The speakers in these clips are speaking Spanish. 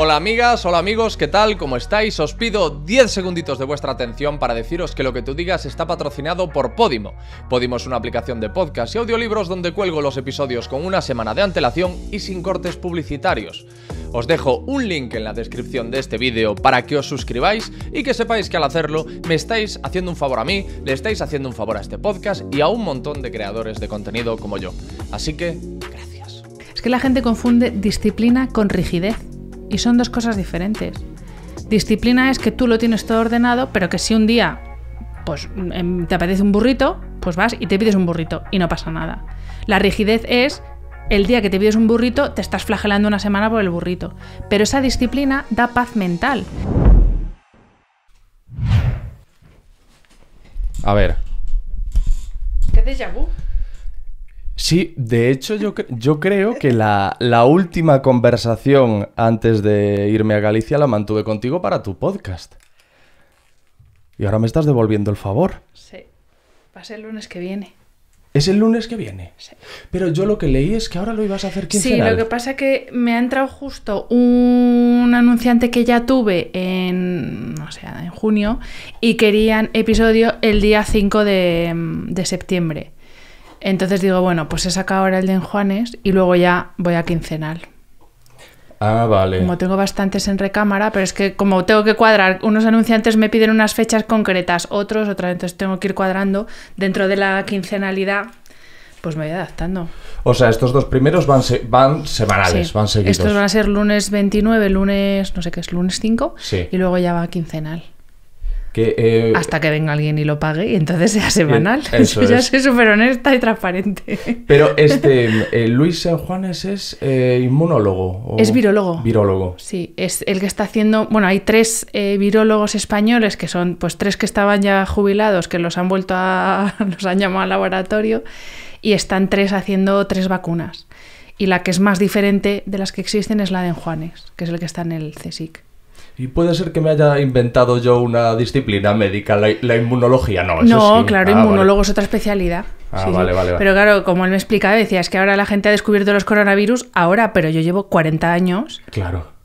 Hola amigas, hola amigos, ¿qué tal? ¿Cómo estáis? Os pido 10 segunditos de vuestra atención para deciros que lo que tú digas está patrocinado por Podimo. Podimo es una aplicación de podcast y audiolibros donde cuelgo los episodios con una semana de antelación y sin cortes publicitarios. Os dejo un link en la descripción de este vídeo para que os suscribáis y que sepáis que al hacerlo me estáis haciendo un favor a mí, le estáis haciendo un favor a este podcast y a un montón de creadores de contenido como yo. Así que, gracias. Es que la gente confunde disciplina con rigidez. Y son dos cosas diferentes. Disciplina es que tú lo tienes todo ordenado, pero que si un día pues, em, te apetece un burrito, pues vas y te pides un burrito y no pasa nada. La rigidez es el día que te pides un burrito, te estás flagelando una semana por el burrito. Pero esa disciplina da paz mental. A ver. ¿Qué Sí, de hecho yo, yo creo que la, última conversación antes de irme a Galicia la mantuve contigo para tu podcast. Y ahora me estás devolviendo el favor. Sí, va a ser el lunes que viene. ¿Es el lunes que viene? Sí. Pero yo lo que leí es que ahora lo ibas a hacer quincenal. Sí, lo que pasa es que me ha entrado justo un anunciante que ya tuve en, no sé, en junio y querían episodio el día 5 de, de septiembre. Entonces digo, bueno, pues he sacado ahora el de Juanes y luego ya voy a quincenal. Ah, vale. Como tengo bastantes en recámara, pero es que como tengo que cuadrar, unos anunciantes me piden unas fechas concretas, otros otras, entonces tengo que ir cuadrando dentro de la quincenalidad, pues me voy adaptando. O sea, estos dos primeros van, van semanales, van seguidos. Estos van a ser lunes 29, lunes, no sé qué es, lunes 5, y luego ya va a quincenal. Eh, Hasta que venga alguien y lo pague y entonces sea semanal. Yo ya soy súper honesta y transparente. Pero este, eh, Luis Juanes es eh, inmunólogo. Es virólogo. Virólogo. Sí, es el que está haciendo. Bueno, hay tres virólogos españoles que son, pues, tres que estaban ya jubilados, que los han vuelto a. los han llamado al laboratorio y están tres haciendo tres vacunas. Y la que es más diferente de las que existen es la de Juanes, que es el que está en el CSIC. Y puede ser que me haya inventado yo una disciplina médica, la, inmunología, no. Eso no, claro, ah, inmunólogo es otra especialidad. Ah, vale, vale, vale. Pero claro, como él me explicaba, decía, es que ahora la gente ha descubierto los coronavirus, ahora, pero yo llevo 40 años.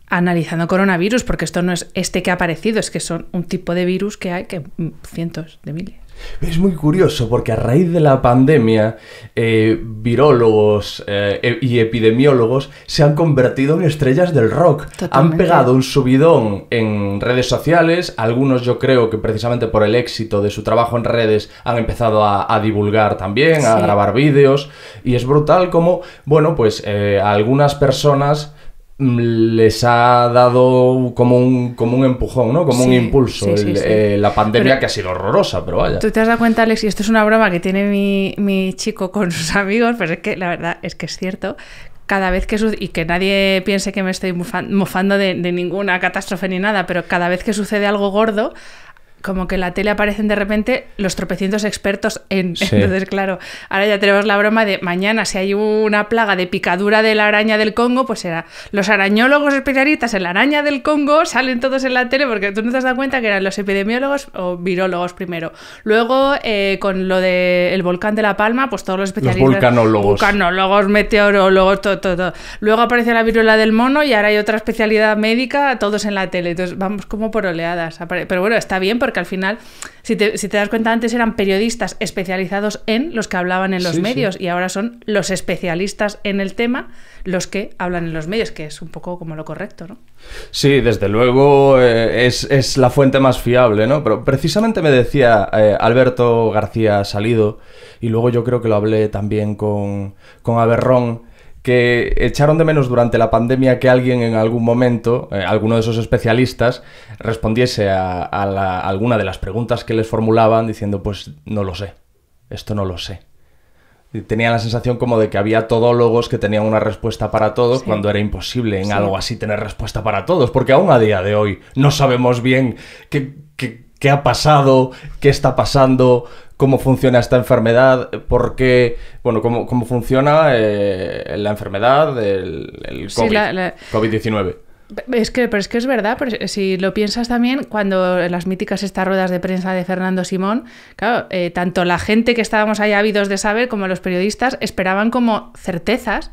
analizando coronavirus, porque esto no es este que ha aparecido, es que son un tipo de virus que hay que mm, cientos de miles. Es muy curioso porque a raíz de la pandemia, eh, virólogos eh, e, y epidemiólogos se han convertido en estrellas del rock. Han pegado un subidón en redes sociales, algunos yo creo que precisamente por el éxito de su trabajo en redes han empezado a, divulgar también, a grabar vídeos y es brutal como, bueno, pues eh, algunas personas Mm, les ha dado como un, como un empujón, ¿no? Como un impulso. Eh, la pandemia que ha sido horrorosa, pero vaya. Tú te has dado cuenta, Alex, y esto es una broma que tiene mi, mi chico con sus amigos, pero es que la verdad es que es cierto, cada vez que y que nadie piense que me estoy mofando de, de, ninguna catástrofe ni nada, pero cada vez que sucede algo gordo, como que en la tele aparecen de repente los tropecientos expertos en. Entonces, claro, ahora ya tenemos la broma de mañana, si hay una plaga de picadura de la araña del Congo, pues era los arañólogos especialistas en la araña del Congo salen todos en la tele, porque tú no te has cuenta que eran los epidemiólogos o virólogos primero. Luego, eh, con lo del volcán de La Palma, pues todos los especialistas. Los vulcanólogos. Vulcanólogos, meteorólogos, todo, todo, todo. Luego aparece la viruela del mono y ahora hay otra especialidad médica, todos en la tele. Entonces, vamos como por oleadas. Pero bueno, está bien porque porque al final, si te, das cuenta, antes eran periodistas especializados en los que hablaban en los medios y ahora son los especialistas en el tema los que hablan en los medios, que es un poco como lo correcto, ¿no? Sí, desde luego eh, es, la fuente más fiable, ¿no? Pero precisamente me decía eh, Alberto García Salido, y luego yo creo que lo hablé también con, con Aberrón, que echaron de menos durante la pandemia que alguien en algún momento, eh, alguno de esos especialistas, respondiese a, alguna de las preguntas que les formulaban diciendo, pues no lo sé, esto no lo sé. Y tenía la sensación como de que había todólogos que tenían una respuesta para todos cuando era imposible en algo así tener respuesta para todos, porque aún a día de hoy no sabemos bien qué qué ha pasado, qué está pasando, cómo funciona esta enfermedad, qué, bueno, cómo, cómo funciona eh, la enfermedad del el COVID, 19 Es que, pero es que es verdad, si lo piensas también, cuando las míticas estas ruedas de prensa de Fernando Simón, claro, eh, tanto la gente que estábamos ahí ávidos de saber como los periodistas esperaban como certezas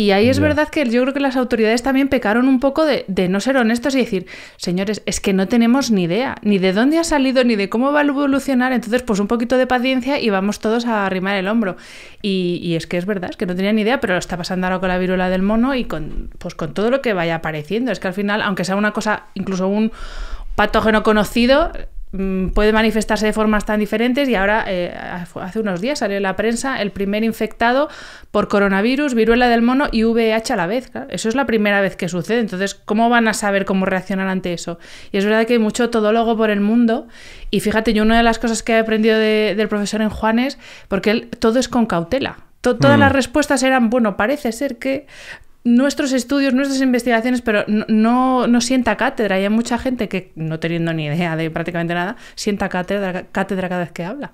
y ahí es verdad que yo creo que las autoridades también pecaron un poco de, no ser honestos y decir, señores, es que no tenemos ni idea, ni de dónde ha salido, ni de cómo va a evolucionar, entonces pues un poquito de paciencia y vamos todos a arrimar el hombro. Y, es que es verdad, es que no tenía ni idea, pero lo está pasando ahora con la viruela del mono y con, pues, con todo lo que vaya apareciendo. Es que al final, aunque sea una cosa, incluso un patógeno conocido, Mm, puede manifestarse de formas tan diferentes y ahora eh, hace unos días salió en la prensa el primer infectado por coronavirus, viruela del mono y VIH a la vez. eso es la primera vez que sucede, entonces ¿cómo van a saber cómo reaccionar ante eso? Y es verdad que hay mucho todólogo por el mundo y fíjate, yo una de las cosas que he aprendido del profesor en Juanes, porque él todo es con cautela. todas mm. las respuestas eran, bueno, parece ser que, nuestros estudios, nuestras investigaciones, pero no, no, sienta cátedra. Y hay mucha gente que, no teniendo ni idea de prácticamente nada, sienta cátedra, cátedra cada vez que habla.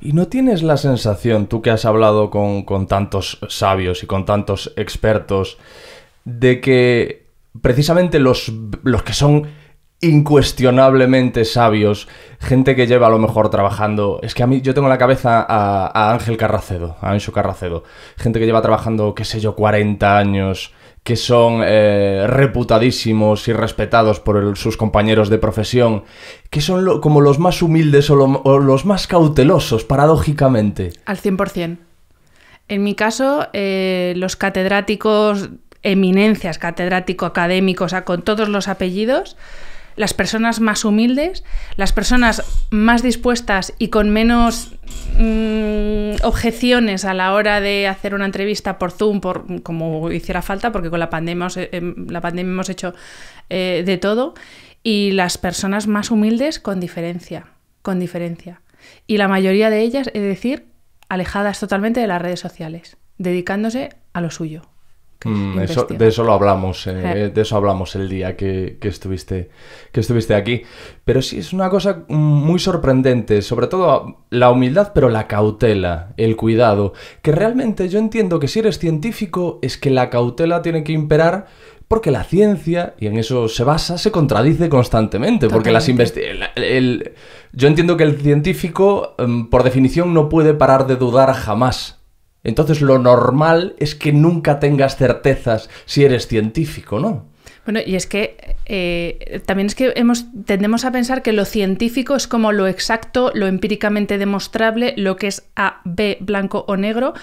¿Y no tienes la sensación, tú que has hablado con, tantos sabios y con tantos expertos, de que precisamente los, los que son incuestionablemente sabios, gente que lleva a lo mejor trabajando. Es que a mí yo tengo en la cabeza a, Ángel Carracedo, a Ancho Carracedo, gente que lleva trabajando, qué sé yo, 40 años, que son eh, reputadísimos y respetados por sus compañeros de profesión, que son como los más humildes o, los más cautelosos, paradójicamente. Al 100%. En mi caso, eh, los catedráticos, eminencias, catedrático, académicos... con todos los apellidos, las personas más humildes, las personas más dispuestas y con menos mm, objeciones a la hora de hacer una entrevista por Zoom, por como hiciera falta, porque con la pandemia, em, la pandemia hemos hecho eh, de todo, y las personas más humildes con diferencia, con diferencia. Y la mayoría de ellas, es decir, alejadas totalmente de las redes sociales, dedicándose a lo suyo. Mm, eso, de eso lo hablamos, eh, de eso hablamos el día que, estuviste, que estuviste aquí. Pero sí, es una cosa muy sorprendente, sobre todo la humildad, pero la cautela, el cuidado, que realmente yo entiendo que si eres científico es que la cautela tiene que imperar porque la ciencia, y en eso se basa, se contradice constantemente, porque las Yo entiendo que el científico, em, por definición, no puede parar de dudar jamás entonces lo normal es que nunca tengas certezas si eres científico, ¿no? Bueno, y es que eh, también es que hemos, tendemos a pensar que lo científico es como lo exacto, lo empíricamente demostrable, lo que es A, B, blanco o negro,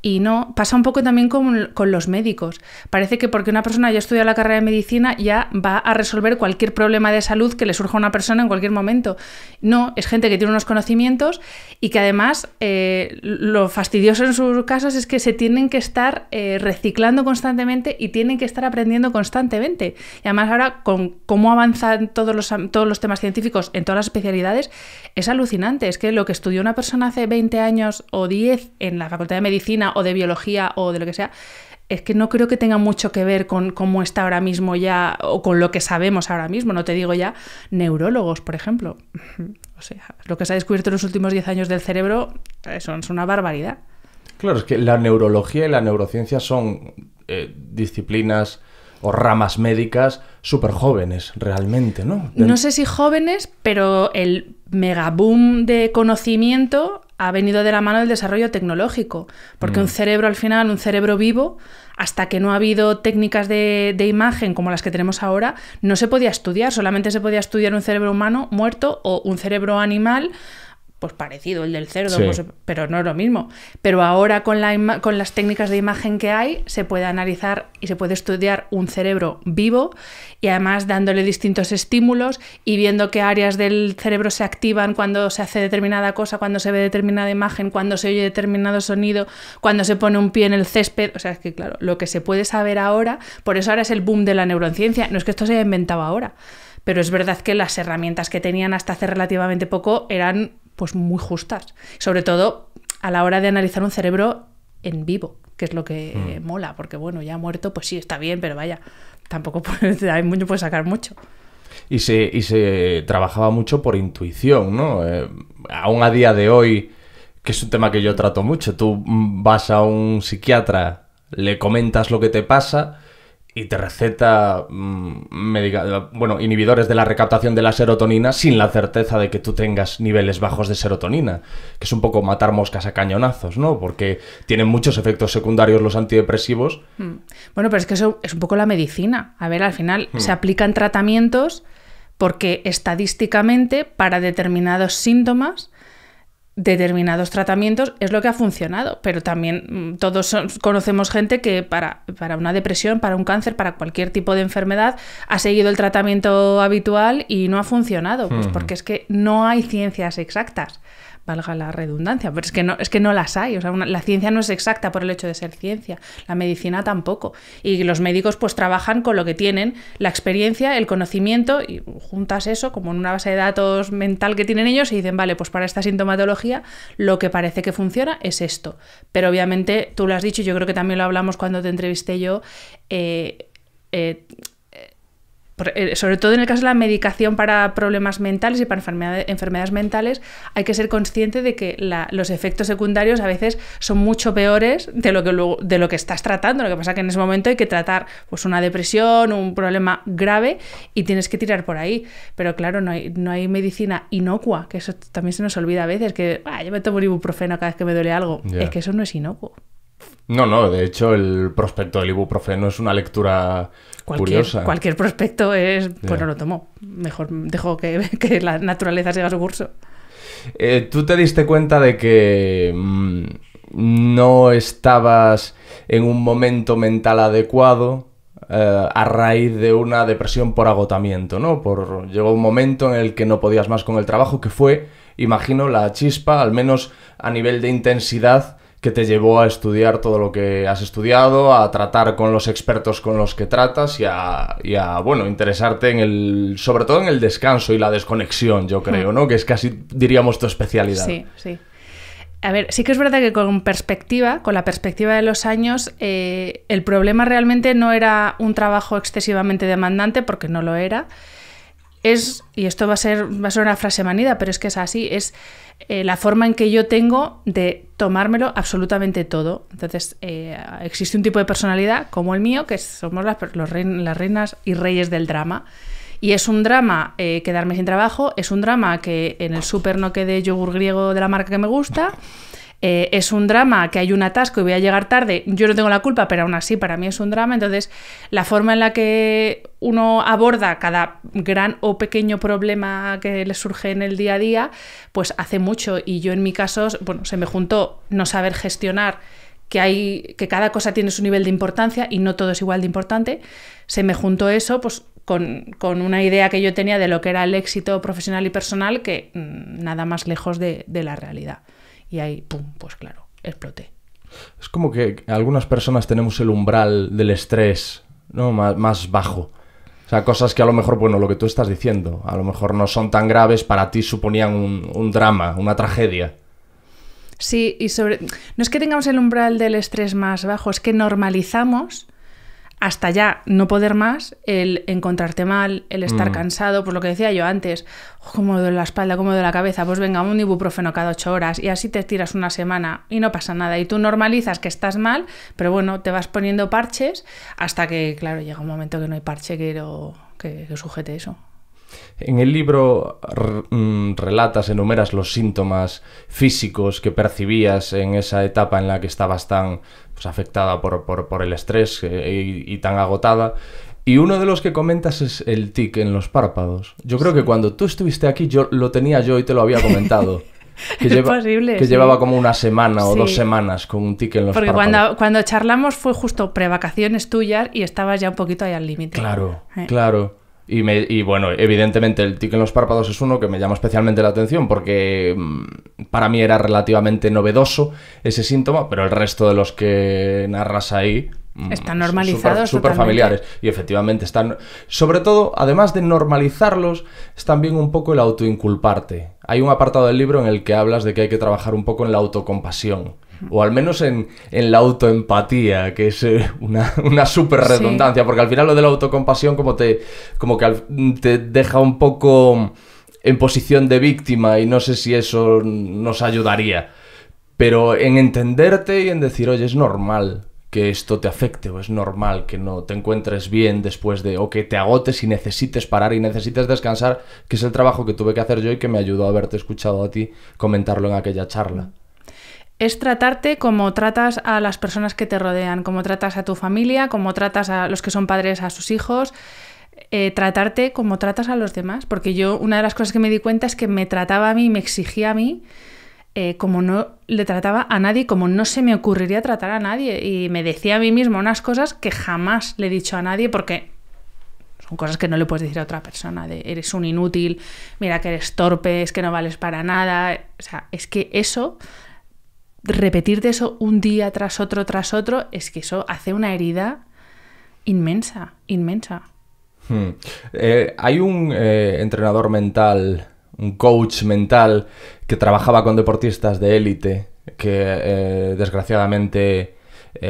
y no, pasa un poco también con, los médicos. Parece que porque una persona ya estudia la carrera de medicina ya va a resolver cualquier problema de salud que le surja a una persona en cualquier momento. No, es gente que tiene unos conocimientos y que además eh, lo fastidioso en sus casos es que se tienen que estar eh, reciclando constantemente y tienen que estar aprendiendo constantemente. Y además ahora con cómo avanzan todos los, todos los temas científicos en todas las especialidades, es alucinante. Es que lo que estudió una persona hace 20 años o 10 en la Facultad de Medicina o de Biología o de lo que sea, es que no creo que tenga mucho que ver con cómo está ahora mismo ya o con lo que sabemos ahora mismo. No te digo ya neurólogos, por ejemplo. O sea, lo que se ha descubierto en los últimos 10 años del cerebro es eh, una barbaridad. Claro, es que la neurología y la neurociencia son eh, disciplinas o ramas médicas súper jóvenes, realmente, ¿no? No sé si jóvenes, pero el megaboom de conocimiento ha venido de la mano del desarrollo tecnológico, porque mm. un cerebro al final, un cerebro vivo, hasta que no ha habido técnicas de, de, imagen como las que tenemos ahora, no se podía estudiar, solamente se podía estudiar un cerebro humano muerto o un cerebro animal pues parecido, el del cerdo, pues, pero no es lo mismo. Pero ahora con, la con las técnicas de imagen que hay, se puede analizar y se puede estudiar un cerebro vivo y además dándole distintos estímulos y viendo qué áreas del cerebro se activan cuando se hace determinada cosa, cuando se ve determinada imagen, cuando se oye determinado sonido, cuando se pone un pie en el césped. O sea, es que claro, lo que se puede saber ahora, por eso ahora es el boom de la neurociencia. No es que esto se haya inventado ahora pero es verdad que las herramientas que tenían hasta hace relativamente poco eran pues muy justas. Sobre todo a la hora de analizar un cerebro en vivo, que es lo que mm. mola, porque bueno, ya muerto, pues sí, está bien, pero vaya, tampoco puede, puede sacar mucho. Y se, y se trabajaba mucho por intuición, ¿no? Eh, aún a día de hoy, que es un tema que yo trato mucho, tú vas a un psiquiatra, le comentas lo que te pasa y te receta mm, bueno, inhibidores de la recaptación de la serotonina sin la certeza de que tú tengas niveles bajos de serotonina, que es un poco matar moscas a cañonazos, ¿no? Porque tienen muchos efectos secundarios los antidepresivos. Mm. Bueno, pero es que eso es un poco la medicina. A ver, al final mm. se aplican tratamientos porque estadísticamente para determinados síntomas determinados tratamientos es lo que ha funcionado, pero también mm, todos conocemos gente que para, para, una depresión, para un cáncer, para cualquier tipo de enfermedad, ha seguido el tratamiento habitual y no ha funcionado, pues porque es que no hay ciencias exactas valga la redundancia, pero es que no, es que no las hay. O sea, la ciencia no es exacta por el hecho de ser ciencia, la medicina tampoco. Y los médicos pues trabajan con lo que tienen, la experiencia, el conocimiento, y juntas eso como en una base de datos mental que tienen ellos y dicen, vale, pues para esta sintomatología lo que parece que funciona es esto. Pero obviamente, tú lo has dicho, yo creo que también lo hablamos cuando te entrevisté yo, eh, eh, eh, sobre todo en el caso de la medicación para problemas mentales y para enfermedades, mentales, hay que ser consciente de que los efectos secundarios a veces son mucho peores de lo, que de lo que estás tratando. Lo que pasa que en ese momento hay que tratar pues, una depresión, un problema grave y tienes que tirar por ahí. Pero claro, no hay, no hay medicina inocua, que eso también se nos olvida a veces, que yo me tomo un ibuprofeno cada vez que me duele algo. Es que eso no es inocuo. No, no, de hecho el prospecto del ibuprofeno es una lectura curiosa. Cualquier prospecto es, bueno, lo tomo. Mejor dejo que, la naturaleza siga su curso. Eh, ¿Tú te diste cuenta de que mm, no estabas en un momento mental adecuado eh, a raíz de una depresión por agotamiento, ¿no? Por, llegó un momento en el que no podías más con el trabajo, que fue, imagino, la chispa, al menos a nivel de intensidad que te llevó a estudiar todo lo que has estudiado, a tratar con los expertos con los que tratas y a, bueno, interesarte en el, sobre todo en el descanso y la desconexión, yo creo, ¿no? Que es casi, diríamos, tu especialidad. Sí, sí. A ver, sí que es verdad que con perspectiva, con la perspectiva de los años, eh, el problema realmente no era un trabajo excesivamente demandante, porque no lo era, es, y esto va a ser, va una frase manida, pero es que es así, es eh, la forma en que yo tengo de tomármelo absolutamente todo. Entonces, eh, existe un tipo de personalidad como el mío, que somos las, reinas y reyes del drama. Y es un drama eh, quedarme sin trabajo, es un drama que en el súper no quede yogur griego de la marca que me gusta. Eh, es un drama, que hay un atasco y voy a llegar tarde, yo no tengo la culpa, pero aún así para mí es un drama. Entonces, la forma en la que uno aborda cada gran o pequeño problema que le surge en el día a día, pues hace mucho. Y yo en mi caso, bueno, se me juntó no saber gestionar que hay que cada cosa tiene su nivel de importancia y no todo es igual de importante. Se me juntó eso, pues con, una idea que yo tenía de lo que era el éxito profesional y personal, que mm, nada más lejos de la realidad y ahí, pum, pues claro, exploté. Es como que algunas personas tenemos el umbral del estrés ¿no? más bajo. O sea, cosas que a lo mejor, bueno, lo que tú estás diciendo, a lo mejor no son tan graves, para ti suponían un, un drama, una tragedia. Sí, y sobre. No es que tengamos el umbral del estrés más bajo, es que normalizamos hasta ya no poder más, el encontrarte mal, el estar mm. cansado, pues lo que decía yo antes, como de la espalda, como de la cabeza, pues venga, un ibuprofeno cada ocho horas y así te tiras una semana y no pasa nada. Y tú normalizas que estás mal, pero bueno, te vas poniendo parches hasta que, claro, llega un momento que no hay parche que, que sujete eso. En el libro mm, relatas, enumeras los síntomas físicos que percibías en esa etapa en la que estabas tan pues, afectada por, el estrés eh, y, tan agotada. Y uno de los que comentas es el tic en los párpados. Yo creo que cuando tú estuviste aquí, yo lo tenía yo y te lo había comentado. Que, posible, que llevaba como una semana o dos semanas con un tic en los párpados. cuando, cuando charlamos fue justo pre-vacaciones tuyas y estabas ya un poquito ahí al límite. Claro, eh. claro. Y, bueno, evidentemente el tic en los párpados es uno que me llama especialmente la atención porque mm, para mí era relativamente novedoso ese síntoma, pero el resto de los que narras ahí mm, están normalizados. Súper familiares. Y efectivamente están. Sobre todo, además de normalizarlos, es también un poco el autoinculparte. Hay un apartado del libro en el que hablas de que hay que trabajar un poco en la autocompasión o al menos en, la autoempatía, que es eh, una, una super redundancia, porque al final lo de la autocompasión como, te, como que te deja un poco en posición de víctima y no sé si eso nos ayudaría. Pero en entenderte y en decir, oye, es normal que esto te afecte o es normal que no te encuentres bien después de o que te agotes y necesites parar y necesites descansar, que es el trabajo que tuve que hacer yo y que me ayudó a haberte escuchado a ti comentarlo en aquella charla es tratarte como tratas a las personas que te rodean, como tratas a tu familia, como tratas a los que son padres a sus hijos, eh, tratarte como tratas a los demás. Porque yo una de las cosas que me di cuenta es que me trataba a mí, me exigía a mí, eh, como no le trataba a nadie, como no se me ocurriría tratar a nadie. Y me decía a mí mismo unas cosas que jamás le he dicho a nadie porque son cosas que no le puedes decir a otra persona, de eres un inútil, mira que eres torpe, es que no vales para nada. O sea, es que eso repetirte eso un día tras otro, tras otro, es que eso hace una herida inmensa, inmensa. Hmm. Eh, hay un eh, entrenador mental, un coach mental, que trabajaba con deportistas de élite, que eh, desgraciadamente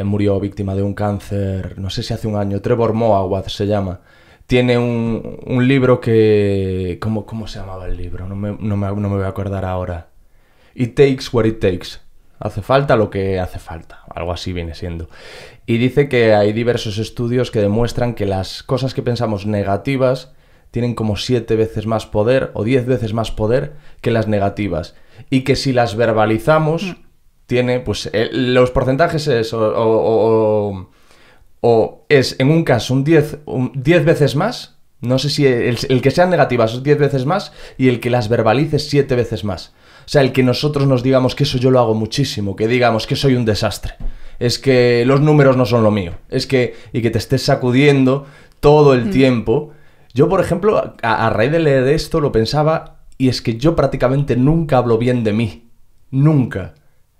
murió víctima de un cáncer, no sé si hace un año, Trevor Moawad se llama. Tiene un, libro que... ¿cómo, ¿Cómo, se llamaba el libro? No me, no me voy a acordar ahora. It Takes What It Takes Hace falta lo que hace falta, algo así viene siendo. Y dice que hay diversos estudios que demuestran que las cosas que pensamos negativas tienen como siete veces más poder o diez veces más poder que las negativas. Y que si las verbalizamos, mm. tiene, pues eh, los porcentajes es o, es en un caso un 10 diez, veces más, no sé si el, que sean negativas es diez veces más y el que las verbalice siete veces más sea, el que nosotros nos digamos que eso yo lo hago muchísimo, que digamos que soy un desastre, es que los números no son lo mío, es que, y que te estés sacudiendo todo el mm. tiempo. Yo, por ejemplo, a, raíz de leer esto lo pensaba y es que yo prácticamente nunca hablo bien de mí. Nunca.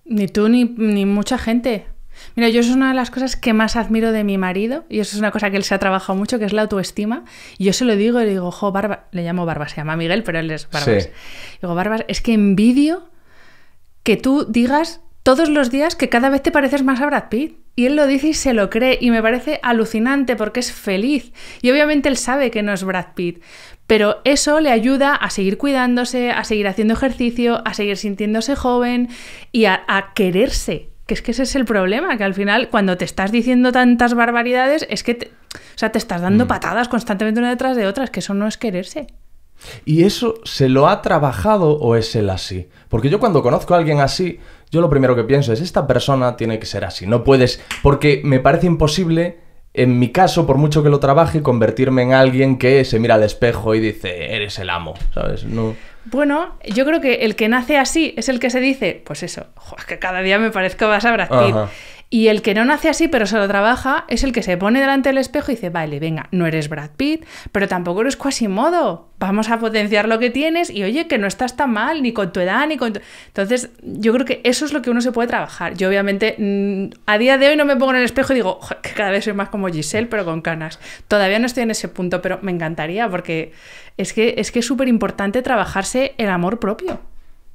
Ni tú ni, ni mucha gente. Mira, yo es una de las cosas que más admiro de mi marido, y eso es una cosa que él se ha trabajado mucho, que es la autoestima. Y yo se lo digo, le digo, jo, Barba, le llamo barba, se llama Miguel, pero él es barba. Digo, barba, es que envidio que tú digas todos los días que cada vez te pareces más a Brad Pitt. Y él lo dice y se lo cree, y me parece alucinante porque es feliz. Y obviamente él sabe que no es Brad Pitt, pero eso le ayuda a seguir cuidándose, a seguir haciendo ejercicio, a seguir sintiéndose joven y a quererse que es que ese es el problema, que al final cuando te estás diciendo tantas barbaridades es que te, o sea, te estás dando mm. patadas constantemente una detrás de otra, que eso no es quererse. ¿Y eso se lo ha trabajado o es él así? Porque yo cuando conozco a alguien así, yo lo primero que pienso es, esta persona tiene que ser así, no puedes, porque me parece imposible, en mi caso, por mucho que lo trabaje, convertirme en alguien que se mira al espejo y dice, eres el amo, ¿sabes? No. Bueno, yo creo que el que nace así es el que se dice, pues eso, es que cada día me parezco más a Brad y el que no nace así, pero se lo trabaja, es el que se pone delante del espejo y dice, vale, venga, no eres Brad Pitt, pero tampoco eres modo Vamos a potenciar lo que tienes y oye, que no estás tan mal, ni con tu edad, ni con tu... Entonces, yo creo que eso es lo que uno se puede trabajar. Yo obviamente, mm, a día de hoy no me pongo en el espejo y digo, que cada vez soy más como Giselle, pero con canas. Todavía no estoy en ese punto, pero me encantaría, porque es que es que súper importante trabajarse el amor propio.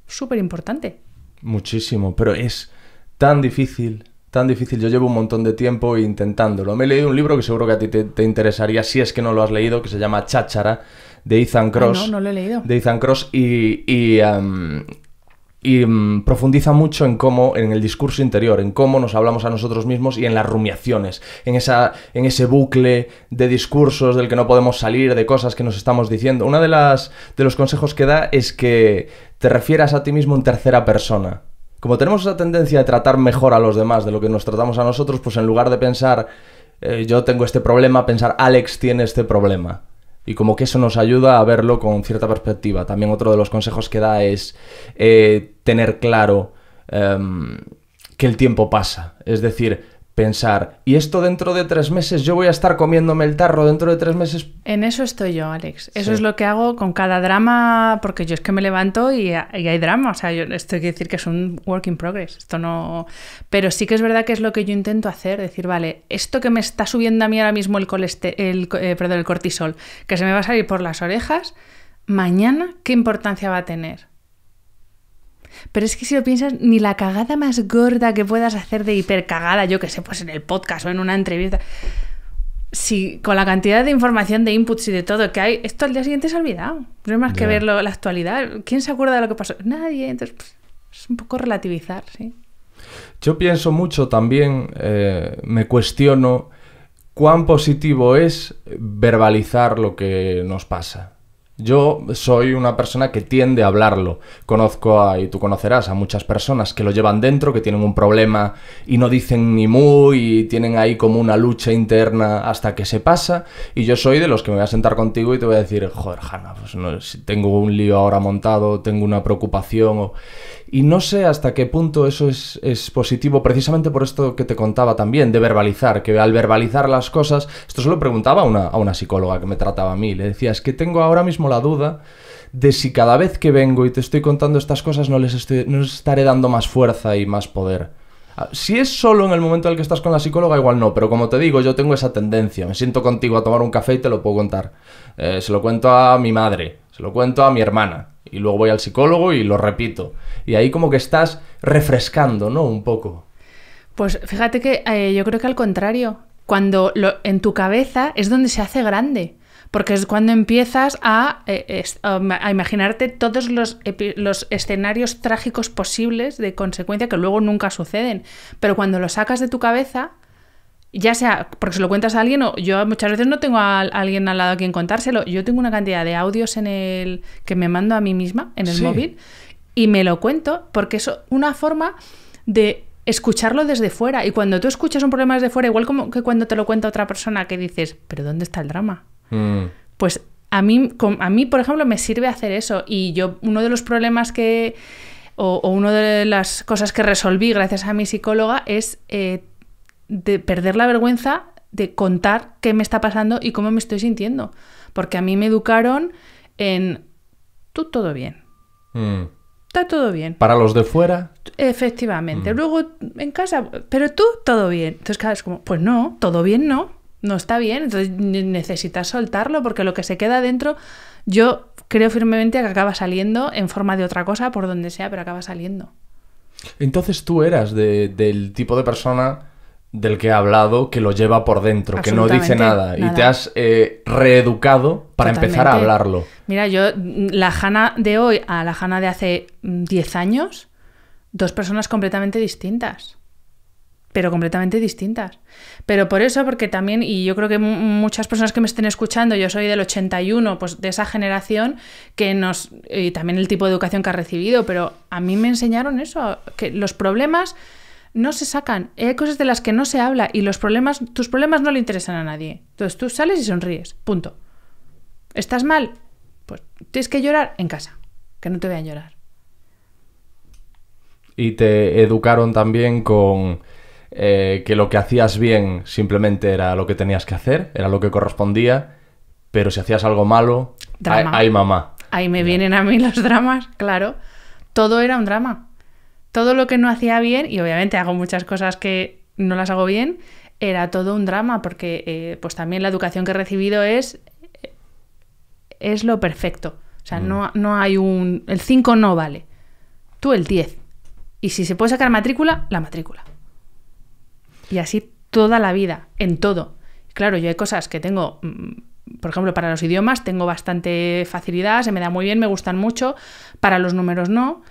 Súper importante. Muchísimo, pero es tan difícil tan difícil. Yo llevo un montón de tiempo intentándolo. Me he leído un libro que seguro que a ti te, interesaría si es que no lo has leído, que se llama Cháchara, de Ethan Cross. no, no lo he leído. De Ethan Cross y, y mm, profundiza mucho en cómo, en el discurso interior, en cómo nos hablamos a nosotros mismos y en las rumiaciones, en, esa, en ese bucle de discursos del que no podemos salir, de cosas que nos estamos diciendo. Uno de, de los consejos que da es que te refieras a ti mismo en tercera persona como tenemos esa tendencia de tratar mejor a los demás de lo que nos tratamos a nosotros, pues en lugar de pensar eh, yo tengo este problema, pensar Alex tiene este problema. Y como que eso nos ayuda a verlo con cierta perspectiva. También otro de los consejos que da es eh, tener claro em, que el tiempo pasa. Es decir, pensar, ¿y esto dentro de tres meses? Yo voy a estar comiéndome el tarro dentro de tres meses. En eso estoy yo, Alex. Eso es lo que hago con cada drama, porque yo es que me levanto y, hay drama. O sea, yo, estoy decir que es un work in progress. Esto no. Pero sí que es verdad que es lo que yo intento hacer: decir, vale, esto que me está subiendo a mí ahora mismo el, coleste el eh, cortisol, que se me va a salir por las orejas, mañana, ¿qué importancia va a tener? Pero es que si lo piensas, ni la cagada más gorda que puedas hacer de hipercagada, yo que sé, pues en el podcast o en una entrevista. Si con la cantidad de información, de inputs y de todo que hay, esto al día siguiente se ha olvidado. No hay más que ver la actualidad. ¿Quién se acuerda de lo que pasó? Nadie. Entonces, pues, es un poco relativizar, sí. Yo pienso mucho también, eh, me cuestiono cuán positivo es verbalizar lo que nos pasa. Yo soy una persona que tiende a hablarlo. Conozco a, y tú conocerás a muchas personas que lo llevan dentro, que tienen un problema y no dicen ni mu y tienen ahí como una lucha interna hasta que se pasa. Y yo soy de los que me voy a sentar contigo y te voy a decir, joder, Hanna, pues no, si tengo un lío ahora montado, tengo una preocupación. O... Y no sé hasta qué punto eso es, positivo, precisamente por esto que te contaba también, de verbalizar, que al verbalizar las cosas, esto se lo preguntaba a una, psicóloga que me trataba a mí, le decía, es que tengo ahora mismo la duda de si cada vez que vengo y te estoy contando estas cosas no les, estoy, no estaré dando más fuerza y más poder. Ah, si es solo en el momento en el que estás con la psicóloga, igual no, pero como te digo, yo tengo esa tendencia. Me siento contigo a tomar un café y te lo puedo contar. Eh, se lo cuento a mi madre, se lo cuento a mi hermana, y luego voy al psicólogo y lo repito. Y ahí como que estás refrescando, ¿no? Un poco. Pues fíjate que eh, yo creo que al contrario, cuando lo, en tu cabeza es donde se hace grande porque es cuando empiezas a, eh, a imaginarte todos los, los, escenarios trágicos posibles de consecuencia que luego nunca suceden. Pero cuando lo sacas de tu cabeza, ya sea porque se lo cuentas a alguien o yo muchas veces no tengo a alguien al lado a quien contárselo. Yo tengo una cantidad de audios en el que me mando a mí misma en el móvil y me lo cuento porque es una forma de escucharlo desde fuera. Y cuando tú escuchas un problema desde fuera, igual como que cuando te lo cuenta otra persona que dices, pero ¿dónde está el drama? Mm. Pues a mí, a mí, por ejemplo, me sirve hacer eso. Y yo, uno de los problemas que... O, una de las cosas que resolví gracias a mi psicóloga es... Eh, de perder la vergüenza de contar qué me está pasando y cómo me estoy sintiendo. Porque a mí me educaron en tú todo bien. Mm. Está todo bien. Para los de fuera. Efectivamente. Mm. Luego en casa, pero tú todo bien. Entonces, cada vez como, pues no, todo bien no. No está bien. Entonces necesitas soltarlo porque lo que se queda dentro, yo creo firmemente que acaba saliendo en forma de otra cosa, por donde sea, pero acaba saliendo. Entonces tú eras del tipo de persona del que ha hablado que lo lleva por dentro, que no dice nada, y te has eh, reeducado para empezar a hablarlo. Mira, yo, la jana de hoy a la jana de hace 10 mm, años, dos personas completamente distintas pero completamente distintas. Pero por eso, porque también, y yo creo que muchas personas que me estén escuchando, yo soy del 81, pues de esa generación que nos, y también el tipo de educación que ha recibido, pero a mí me enseñaron eso, que los problemas no se sacan. Hay cosas de las que no se habla y los problemas, tus problemas no le interesan a nadie. Entonces tú sales y sonríes, punto. ¿Estás mal? Pues tienes que llorar en casa, que no te vean llorar. Y te educaron también con eh, que lo que hacías bien simplemente era lo que tenías que hacer, era lo que correspondía, pero si hacías algo malo, hay mamá. Ahí me vienen a mí los dramas, claro. Todo era un drama todo lo que no hacía bien, y obviamente hago muchas cosas que no las hago bien, era todo un drama, porque eh, pues también la educación que he recibido es, eh, es lo perfecto. O sea, mm. no, no, hay un... El 5 no vale. Tú el 10. Y si se puede sacar matrícula, la matrícula. Y así toda la vida, en todo. Claro, yo hay cosas que tengo, mm, por ejemplo, para los idiomas tengo bastante facilidad, se me da muy bien, me gustan mucho, para los números no.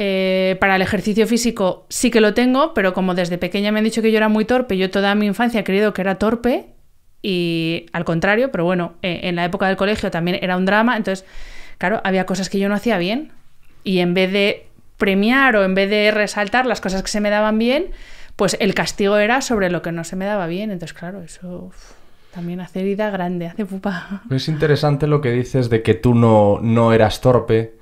Eh, para el ejercicio físico sí que lo tengo, pero como desde pequeña me han dicho que yo era muy torpe, yo toda mi infancia he creído que era torpe y al contrario, pero bueno, eh, en la época del colegio también era un drama, entonces, claro, había cosas que yo no hacía bien y en vez de premiar o en vez de resaltar las cosas que se me daban bien, pues el castigo era sobre lo que no se me daba bien, entonces, claro, eso... También hace herida grande, hace pupa. Es interesante lo que dices de que tú no, no eras torpe,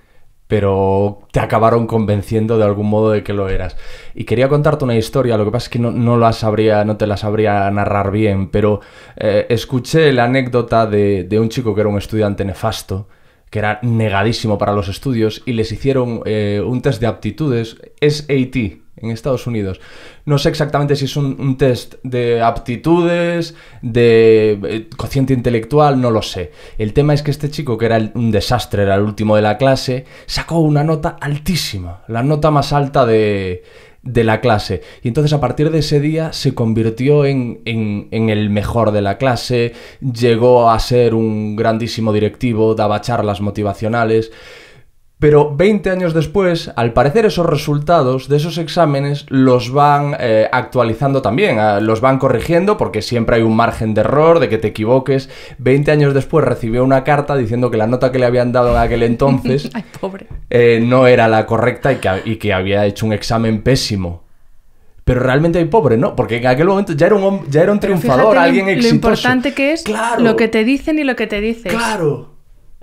pero te acabaron convenciendo de algún modo de que lo eras. Y quería contarte una historia, lo que pasa es que no, la sabría, no te la sabría narrar bien, pero eh, escuché la anécdota de, un chico que era un estudiante nefasto, que era negadísimo para los estudios, y les hicieron eh, un test de aptitudes, SAT, en Estados Unidos. No sé exactamente si es un, test de aptitudes, de eh, cociente intelectual, no lo sé. El tema es que este chico, que era un desastre, era el último de la clase, sacó una nota altísima, la nota más alta de, la clase. Y entonces a partir de ese día se convirtió en, el mejor de la clase, llegó a ser un grandísimo directivo, daba charlas motivacionales. Pero 20 años después, al parecer esos resultados de esos exámenes los van eh, actualizando también, ah, los van corrigiendo porque siempre hay un margen de error, de que te equivoques. 20 años después recibió una carta diciendo que la nota que le habían dado en aquel entonces eh, no era la correcta y que, había hecho un examen pésimo pero realmente hay pobre, ¿no? Porque en aquel momento ya era un, ya era un triunfador, alguien exitoso. Lo importante que es lo que te dicen y lo que te dices. Claro.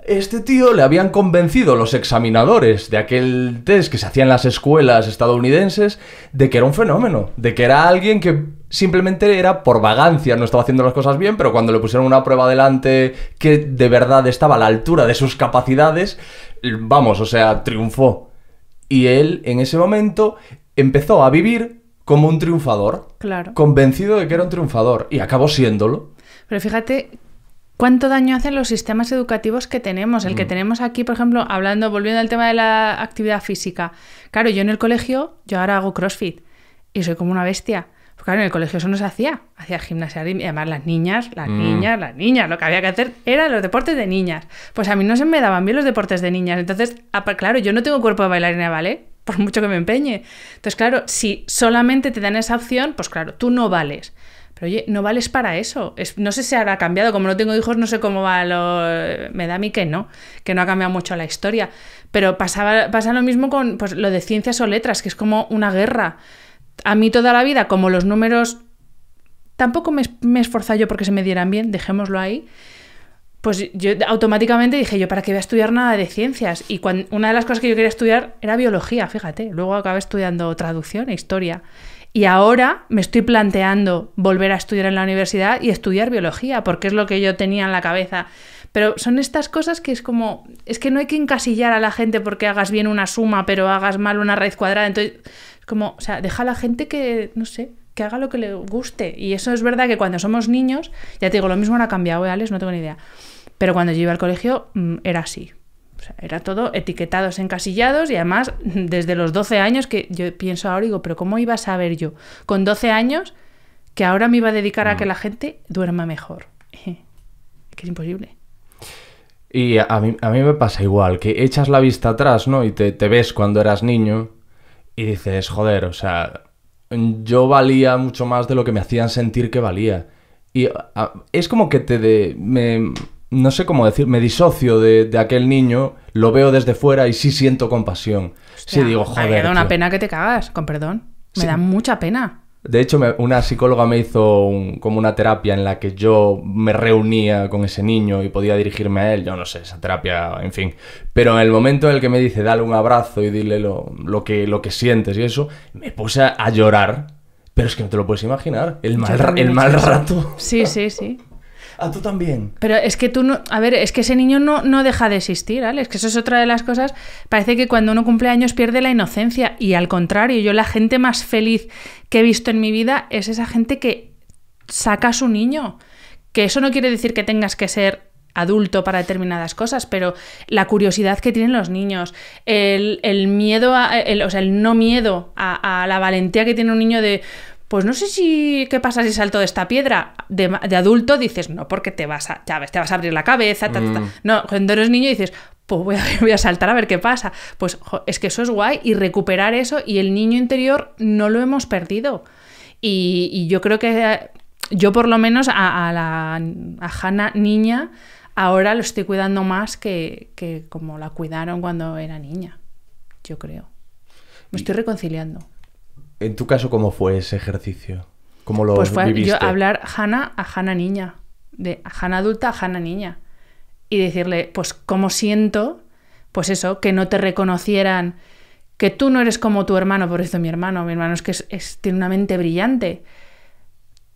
Este tío le habían convencido los examinadores de aquel test que se hacía en las escuelas estadounidenses de que era un fenómeno, de que era alguien que simplemente era por vagancia, no estaba haciendo las cosas bien, pero cuando le pusieron una prueba delante que de verdad estaba a la altura de sus capacidades, vamos, o sea, triunfó. Y él en ese momento empezó a vivir como un triunfador, claro. convencido de que era un triunfador, y acabó siéndolo. Pero fíjate ¿Cuánto daño hacen los sistemas educativos que tenemos? El que mm. tenemos aquí, por ejemplo, hablando, volviendo al tema de la actividad física. Claro, yo en el colegio, yo ahora hago CrossFit y soy como una bestia. Pues claro, en el colegio eso no se hacía. Hacía gimnasia y además las niñas, las mm. niñas, las niñas. Lo que había que hacer eran los deportes de niñas. Pues a mí no se me daban bien los deportes de niñas. Entonces, claro, yo no tengo cuerpo de bailarina, ¿vale? Por mucho que me empeñe. Entonces, claro, si solamente te dan esa opción, pues claro, tú no vales. Pero oye, no vales para eso. no sé si habrá cambiado. Como no tengo hijos, no sé cómo va lo. Me da a mí que no, que no ha cambiado mucho la historia. Pero pasaba, pasa lo mismo con pues, lo de ciencias o letras, que es como una guerra. A mí toda la vida, como los números tampoco me, me esforzaba yo porque se me dieran bien, dejémoslo ahí. Pues yo automáticamente dije, yo para qué voy a estudiar nada de ciencias. Y una de las cosas que yo quería estudiar era biología, fíjate. Luego acabé estudiando traducción e historia. Y ahora me estoy planteando volver a estudiar en la universidad y estudiar biología, porque es lo que yo tenía en la cabeza. Pero son estas cosas que es como, es que no hay que encasillar a la gente porque hagas bien una suma, pero hagas mal una raíz cuadrada. Entonces, es como, o sea, deja a la gente que, no sé, que haga lo que le guste. Y eso es verdad que cuando somos niños, ya te digo, lo mismo no ha cambiado, ¿eh, Alex? No tengo ni idea. Pero cuando yo iba al colegio mm, era así era todo etiquetados, encasillados y además desde los 12 años que yo pienso ahora digo, pero ¿cómo iba a saber yo con 12 años que ahora me iba a dedicar a que mm. la gente duerma mejor? que es imposible. Y a mí, me pasa igual, que echas la vista atrás, ¿no? Y te, te, ves cuando eras niño y dices, joder, o sea, yo valía mucho más de lo que me hacían sentir que valía. Y es como que te de, no sé cómo decir, me disocio de, aquel niño, lo veo desde fuera y sí siento compasión. sí digo, joder. Me da una pena que te cagas, con perdón. Me da mucha pena. De hecho, una psicóloga me hizo como una terapia en la que yo me reunía con ese niño y podía dirigirme a él. Yo no sé, esa terapia, en fin. Pero en el momento en el que me dice, dale un abrazo y dile lo, que, lo que sientes y eso, me puse a, llorar. Pero es que no te lo puedes imaginar. El mal, el mal rato. Sí, sí, sí a ah, tú también. Pero es que tú no. A ver, es que ese niño no, no deja de existir, Es Que eso es otra de las cosas. Parece que cuando uno cumple años pierde la inocencia. Y al contrario, yo la gente más feliz que he visto en mi vida es esa gente que saca a su niño. Que eso no quiere decir que tengas que ser adulto para determinadas cosas, pero la curiosidad que tienen los niños, el, miedo, a, el, o sea, el no miedo a, la valentía que tiene un niño de, pues no sé si qué pasa si salto de esta piedra. De, adulto dices, no, porque te vas a, ya te vas a abrir la cabeza. Mm. No, cuando eres niño dices, pues voy a, saltar a ver qué pasa. Pues es que eso es guay y recuperar eso y el niño interior no lo hemos perdido. Y, yo creo que yo por lo menos a, la a Hannah niña ahora lo estoy cuidando más que como la cuidaron cuando era niña, yo creo. Me estoy reconciliando. ¿En tu caso cómo fue ese ejercicio? ¿Cómo lo pues fue yo hablar Hanna a Hanna niña, de Hanna adulta a Hanna niña, y decirle, pues cómo siento, pues eso, que no te reconocieran, que tú no eres como tu hermano, por eso mi hermano, mi hermano es que es, tiene una mente brillante,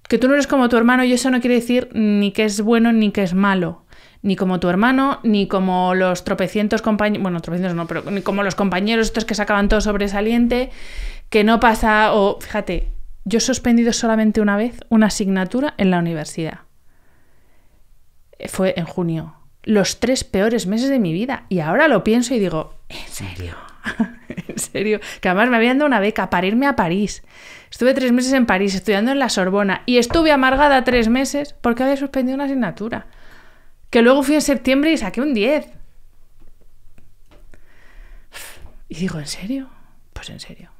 que tú no eres como tu hermano y eso no quiere decir ni que es bueno ni que es malo, ni como tu hermano, ni como los tropecientos compañeros, bueno, tropecientos no, pero ni como los compañeros estos que sacaban todo sobresaliente, que no pasa, o fíjate, yo he suspendido solamente una vez una asignatura en la universidad. Eh, fue en junio. Los tres peores meses de mi vida. Y ahora lo pienso y digo, ¿en serio? en serio. Que además me habían dado una beca para irme a París. Estuve tres meses en París estudiando en la Sorbona y estuve amargada tres meses porque había suspendido una asignatura. Que luego fui en septiembre y saqué un 10. Y digo, ¿en serio? Pues en serio.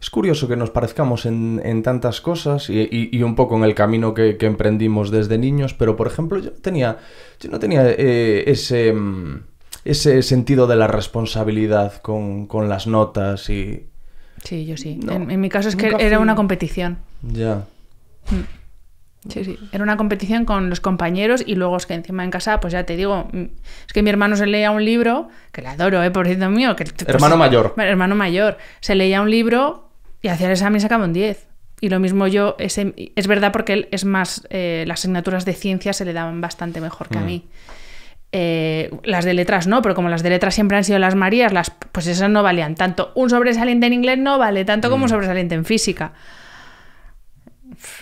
Es curioso que nos parezcamos en, tantas cosas y, un poco en el camino que, emprendimos desde niños, pero por ejemplo yo, tenía, yo no tenía eh, ese, mm, ese sentido de la responsabilidad con, las notas y... Sí, yo sí. en, mi caso es que era una competición. Ya. Mm. Sí, sí. Era una competición con los compañeros y luego es que encima en casa, pues ya te digo, mm, es que mi hermano se leía un libro, que le adoro, ¿eh? cierto mío. Pues hermano mayor. Hermano mayor. Se leía un libro y hacía el examen y sacaba un 10. Y lo mismo yo, es verdad porque él es más, eh, las asignaturas de ciencia se le daban bastante mejor que a mm. mí. Eh, las de letras no, pero como las de letras siempre han sido las Marías, las, pues esas no valían tanto. Un sobresaliente en inglés no vale tanto como un mm. sobresaliente en física.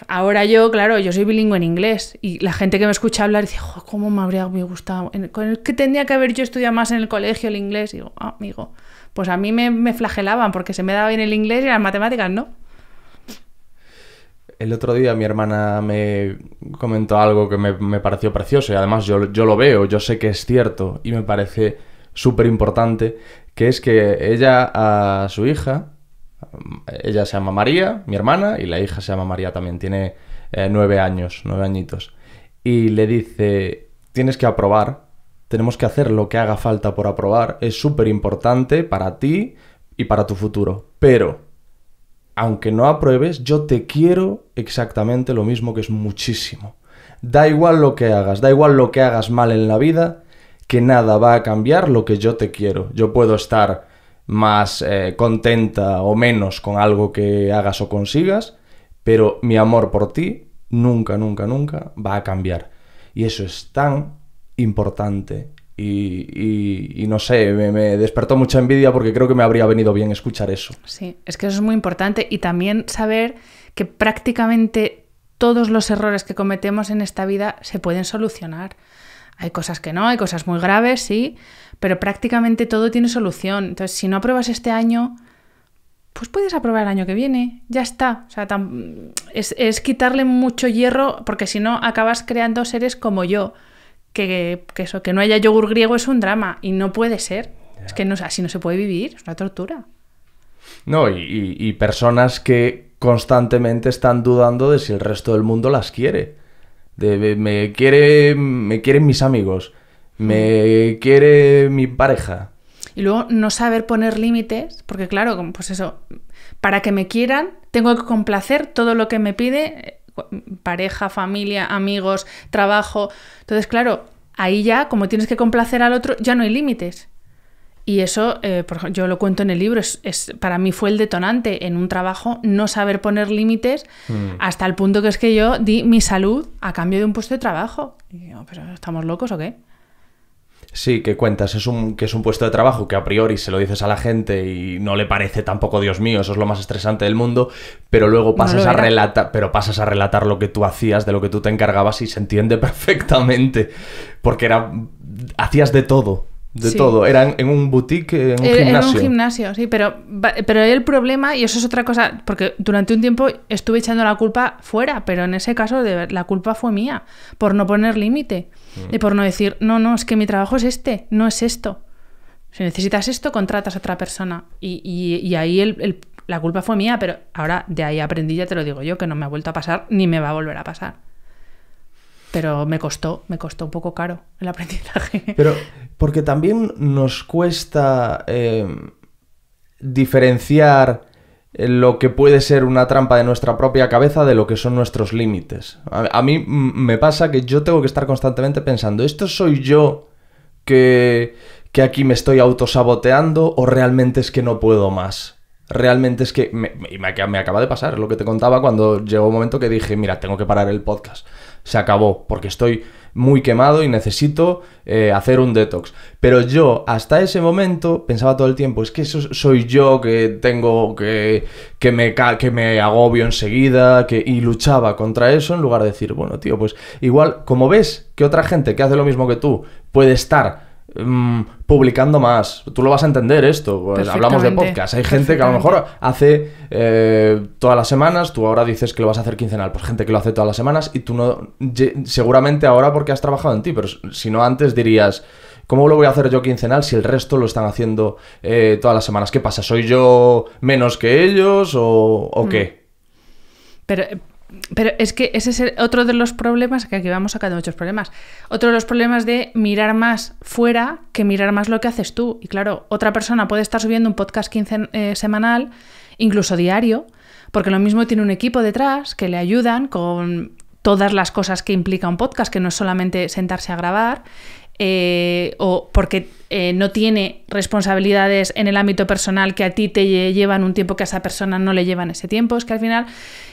Ahora yo, claro, yo soy bilingüe en inglés y la gente que me escucha hablar dice, ¿cómo me habría gustado? ¿Con el que tendría que haber yo estudiado más en el colegio el inglés? digo, ah, amigo, pues a mí me, flagelaban porque se me daba bien el inglés y las matemáticas no. El otro día mi hermana me comentó algo que me, pareció precioso y además yo, lo veo, yo sé que es cierto y me parece súper importante, que es que ella a su hija, ella se llama María, mi hermana, y la hija se llama María también, tiene eh, nueve años, nueve añitos, y le dice, tienes que aprobar tenemos que hacer lo que haga falta por aprobar. Es súper importante para ti y para tu futuro. Pero, aunque no apruebes, yo te quiero exactamente lo mismo que es muchísimo. Da igual lo que hagas, da igual lo que hagas mal en la vida, que nada va a cambiar lo que yo te quiero. Yo puedo estar más eh, contenta o menos con algo que hagas o consigas, pero mi amor por ti nunca, nunca, nunca va a cambiar. Y eso es tan, importante. Y, no sé, me, despertó mucha envidia porque creo que me habría venido bien escuchar eso. Sí, es que eso es muy importante y también saber que prácticamente todos los errores que cometemos en esta vida se pueden solucionar. Hay cosas que no, hay cosas muy graves, sí, pero prácticamente todo tiene solución. Entonces, si no apruebas este año, pues puedes aprobar el año que viene, ya está. O sea, es quitarle mucho hierro porque si no acabas creando seres como yo, que, eso, que no haya yogur griego es un drama y no puede ser. Es que no, así no se puede vivir, es una tortura. No, y, personas que constantemente están dudando de si el resto del mundo las quiere. De, me, quiere me quieren mis amigos, me quiere mi pareja. Y luego no saber poner límites, porque claro, pues eso, para que me quieran, tengo que complacer todo lo que me pide pareja, familia, amigos, trabajo. Entonces, claro, ahí ya, como tienes que complacer al otro, ya no hay límites. Y eso, eh, yo lo cuento en el libro, es, para mí fue el detonante en un trabajo no saber poner límites mm. hasta el punto que es que yo di mi salud a cambio de un puesto de trabajo. pero ¿estamos locos o qué? Sí, que cuentas, es un, que es un puesto de trabajo que a priori se lo dices a la gente y no le parece tampoco, Dios mío, eso es lo más estresante del mundo, pero luego pasas a relata pero pasas a relatar lo que tú hacías, de lo que tú te encargabas y se entiende perfectamente, porque era hacías de todo de todo. Eran en un boutique, en un gimnasio. Eh, en un gimnasio, sí, pero, pero el problema, y eso es otra cosa, porque durante un tiempo estuve echando la culpa fuera, pero en ese caso la culpa fue mía, por no poner límite, mm. y por no decir, no, no, es que mi trabajo es este, no es esto. Si necesitas esto, contratas a otra persona. Y, y, ahí el, la culpa fue mía, pero ahora de ahí aprendí, ya te lo digo yo, que no me ha vuelto a pasar ni me va a volver a pasar pero me costó, me costó un poco caro el aprendizaje. Pero porque también nos cuesta eh, diferenciar eh, lo que puede ser una trampa de nuestra propia cabeza de lo que son nuestros límites. A, mí me pasa que yo tengo que estar constantemente pensando, ¿esto soy yo que, aquí me estoy autosaboteando o realmente es que no puedo más? realmente es que me, me, acaba de pasar, lo que te contaba cuando llegó un momento que dije, mira, tengo que parar el podcast se acabó, porque estoy muy quemado y necesito eh, hacer un detox. Pero yo hasta ese momento pensaba todo el tiempo, es que eso soy yo que tengo que, me, que me agobio enseguida que, y luchaba contra eso en lugar de decir, bueno, tío, pues igual, como ves que otra gente que hace lo mismo que tú puede estar Mm, publicando más. Tú lo vas a entender esto. Pues, hablamos de podcast. Hay gente que a lo mejor hace eh, todas las semanas, tú ahora dices que lo vas a hacer quincenal. Pues gente que lo hace todas las semanas y tú no. Seguramente ahora porque has trabajado en ti, pero si no antes dirías. ¿Cómo lo voy a hacer yo quincenal si el resto lo están haciendo eh, todas las semanas? ¿Qué pasa? ¿Soy yo menos que ellos o, mm. qué? Pero pero es que ese es otro de los problemas, que aquí vamos sacando muchos problemas, otro de los problemas de mirar más fuera que mirar más lo que haces tú. Y claro, otra persona puede estar subiendo un podcast 15 eh, semanal, incluso diario, porque lo mismo tiene un equipo detrás que le ayudan con todas las cosas que implica un podcast, que no es solamente sentarse a grabar, eh, o porque eh, no tiene responsabilidades en el ámbito personal que a ti te llevan un tiempo que a esa persona no le llevan ese tiempo. Es que al final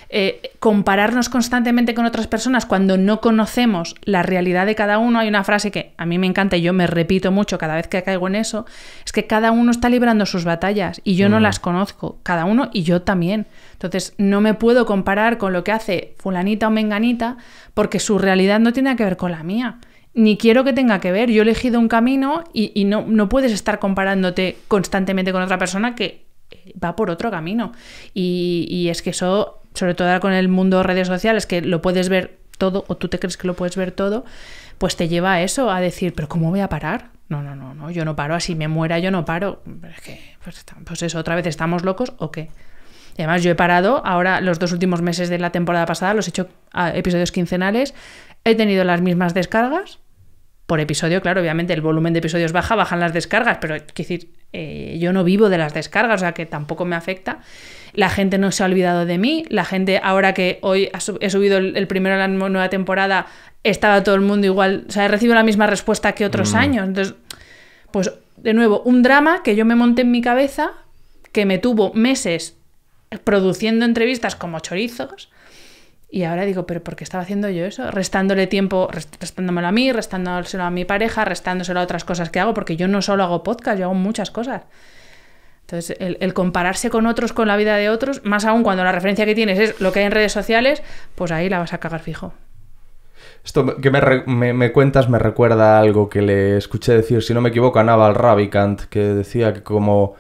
eh, compararnos constantemente con otras personas cuando no conocemos la realidad de cada uno, hay una frase que a mí me encanta y yo me repito mucho cada vez que caigo en eso, es que cada uno está librando sus batallas y yo no mm. las conozco, cada uno y yo también. Entonces no me puedo comparar con lo que hace fulanita o menganita porque su realidad no tiene que ver con la mía ni quiero que tenga que ver. Yo he elegido un camino y, no, no puedes estar comparándote constantemente con otra persona que eh, va por otro camino. Y, es que eso, sobre todo ahora con el mundo de redes sociales, que lo puedes ver todo, o tú te crees que lo puedes ver todo, pues te lleva a eso, a decir, pero ¿cómo voy a parar? No, no, no, no, yo no paro, así me muera, yo no paro. Es que, pues, pues, eso, otra vez, ¿estamos locos o qué? Y además, yo he parado, ahora los dos últimos meses de la temporada pasada los he hecho ah, episodios quincenales, he tenido las mismas descargas, por episodio, claro, obviamente el volumen de episodios baja, bajan las descargas, pero quiero decir, eh, yo no vivo de las descargas, o sea que tampoco me afecta. La gente no se ha olvidado de mí, la gente ahora que hoy he subido el, primero de la nueva temporada, estaba todo el mundo igual, o sea, he recibido la misma respuesta que otros mm. años. Entonces, pues de nuevo, un drama que yo me monté en mi cabeza, que me tuvo meses produciendo entrevistas como chorizos, y ahora digo, ¿pero por qué estaba haciendo yo eso? Restándole tiempo, restándomelo a mí, restándoselo a mi pareja, restándoselo a otras cosas que hago, porque yo no solo hago podcast, yo hago muchas cosas. Entonces, el, compararse con otros, con la vida de otros, más aún cuando la referencia que tienes es lo que hay en redes sociales, pues ahí la vas a cagar fijo. Esto que me, me, cuentas me recuerda algo que le escuché decir, si no me equivoco, a Naval Ravikant, que decía que como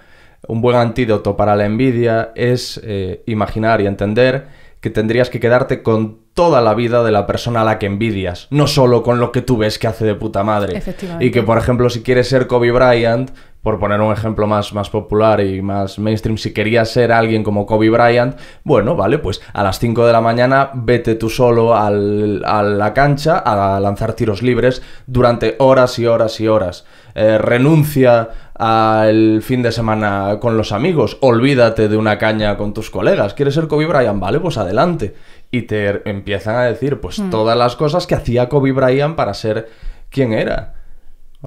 un buen antídoto para la envidia es eh, imaginar y entender que tendrías que quedarte con toda la vida de la persona a la que envidias, no solo con lo que tú ves que hace de puta madre. Y que, por ejemplo, si quieres ser Kobe Bryant, por poner un ejemplo más, más popular y más mainstream, si querías ser alguien como Kobe Bryant, bueno, vale, pues a las 5 de la mañana vete tú solo a la cancha a lanzar tiros libres durante horas y horas y horas. Eh, renuncia al fin de semana con los amigos, olvídate de una caña con tus colegas, ¿quieres ser Kobe Bryant? Vale, pues adelante. Y te empiezan a decir pues hmm. todas las cosas que hacía Kobe Bryant para ser quien era.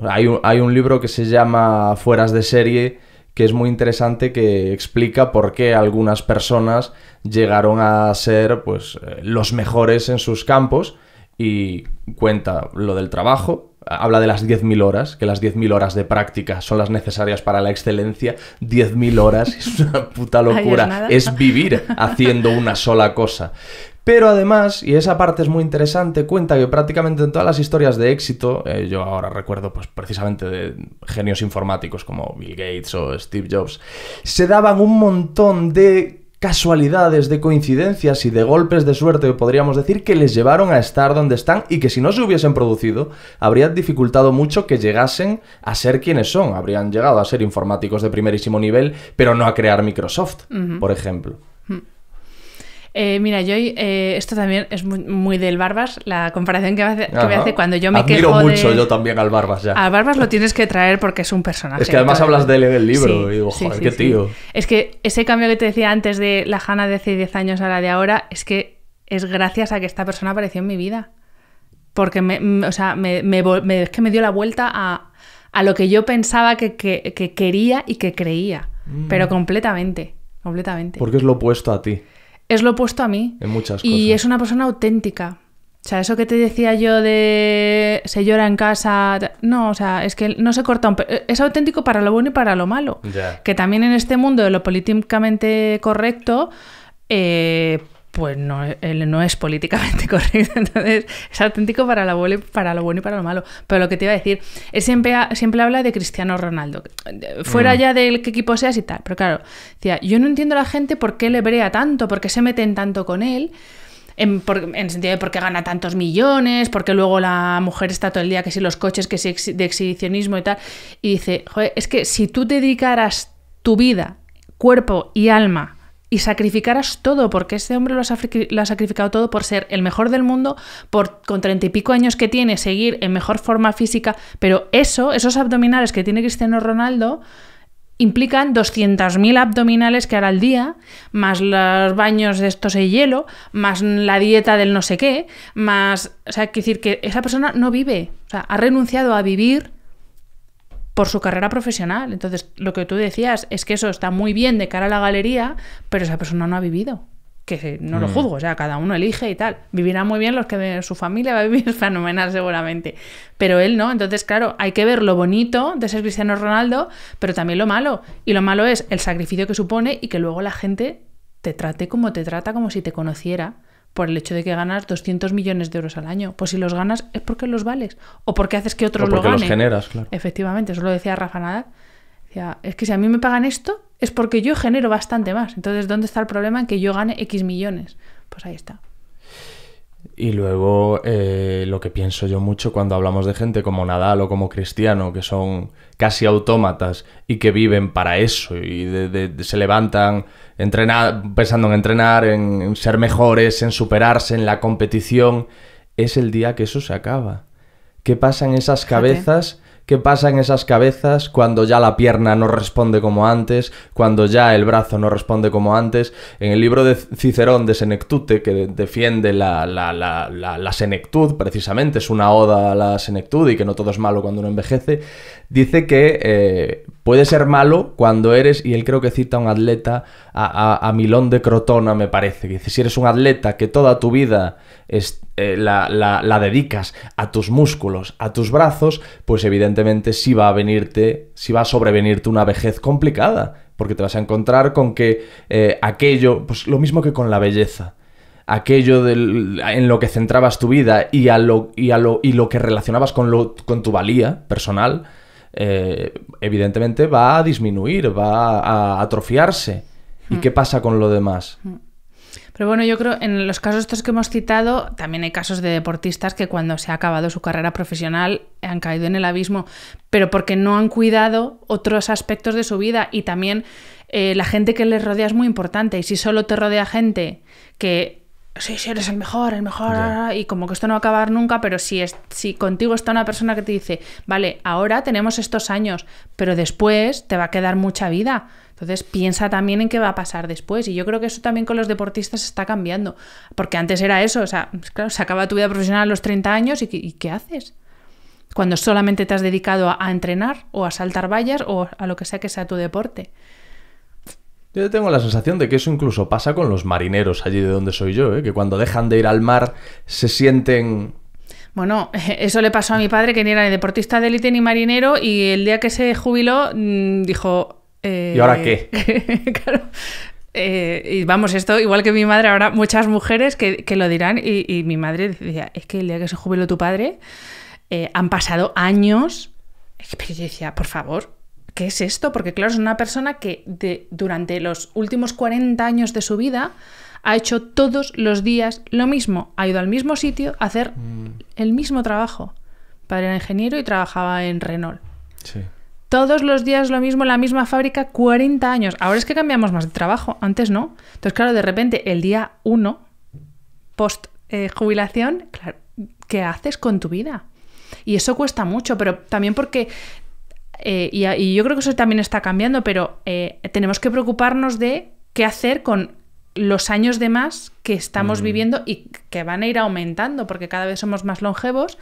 Hay un, libro que se llama Fueras de serie, que es muy interesante, que explica por qué algunas personas llegaron a ser pues, eh, los mejores en sus campos y cuenta lo del trabajo, habla de las 10.000 horas, que las 10.000 horas de práctica son las necesarias para la excelencia. 10.000 horas es una puta locura, es vivir haciendo una sola cosa. Pero además, y esa parte es muy interesante, cuenta que prácticamente en todas las historias de éxito, eh, yo ahora recuerdo pues, precisamente de genios informáticos como Bill Gates o Steve Jobs, se daban un montón de casualidades, de coincidencias y de golpes de suerte, podríamos decir, que les llevaron a estar donde están y que si no se hubiesen producido, habría dificultado mucho que llegasen a ser quienes son. Habrían llegado a ser informáticos de primerísimo nivel, pero no a crear Microsoft, por ejemplo. Eh, mira, yo eh, esto también es muy, del Barbas, la comparación que, me hace, cuando yo me Admiro mucho yo también al Barbas ya. Al Barbas lo tienes que traer porque es un personaje. Es que además hablas de él en el libro y digo, joder, qué tío. Es que ese cambio que te decía antes de la Hanna de hace 10 años a la de ahora es que es gracias a que esta persona apareció en mi vida. Porque me, o sea, es que me dio la vuelta a, lo que yo pensaba que, quería y que creía. Mm. Pero completamente, completamente. Porque es lo opuesto a ti es lo opuesto a mí. En muchas cosas. Y es una persona auténtica. O sea, eso que te decía yo de se llora en casa, no, o sea, es que no se corta un eh, es auténtico para lo bueno y para lo malo. Que también en este mundo de lo políticamente correcto eh, pues no, él no es políticamente correcto. Entonces, es auténtico para lo, bueno, y para lo malo. Pero lo que te iba a decir, es siempre, habla de Cristiano Ronaldo, fuera mm. ya del qué equipo seas y tal. Pero claro, decía, yo no entiendo a la gente por qué le brea tanto, por qué se meten tanto con él. En, el sentido de por qué gana tantos millones, porque luego la mujer está todo el día que si los coches, que si de exhibicionismo y tal. Y dice, joder, es que si tú dedicaras tu vida, cuerpo y alma y sacrificarás todo, porque ese hombre lo ha, sacrificado todo por ser el mejor del mundo, por con treinta y pico años que tiene, seguir en mejor forma física, pero eso, esos abdominales que tiene Cristiano Ronaldo, implican 200.000 abdominales que hará al día, más los baños de estos de hielo, más la dieta del no sé qué, más... O sea, hay que decir que esa persona no vive, o sea, ha renunciado a vivir por su carrera profesional. Entonces, lo que tú decías es que eso está muy bien de cara a la galería, pero esa persona no ha vivido que no lo mm. juzgo, o sea, cada uno elige y tal. Vivirá muy bien los que de su familia va a vivir fenomenal seguramente, pero él no. Entonces, claro, hay que ver lo bonito de ser Cristiano Ronaldo, pero también lo malo. Y lo malo es el sacrificio que supone y que luego la gente te trate como te trata, como si te conociera por el hecho de que ganas 200 millones de euros al año. Pues si los ganas es porque los vales o porque haces que otros lo ganen. los generas, claro. Efectivamente, eso lo decía Rafa Nadal. Decía, es que si a mí me pagan esto es porque yo genero bastante más. Entonces, ¿dónde está el problema en que yo gane X millones? Pues ahí está. Y luego eh, lo que pienso yo mucho cuando hablamos de gente como Nadal o como Cristiano, que son casi autómatas y que viven para eso y se levantan pensando en entrenar, en, en ser mejores, en superarse, en la competición, es el día que eso se acaba. ¿Qué pasa en esas cabezas qué pasa en esas cabezas cuando ya la pierna no responde como antes, cuando ya el brazo no responde como antes. En el libro de Cicerón de Senectute, que defiende la, senectud, precisamente, es una oda a la senectud y que no todo es malo cuando uno envejece, dice que... Eh, puede ser malo cuando eres, y él creo que cita a un atleta, a, a, Milón de Crotona, me parece, que dice, si eres un atleta que toda tu vida eh, la, dedicas a tus músculos, a tus brazos, pues evidentemente sí va a venirte, sí va a sobrevenirte una vejez complicada, porque te vas a encontrar con que eh, aquello, pues lo mismo que con la belleza aquello en lo que centrabas tu vida y, a lo, y, a lo, y lo que relacionabas con, lo, con tu valía personal, eh, evidentemente va a disminuir, va a atrofiarse. ¿Y mm. qué pasa con lo demás? Mm. Pero bueno, yo creo en los casos estos que hemos citado, también hay casos de deportistas que cuando se ha acabado su carrera profesional han caído en el abismo, pero porque no han cuidado otros aspectos de su vida y también eh, la gente que les rodea es muy importante. Y si solo te rodea gente que sí, sí, eres el mejor, el mejor, y como que esto no va a acabar nunca, pero si, es, si contigo está una persona que te dice, vale, ahora tenemos estos años, pero después te va a quedar mucha vida. Entonces piensa también en qué va a pasar después. Y yo creo que eso también con los deportistas está cambiando. Porque antes era eso, o sea, pues claro, se acaba tu vida profesional a los 30 años y, ¿qué haces? Cuando solamente te has dedicado a entrenar o a saltar vallas o a lo que sea que sea tu deporte. Yo tengo la sensación de que eso incluso pasa con los marineros allí de donde soy yo, ¿eh? que cuando dejan de ir al mar se sienten bueno, eso le pasó a mi padre, que ni era ni deportista de élite ni marinero, y el día que se jubiló mm, dijo... Eh, ¿Y ahora qué? claro. Eh, y vamos, esto, igual que mi madre, ahora muchas mujeres que, lo dirán, y, mi madre decía, es que el día que se jubiló tu padre, han pasado años. Pero yo decía, por favor, ¿qué es esto? Porque claro, es una persona que durante los últimos 40 años de su vida ha hecho todos los días lo mismo, ha ido al mismo sitio a hacer mm. el mismo trabajo. Padre era ingeniero y trabajaba en Renault. Sí. Todos los días lo mismo, la misma fábrica, 40 años. Ahora es que cambiamos más de trabajo, antes no. Entonces, claro, de repente, el día 1, post eh, jubilación, claro, ¿qué haces con tu vida? Y eso cuesta mucho, pero también porque eh, y, yo creo que eso también está cambiando, pero eh, tenemos que preocuparnos de qué hacer con los años de más que estamos mm. viviendo y que van a ir aumentando, porque cada vez somos más longevos,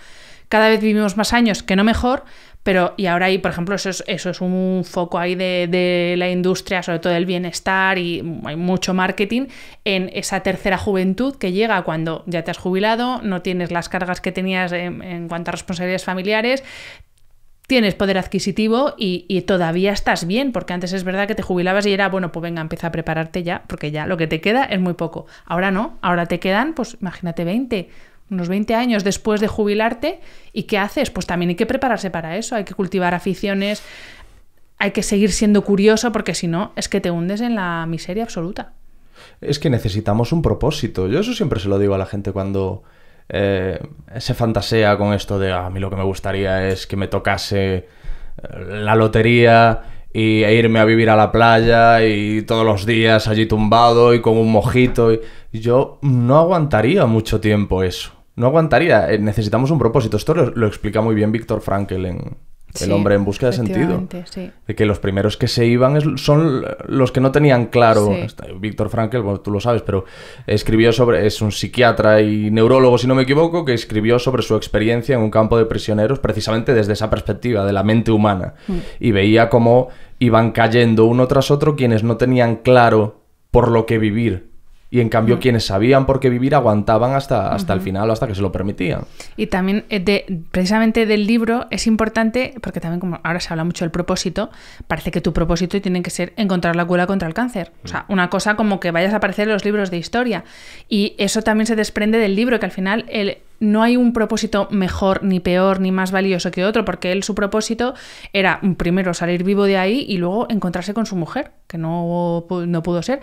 cada vez vivimos más años, que no mejor, pero y ahora hay, por ejemplo, eso es, un foco ahí de, la industria, sobre todo del bienestar y hay mucho marketing en esa tercera juventud que llega cuando ya te has jubilado, no tienes las cargas que tenías en cuanto a responsabilidades familiares, tienes poder adquisitivo y, todavía estás bien, porque antes es verdad que te jubilabas y era, bueno, pues venga, empieza a prepararte ya, porque ya lo que te queda es muy poco. Ahora no, ahora te quedan, pues imagínate, 20, unos 20 años después de jubilarte, ¿y qué haces? Pues también hay que prepararse para eso, hay que cultivar aficiones, hay que seguir siendo curioso, porque si no, es que te hundes en la miseria absoluta. Es que necesitamos un propósito. Yo eso siempre se lo digo a la gente cuando eh, se fantasea con esto de ah, a mí lo que me gustaría es que me tocase eh, la lotería y, e irme a vivir a la playa y todos los días allí tumbado y con un mojito. Y, yo no aguantaría mucho tiempo eso. No aguantaría. Eh, necesitamos un propósito. Esto lo, lo explica muy bien Víctor Frankel en, el hombre en busca de sentido. De que los primeros que se iban son los que no tenían claro. Víctor Frankel, tú lo sabes, pero escribió sobre. Es un psiquiatra y neurólogo, si no me equivoco, que escribió sobre su experiencia en un campo de prisioneros, precisamente desde esa perspectiva, de la mente humana. Mm. Y veía cómo iban cayendo uno tras otro quienes no tenían claro por lo que vivir y en cambio, mm. quienes sabían por qué vivir aguantaban hasta, hasta el final, hasta que se lo permitían. Y también, eh, de, precisamente del libro, es importante, porque también, como ahora se habla mucho del propósito, parece que tu propósito tiene que ser encontrar la cura contra el cáncer. O sea, mm. una cosa como que vayas a aparecer en los libros de historia. Y eso también se desprende del libro, que al final no hay un propósito mejor, ni peor, ni más valioso que otro, porque él su propósito era primero salir vivo de ahí y luego encontrarse con su mujer, que no, no pudo ser.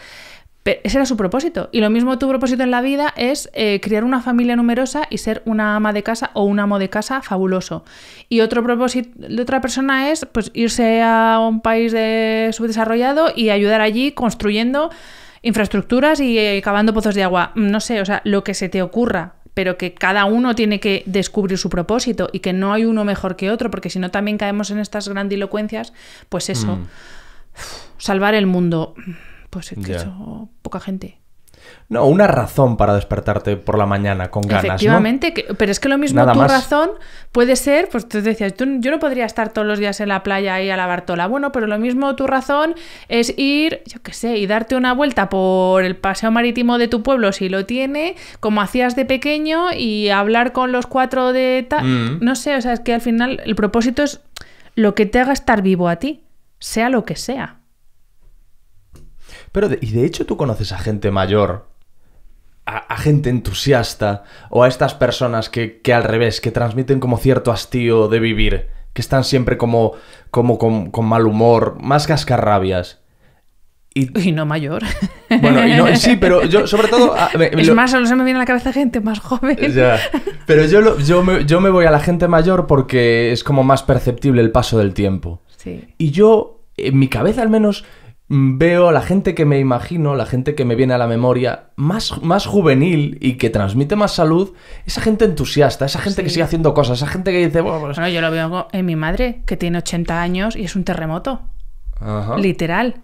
Pero ese era su propósito. Y lo mismo tu propósito en la vida es eh, criar crear una familia numerosa y ser una ama de casa o un amo de casa fabuloso. Y otro propósito de otra persona es pues, irse a un país de subdesarrollado y ayudar allí construyendo infraestructuras y eh, cavando pozos de agua. Mm, no sé, o sea, lo que se te ocurra pero que cada uno tiene que descubrir su propósito y que no hay uno mejor que otro, porque si no también caemos en estas grandilocuencias, pues eso, mm. salvar el mundo pues que poca gente. No, una razón para despertarte por la mañana con ganas. Efectivamente, pero es que lo mismo tu razón puede ser, pues tú decías, yo no podría estar todos los días en la playa ahí a la Bartola. Bueno, pero lo mismo tu razón es ir, yo qué sé, y darte una vuelta por el paseo marítimo de tu pueblo si lo tiene, como hacías de pequeño, y hablar con los cuatro de mm. No sé, o sea, es que al final el propósito es lo que te haga estar vivo a ti, sea lo que sea. Pero y de hecho tú conoces a gente mayor, a, gente entusiasta, o a estas personas que, al revés, que transmiten como cierto hastío de vivir, que están siempre como, como con, mal humor, más cascarrabias. Y, no mayor. Bueno, sí, pero yo sobre todo... Ah, es más, no se me viene a la cabeza gente más joven. Pero yo, yo, me, yo me voy a la gente mayor porque es como más perceptible el paso del tiempo. Sí. Y yo, en mi cabeza al menos, veo a la gente que me imagino, la gente que me viene a la memoria, más, más juvenil y que transmite más salud, esa gente entusiasta, esa gente que sigue haciendo cosas, esa gente que dice... Pues-". Bueno, yo lo veo en mi madre, que tiene 80 años y es un terremoto. Literal.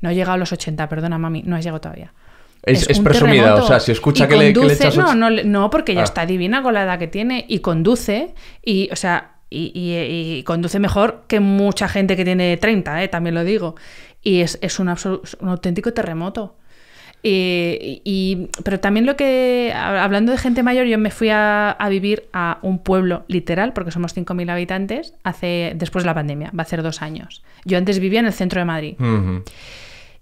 No he llegado a los 80, perdona mami, no has llegado todavía. Es, es, presumida, o sea, si escucha que, le, echas... No, no, porque ya ah. está divina con la edad que tiene y conduce y, o sea, y, conduce mejor que mucha gente que tiene 30, eh, también lo digo y es, un, auténtico terremoto. pero también lo que, hablando de gente mayor, yo me fui a, vivir a un pueblo literal, porque somos 5.000 habitantes, hace, después de la pandemia, va a ser dos años. Yo antes vivía en el centro de Madrid.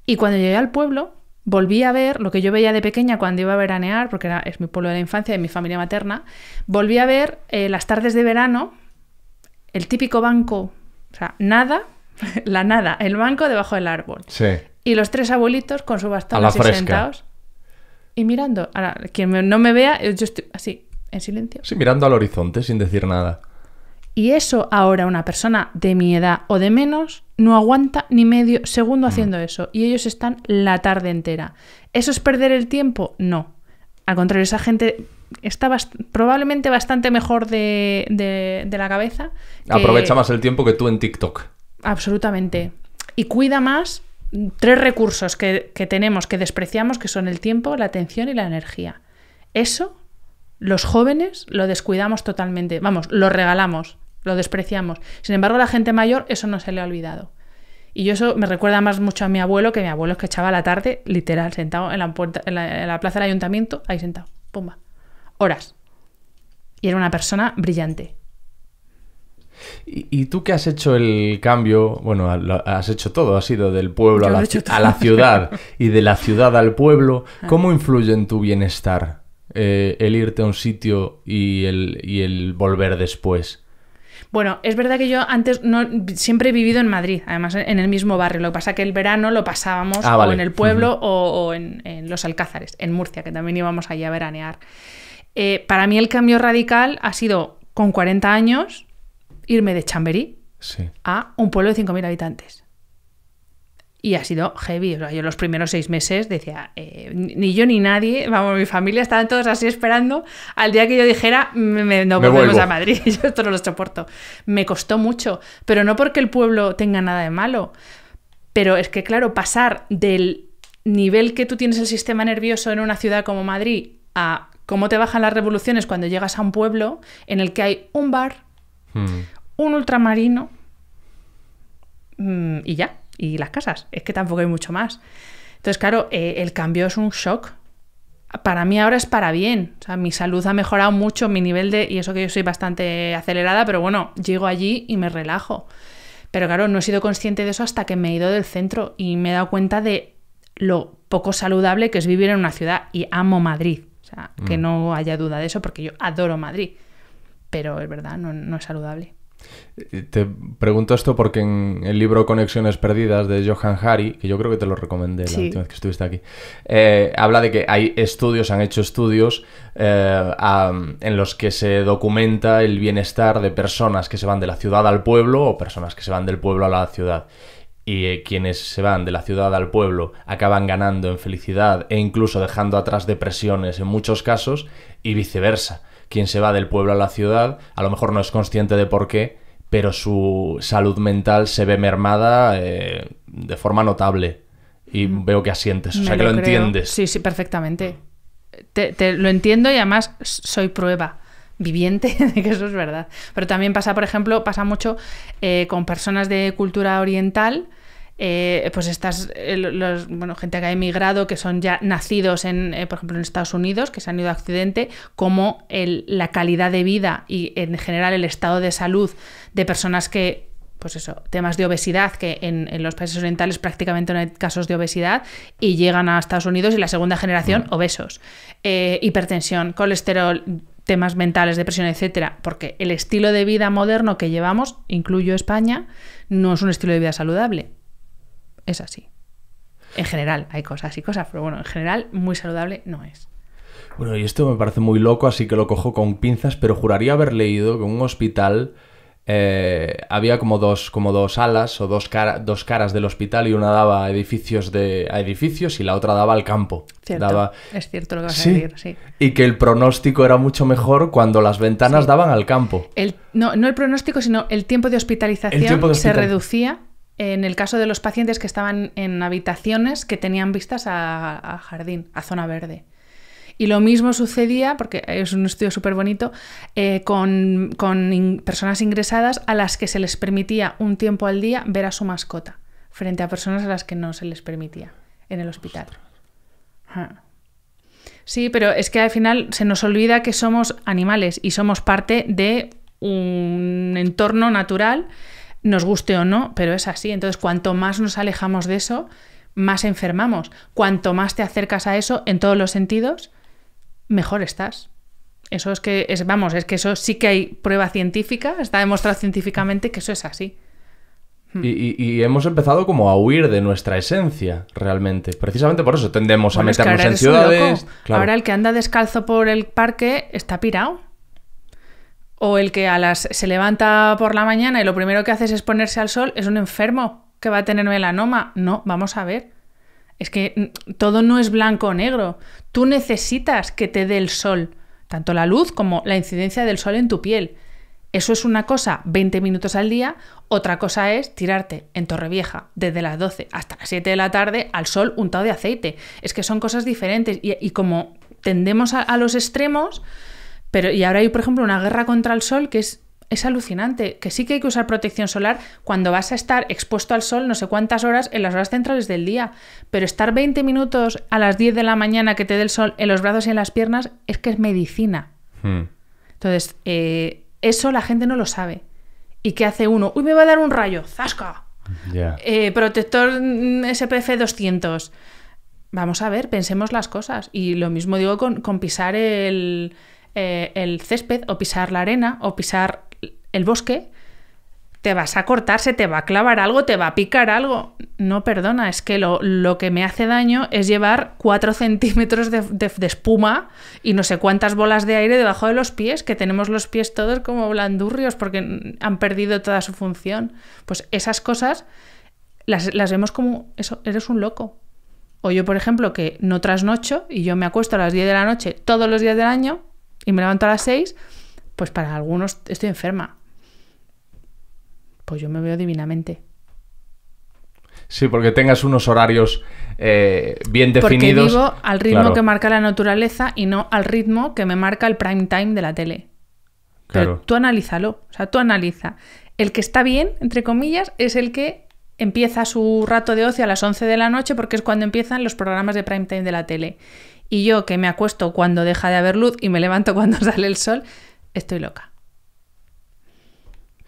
Y cuando llegué al pueblo, volví a ver lo que yo veía de pequeña cuando iba a veranear, porque era, es mi pueblo de la infancia, de mi familia materna, volví a ver eh, las tardes de verano, el típico banco, o sea, nada, la nada, el banco debajo del árbol. Sí. Y los tres abuelitos con su bastón sentados y mirando. Ahora, quien no me vea, yo estoy así, en silencio. Sí, mirando al horizonte sin decir nada. Y eso ahora una persona de mi edad o de menos no aguanta ni medio segundo mm. haciendo eso. Y ellos están la tarde entera. ¿Eso es perder el tiempo? No. Al contrario, esa gente está probablemente bastante mejor de, la cabeza. Aprovecha más el tiempo que tú en TikTok. Absolutamente. Y cuida más tres recursos que, tenemos, que despreciamos, que son el tiempo, la atención y la energía. Eso los jóvenes lo descuidamos totalmente, vamos, lo regalamos, lo despreciamos. Sin embargo, a la gente mayor eso no se le ha olvidado. Y yo eso me recuerda más mucho a mi abuelo, que mi abuelo es que echaba la tarde, literal, sentado en la, puerta, en la, en la plaza del ayuntamiento, ahí sentado, pumba, horas. Y era una persona brillante, ¿Y, tú que has hecho el cambio? Bueno, has hecho todo, has sido del pueblo a la, ciudad y de la ciudad al pueblo. Ah. ¿Cómo influye en tu bienestar eh, el irte a un sitio y el, volver después? Bueno, es verdad que yo antes no siempre he vivido en Madrid, además eh, en el mismo barrio. Lo que pasa que el verano lo pasábamos ah, o en el pueblo o, en, los Alcázares, en Murcia, que también íbamos allí a veranear. Eh, para mí el cambio radical ha sido con 40 años irme de Chamberí a un pueblo de 5.000 habitantes. Y ha sido heavy. O sea, yo los primeros seis meses decía, eh, ni yo ni nadie, vamos, mi familia estaban todos así esperando al día que yo dijera, me, no volvemos a Madrid, yo esto no lo soporto. Me costó mucho, pero no porque el pueblo tenga nada de malo, pero es que, claro, pasar del nivel que tú tienes el sistema nervioso en una ciudad como Madrid a cómo te bajan las revoluciones cuando llegas a un pueblo en el que hay un bar, hmm un ultramarino mm, y ya, y las casas. Es que tampoco hay mucho más. Entonces, claro, eh, el cambio es un shock. Para mí ahora es para bien. O sea, mi salud ha mejorado mucho, mi nivel de... Y eso que yo soy bastante acelerada, pero bueno, llego allí y me relajo. Pero claro, no he sido consciente de eso hasta que me he ido del centro y me he dado cuenta de lo poco saludable que es vivir en una ciudad. Y amo Madrid. O sea, que mm. no haya duda de eso, porque yo adoro Madrid. Pero es verdad, no es saludable. Eh, te pregunto esto porque en el libro Conexiones Perdidas de Johan Hari, que yo creo que te lo recomendé la última vez que estuviste aquí, eh, habla de que hay estudios, han hecho estudios eh, en los que se documenta el bienestar de personas que se van de la ciudad al pueblo o personas que se van del pueblo a la ciudad. Y quienes se van de la ciudad al pueblo acaban ganando en felicidad e incluso dejando atrás depresiones en muchos casos y viceversa quien se va del pueblo a la ciudad a lo mejor no es consciente de por qué, pero su salud mental se ve mermada eh, de forma notable. Y mm. veo que asientes, o sea que lo, entiendes. Sí, sí, perfectamente. Te, lo entiendo y además soy prueba viviente de que eso es verdad. Pero también pasa, por ejemplo, pasa mucho eh, con personas de cultura oriental eh, pues estas, eh, bueno, gente que ha emigrado, que son ya nacidos en, eh, por ejemplo, en Estados Unidos, que se han ido a accidente, como la calidad de vida y en general el estado de salud de personas que pues eso, temas de obesidad, que en, los países orientales prácticamente no hay casos de obesidad, y llegan a Estados Unidos y la segunda generación obesos. hipertensión, colesterol, temas mentales, depresión, etcétera, porque el estilo de vida moderno que llevamos, incluyo España, no es un estilo de vida saludable es así. En general hay cosas y cosas, pero bueno, en general muy saludable no es. Bueno, y esto me parece muy loco, así que lo cojo con pinzas, pero juraría haber leído que en un hospital eh, había como dos, como dos alas o dos, dos caras del hospital y una daba a edificios, de, edificios y la otra daba al campo. Es cierto lo que vas a decir, sí. Y que el pronóstico era mucho mejor cuando las ventanas daban al campo. El, no, no el pronóstico, sino el tiempo de hospitalización se reducía en el caso de los pacientes que estaban en habitaciones que tenían vistas a, jardín, a zona verde. Y lo mismo sucedía, porque es un estudio súper bonito, eh, con, personas ingresadas a las que se les permitía un tiempo al día ver a su mascota, frente a personas a las que no se les permitía en el hospital. Ah. Sí, pero es que al final se nos olvida que somos animales y somos parte de un entorno natural nos guste o no, pero es así. Entonces, cuanto más nos alejamos de eso, más enfermamos. Cuanto más te acercas a eso en todos los sentidos, mejor estás. Eso es que es, vamos, es que eso sí que hay prueba científica, está demostrado científicamente que eso es así. Hmm. Y, hemos empezado como a huir de nuestra esencia, realmente. Precisamente por eso tendemos a meternos en ciudades. Ahora el que anda descalzo por el parque está pirado o el que a las se levanta por la mañana y lo primero que hace es ponerse al sol, es un enfermo que va a tener melanoma. No, vamos a ver. Es que mm, todo no es blanco o negro. Tú necesitas que te dé el sol, tanto la luz como la incidencia del sol en tu piel. Eso es una cosa 20 minutos al día, otra cosa es tirarte en Torrevieja desde las 12 hasta las 7 de la tarde al sol untado de aceite. Es que son cosas diferentes y, como tendemos a los extremos, pero, y ahora hay, por ejemplo, una guerra contra el sol que es es alucinante, que sí que hay que usar protección solar cuando vas a estar expuesto al sol no sé cuántas horas en las horas centrales del día, pero estar 20 minutos a las 10 de la mañana que te dé el sol en los brazos y en las piernas es que es medicina. Hmm. Entonces, eh, eso la gente no lo sabe. ¿Y qué hace uno? Uy, me va a dar un rayo, zasca. Eh, protector mm, SPF 200. Vamos a ver, pensemos las cosas. Y lo mismo digo con pisar el eh, el césped o pisar la arena o pisar el bosque, te vas a cortar, se te va a clavar algo, te va a picar algo. No, perdona, es que lo, que me hace daño es llevar 4 centímetros de, espuma y no sé cuántas bolas de aire debajo de los pies, que tenemos los pies todos como blandurrios porque han perdido toda su función. Pues esas cosas las, las vemos como, eso, eres un loco. O yo, por ejemplo, que no trasnocho y yo me acuesto a las 10 de la noche todos los días del año, y me levanto a las 6, pues para algunos estoy enferma. Pues yo me veo divinamente. Sí, porque tengas unos horarios eh, bien definidos. Porque vivo al ritmo que marca la naturaleza y no al ritmo que me marca el prime time de la tele. Claro. Pero tú analízalo, o sea, tú analiza. El que está bien, entre comillas, es el que empieza su rato de ocio a las 11 de la noche porque es cuando empiezan los programas de prime time de la tele y yo que me acuesto cuando deja de haber luz y me levanto cuando sale el sol, estoy loca.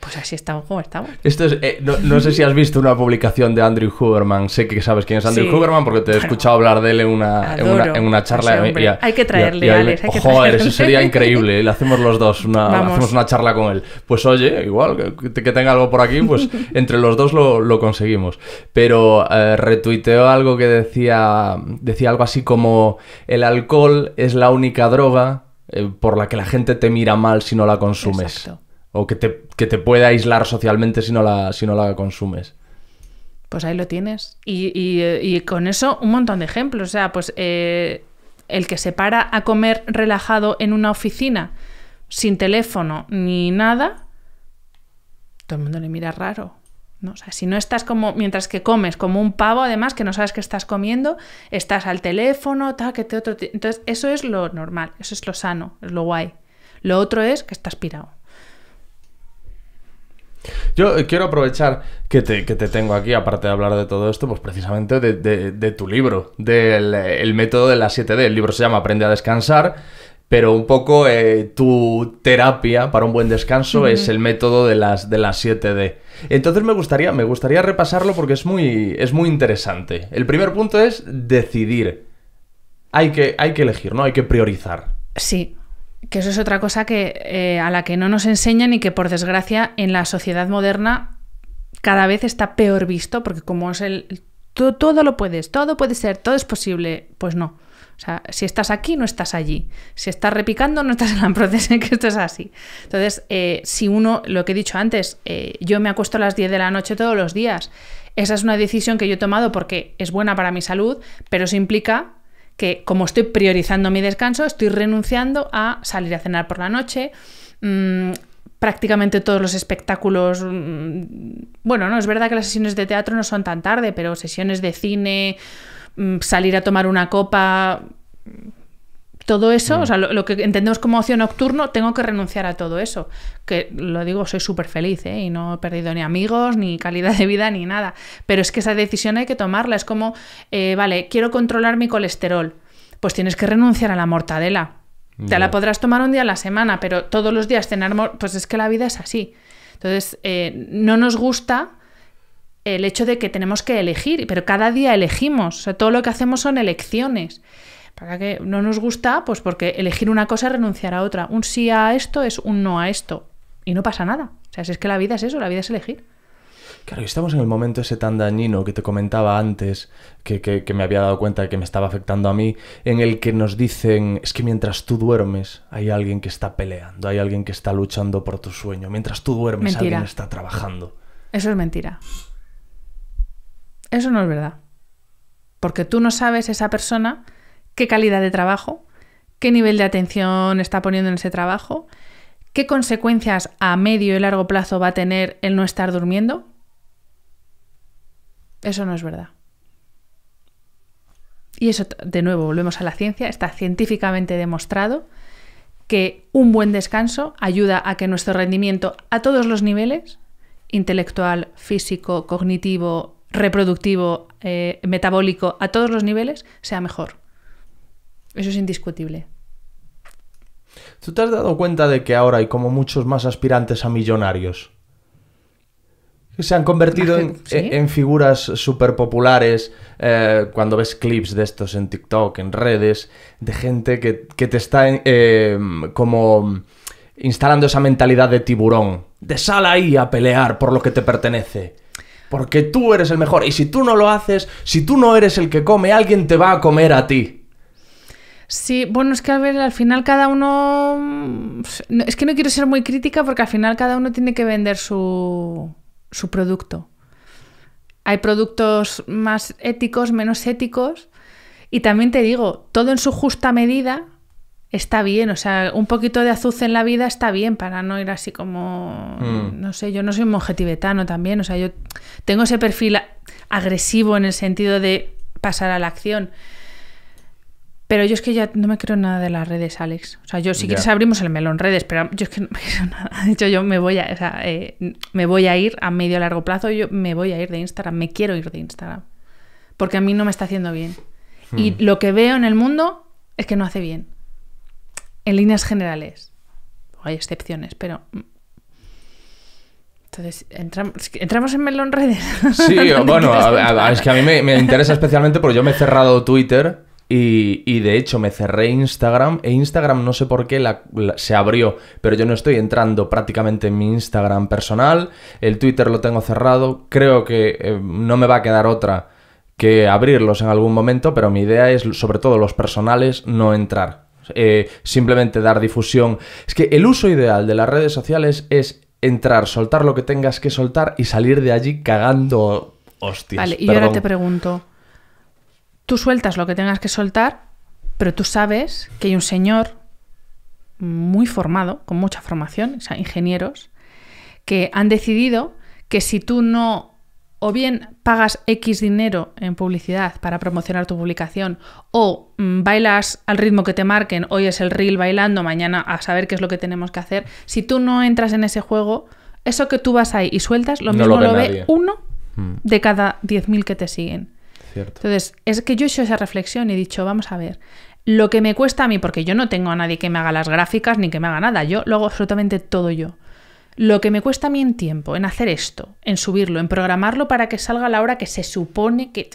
Pues así estamos como estamos. Esto es, eh, no, sé si has visto una publicación de Andrew Huberman. Sé que sabes quién es Andrew Huberman porque te he escuchado hablar de él en una, en una, charla. Eh, hay que traerle, Alex. joder, eso sería increíble. Eh, le hacemos los dos una, hacemos una charla con él. Pues oye, igual, que, tenga algo por aquí, pues entre los dos lo, conseguimos. Pero retuiteó algo que decía, decía algo así como: el alcohol es la única droga por la que la gente te mira mal si no la consumes o que te, pueda aislar socialmente si no la, si no la consumes. Pues ahí lo tienes. Y, con eso un montón de ejemplos. O sea, pues eh, el que se para a comer relajado en una oficina sin teléfono ni nada, todo el mundo le mira raro. ¿no? O sea, si no estás como, mientras que comes, como un pavo, además, que no sabes que estás comiendo, estás al teléfono, tal, que te otro. Entonces, eso es lo normal, eso es lo sano, es lo guay. Lo otro es que estás pirado. Yo eh, quiero aprovechar que te, tengo aquí, aparte de hablar de todo esto, pues precisamente de, tu libro, del eh, método de la 7D. El libro se llama Aprende a descansar, pero un poco eh, tu terapia para un buen descanso es el método de las, de las 7D. Entonces me gustaría, me gustaría repasarlo porque es muy, es muy interesante. El primer punto es decidir. Hay que, hay que elegir, ¿no? Hay que priorizar. Sí, que eso es otra cosa que, eh, a la que no nos enseñan y que por desgracia en la sociedad moderna cada vez está peor visto, porque como es el... Todo, lo puedes, todo puede ser, todo es posible, pues no. O sea, si estás aquí, no estás allí. Si estás repicando, no estás en la proceso que esto es así. Entonces, eh, si uno, lo que he dicho antes, eh, yo me acuesto a las 10 de la noche todos los días. Esa es una decisión que yo he tomado porque es buena para mi salud, pero eso implica que como estoy priorizando mi descanso, estoy renunciando a salir a cenar por la noche. Mm, prácticamente todos los espectáculos. Mm, bueno, no es verdad que las sesiones de teatro no son tan tarde, pero sesiones de cine, mm, salir a tomar una copa, todo eso, o mm. sea, lo, que entendemos como ocio nocturno, tengo que renunciar a todo eso. Que lo digo, soy súper feliz ¿eh? y no he perdido ni amigos, ni calidad de vida, ni nada. Pero es que esa decisión hay que tomarla. Es como, eh, vale, quiero controlar mi colesterol. Pues tienes que renunciar a la mortadela. Te la podrás tomar un día a la semana, pero todos los días tener... Pues es que la vida es así. Entonces, eh, no nos gusta el hecho de que tenemos que elegir, pero cada día elegimos. todo lo que hacemos son elecciones. Para que no nos gusta, pues porque elegir una cosa es renunciar a otra. Un sí a esto es un no a esto. Y no pasa nada. O sea, si es que la vida es eso, la vida es elegir. Claro, y estamos en el momento ese tan dañino que te comentaba antes, que, me había dado cuenta de que me estaba afectando a mí, en el que nos dicen, es que mientras tú duermes hay alguien que está peleando, hay alguien que está luchando por tu sueño, mientras tú duermes alguien está trabajando. Eso es mentira. Eso no es verdad. Porque tú no sabes esa persona qué calidad de trabajo, qué nivel de atención está poniendo en ese trabajo, qué consecuencias a medio y largo plazo va a tener el no estar durmiendo. Eso no es verdad. Y eso, de nuevo, volvemos a la ciencia, está científicamente demostrado que un buen descanso ayuda a que nuestro rendimiento a todos los niveles, intelectual, físico, cognitivo, reproductivo, eh, metabólico, a todos los niveles, sea mejor. Eso es indiscutible. ¿Tú te has dado cuenta de que ahora hay como muchos más aspirantes a millonarios? Que se han convertido en, figuras súper populares eh, cuando ves clips de estos en TikTok, en redes, de gente que, te está eh, como instalando esa mentalidad de tiburón, de sal ahí a pelear por lo que te pertenece. Porque tú eres el mejor y si tú no lo haces, si tú no eres el que come, alguien te va a comer a ti. Sí, bueno, es que al final cada uno. Mm, es que no quiero ser muy crítica porque al final cada uno tiene que vender su, su producto. Hay productos más éticos, menos éticos. Y también te digo, todo en su justa medida está bien. O sea, un poquito de azúcar en la vida está bien para no ir así como. Mm. No sé, yo no soy monje tibetano también. O sea, yo tengo ese perfil agresivo en el sentido de pasar a la acción. Pero yo es que ya no me creo nada de las redes, Alex. O sea, yo si quieres abrimos el melón redes, pero yo es que no me creo nada. De hecho, yo me voy a, eh, me voy a ir a medio largo plazo, yo me voy a ir de Instagram, me quiero ir de Instagram. Porque a mí no me está haciendo bien. Y hmm. lo que veo en el mundo es que no hace bien. En líneas generales. Hay excepciones, pero mm. entonces, ¿entramos, ¿entramos en melón redes? Sí, bueno, es que a mí me, interesa especialmente porque yo me he cerrado Twitter y, de hecho me cerré Instagram e Instagram no sé por qué se abrió, pero yo no estoy entrando prácticamente en mi Instagram personal, el Twitter lo tengo cerrado, creo que eh, no me va a quedar otra que abrirlos en algún momento, pero mi idea es sobre todo los personales no entrar, eh, simplemente dar difusión. Es que el uso ideal de las redes sociales es entrar, soltar lo que tengas que soltar y salir de allí cagando hostias. Vale, y ahora te pregunto tú sueltas lo que tengas que soltar, pero tú sabes que hay un señor muy formado, con mucha formación, o sea, ingenieros, que han decidido que si tú no o bien pagas X dinero en publicidad para promocionar tu publicación, o mm, bailas al ritmo que te marquen, hoy es el reel bailando, mañana a saber qué es lo que tenemos que hacer, si tú no entras en ese juego, eso que tú vas ahí y sueltas, lo mismo lo ve uno mm. de cada 10.000 que te siguen. Entonces, es que yo he hecho esa reflexión y he dicho, vamos a ver, lo que me cuesta a mí, porque yo no tengo a nadie que me haga las gráficas ni que me haga nada, yo lo hago absolutamente todo yo. Lo que me cuesta a mí en tiempo, en hacer esto, en subirlo, en programarlo para que salga a la hora que se supone que...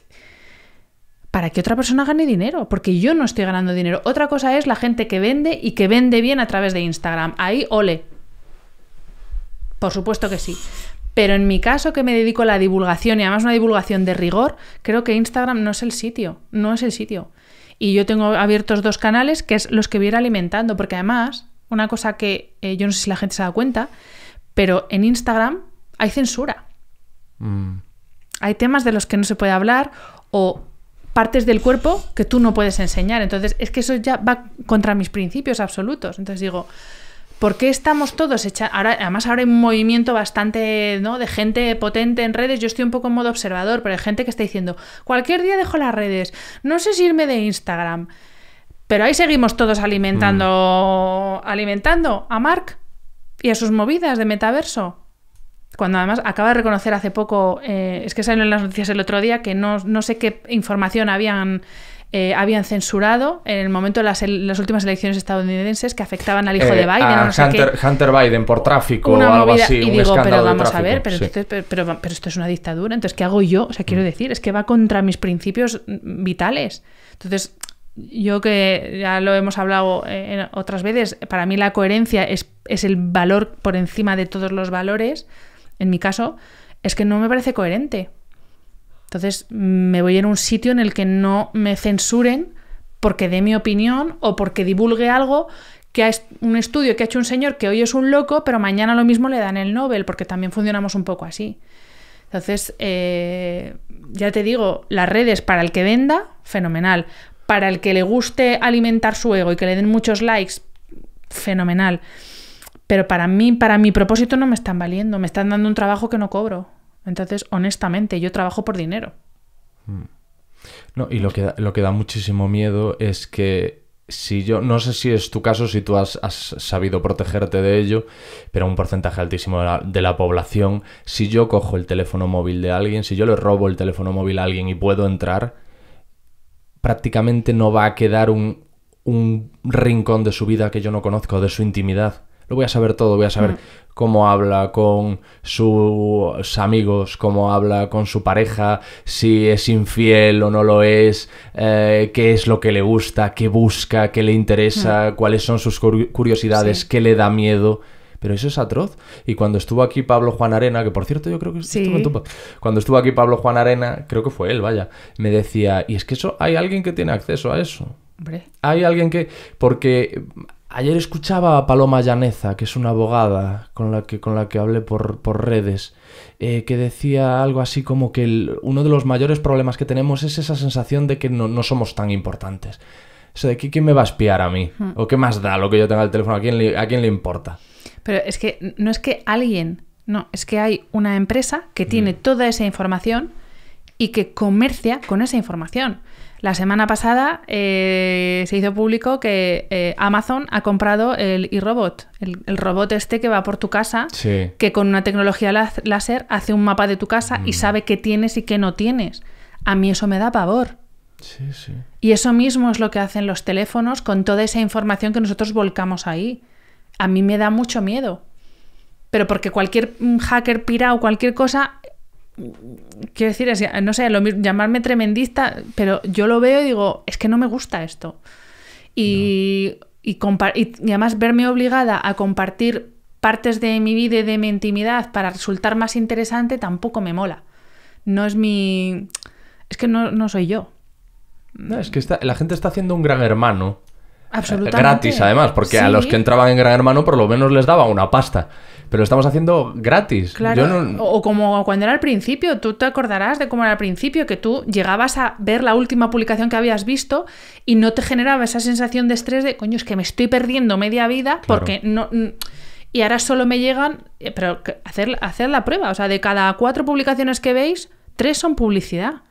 Para que otra persona gane dinero, porque yo no estoy ganando dinero. Otra cosa es la gente que vende y que vende bien a través de Instagram. Ahí, ole. Por supuesto que sí. Pero en mi caso, que me dedico a la divulgación y además una divulgación de rigor, creo que Instagram no es el sitio, no es el sitio. Y yo tengo abiertos dos canales que es los que voy a ir alimentando, porque además, una cosa que eh, yo no sé si la gente se da cuenta, pero en Instagram hay censura. Mm. Hay temas de los que no se puede hablar o partes del cuerpo que tú no puedes enseñar. Entonces, es que eso ya va contra mis principios absolutos. Entonces digo, ¿Por qué estamos todos echando? además, ahora hay un movimiento bastante ¿no? de gente potente en redes. Yo estoy un poco en modo observador, pero hay gente que está diciendo: cualquier día dejo las redes, no sé si irme de Instagram. Pero ahí seguimos todos alimentando, mm. alimentando a Mark y a sus movidas de metaverso. Cuando además acaba de reconocer hace poco, eh, es que salió en las noticias el otro día que no, no sé qué información habían eh, habían censurado en el momento de las, últimas elecciones estadounidenses que afectaban al hijo de eh, Biden. Hunter, Biden por tráfico o algo así. digo, pero vamos a ver, pero, esto es una dictadura, entonces ¿qué hago yo? O sea, quiero mm. decir, es que va contra mis principios mm, vitales. Entonces, yo que ya lo hemos hablado eh, otras veces, para mí la coherencia es, es el valor por encima de todos los valores, en mi caso, es que no me parece coherente. Entonces me voy en un sitio en el que no me censuren porque dé mi opinión o porque divulgue algo que es un estudio que ha hecho un señor que hoy es un loco, pero mañana lo mismo le dan el Nobel, porque también funcionamos un poco así. Entonces, eh, ya te digo, las redes para el que venda, fenomenal. Para el que le guste alimentar su ego y que le den muchos likes, fenomenal. Pero para mí, para mi propósito, no me están valiendo. Me están dando un trabajo que no cobro. Entonces, honestamente, yo trabajo por dinero. Hmm. No, y lo que, da, lo que da muchísimo miedo es que si yo, no sé si es tu caso, si tú has, sabido protegerte de ello, pero un porcentaje altísimo de la, población, si yo cojo el teléfono móvil de alguien, si yo le robo el teléfono móvil a alguien y puedo entrar, prácticamente no va a quedar un, un rincón de su vida que yo no conozco, de su intimidad lo voy a saber todo, voy a saber mm. cómo habla con sus amigos, cómo habla con su pareja, si es infiel o no lo es, eh, qué es lo que le gusta, qué busca, qué le interesa, mm. cuáles son sus curiosidades, qué le da miedo. Pero eso es atroz. Y cuando estuvo aquí Pablo Juan Arena, que por cierto yo creo que estuvo en tu... Cuando estuvo aquí Pablo Juan Arena, creo que fue él, vaya, me decía, y es que eso, hay alguien que tiene acceso a eso. Hombre. Hay alguien que, porque Ayer escuchaba a Paloma Llaneza, que es una abogada con la que, con la que hablé por, redes, eh, que decía algo así como que uno de los mayores problemas que tenemos es esa sensación de que no, somos tan importantes. O sea, ¿quién me va a espiar a mí? Hmm. ¿O qué más da lo que yo tenga el teléfono? ¿A quién, le, ¿A le importa? Pero es que no es que alguien, no, es que hay una empresa que tiene hmm. toda esa información y que comercia con esa información. La semana pasada eh, se hizo público que eh, Amazon ha comprado el iRobot, el, el, robot este que va por tu casa, que con una tecnología láser hace un mapa de tu casa y mm. sabe qué tienes y qué no tienes. A mí eso me da pavor. Sí, Y eso mismo es lo que hacen los teléfonos con toda esa información que nosotros volcamos ahí. A mí me da mucho miedo. Pero porque cualquier mm, hacker pira o cualquier cosa quiero decir, no sé, lo llamarme tremendista, pero yo lo veo y digo, es que no me gusta esto. Y, y, además verme obligada a compartir partes de mi vida y de mi intimidad para resultar más interesante tampoco me mola. No es mi... Es que no, no soy yo. es que la gente está haciendo un gran hermano Gratis, además, porque a los que entraban en Gran Hermano por lo menos les daba una pasta. Pero estamos haciendo gratis. Claro. O como cuando era al principio, tú te acordarás de cómo era al principio, que tú llegabas a ver la última publicación que habías visto y no te generaba esa sensación de estrés de, coño, es que me estoy perdiendo media vida porque no y ahora solo me llegan, eh, pero hacer, hacer la prueba, o sea, de cada cuatro publicaciones que veis, tres son publicidad.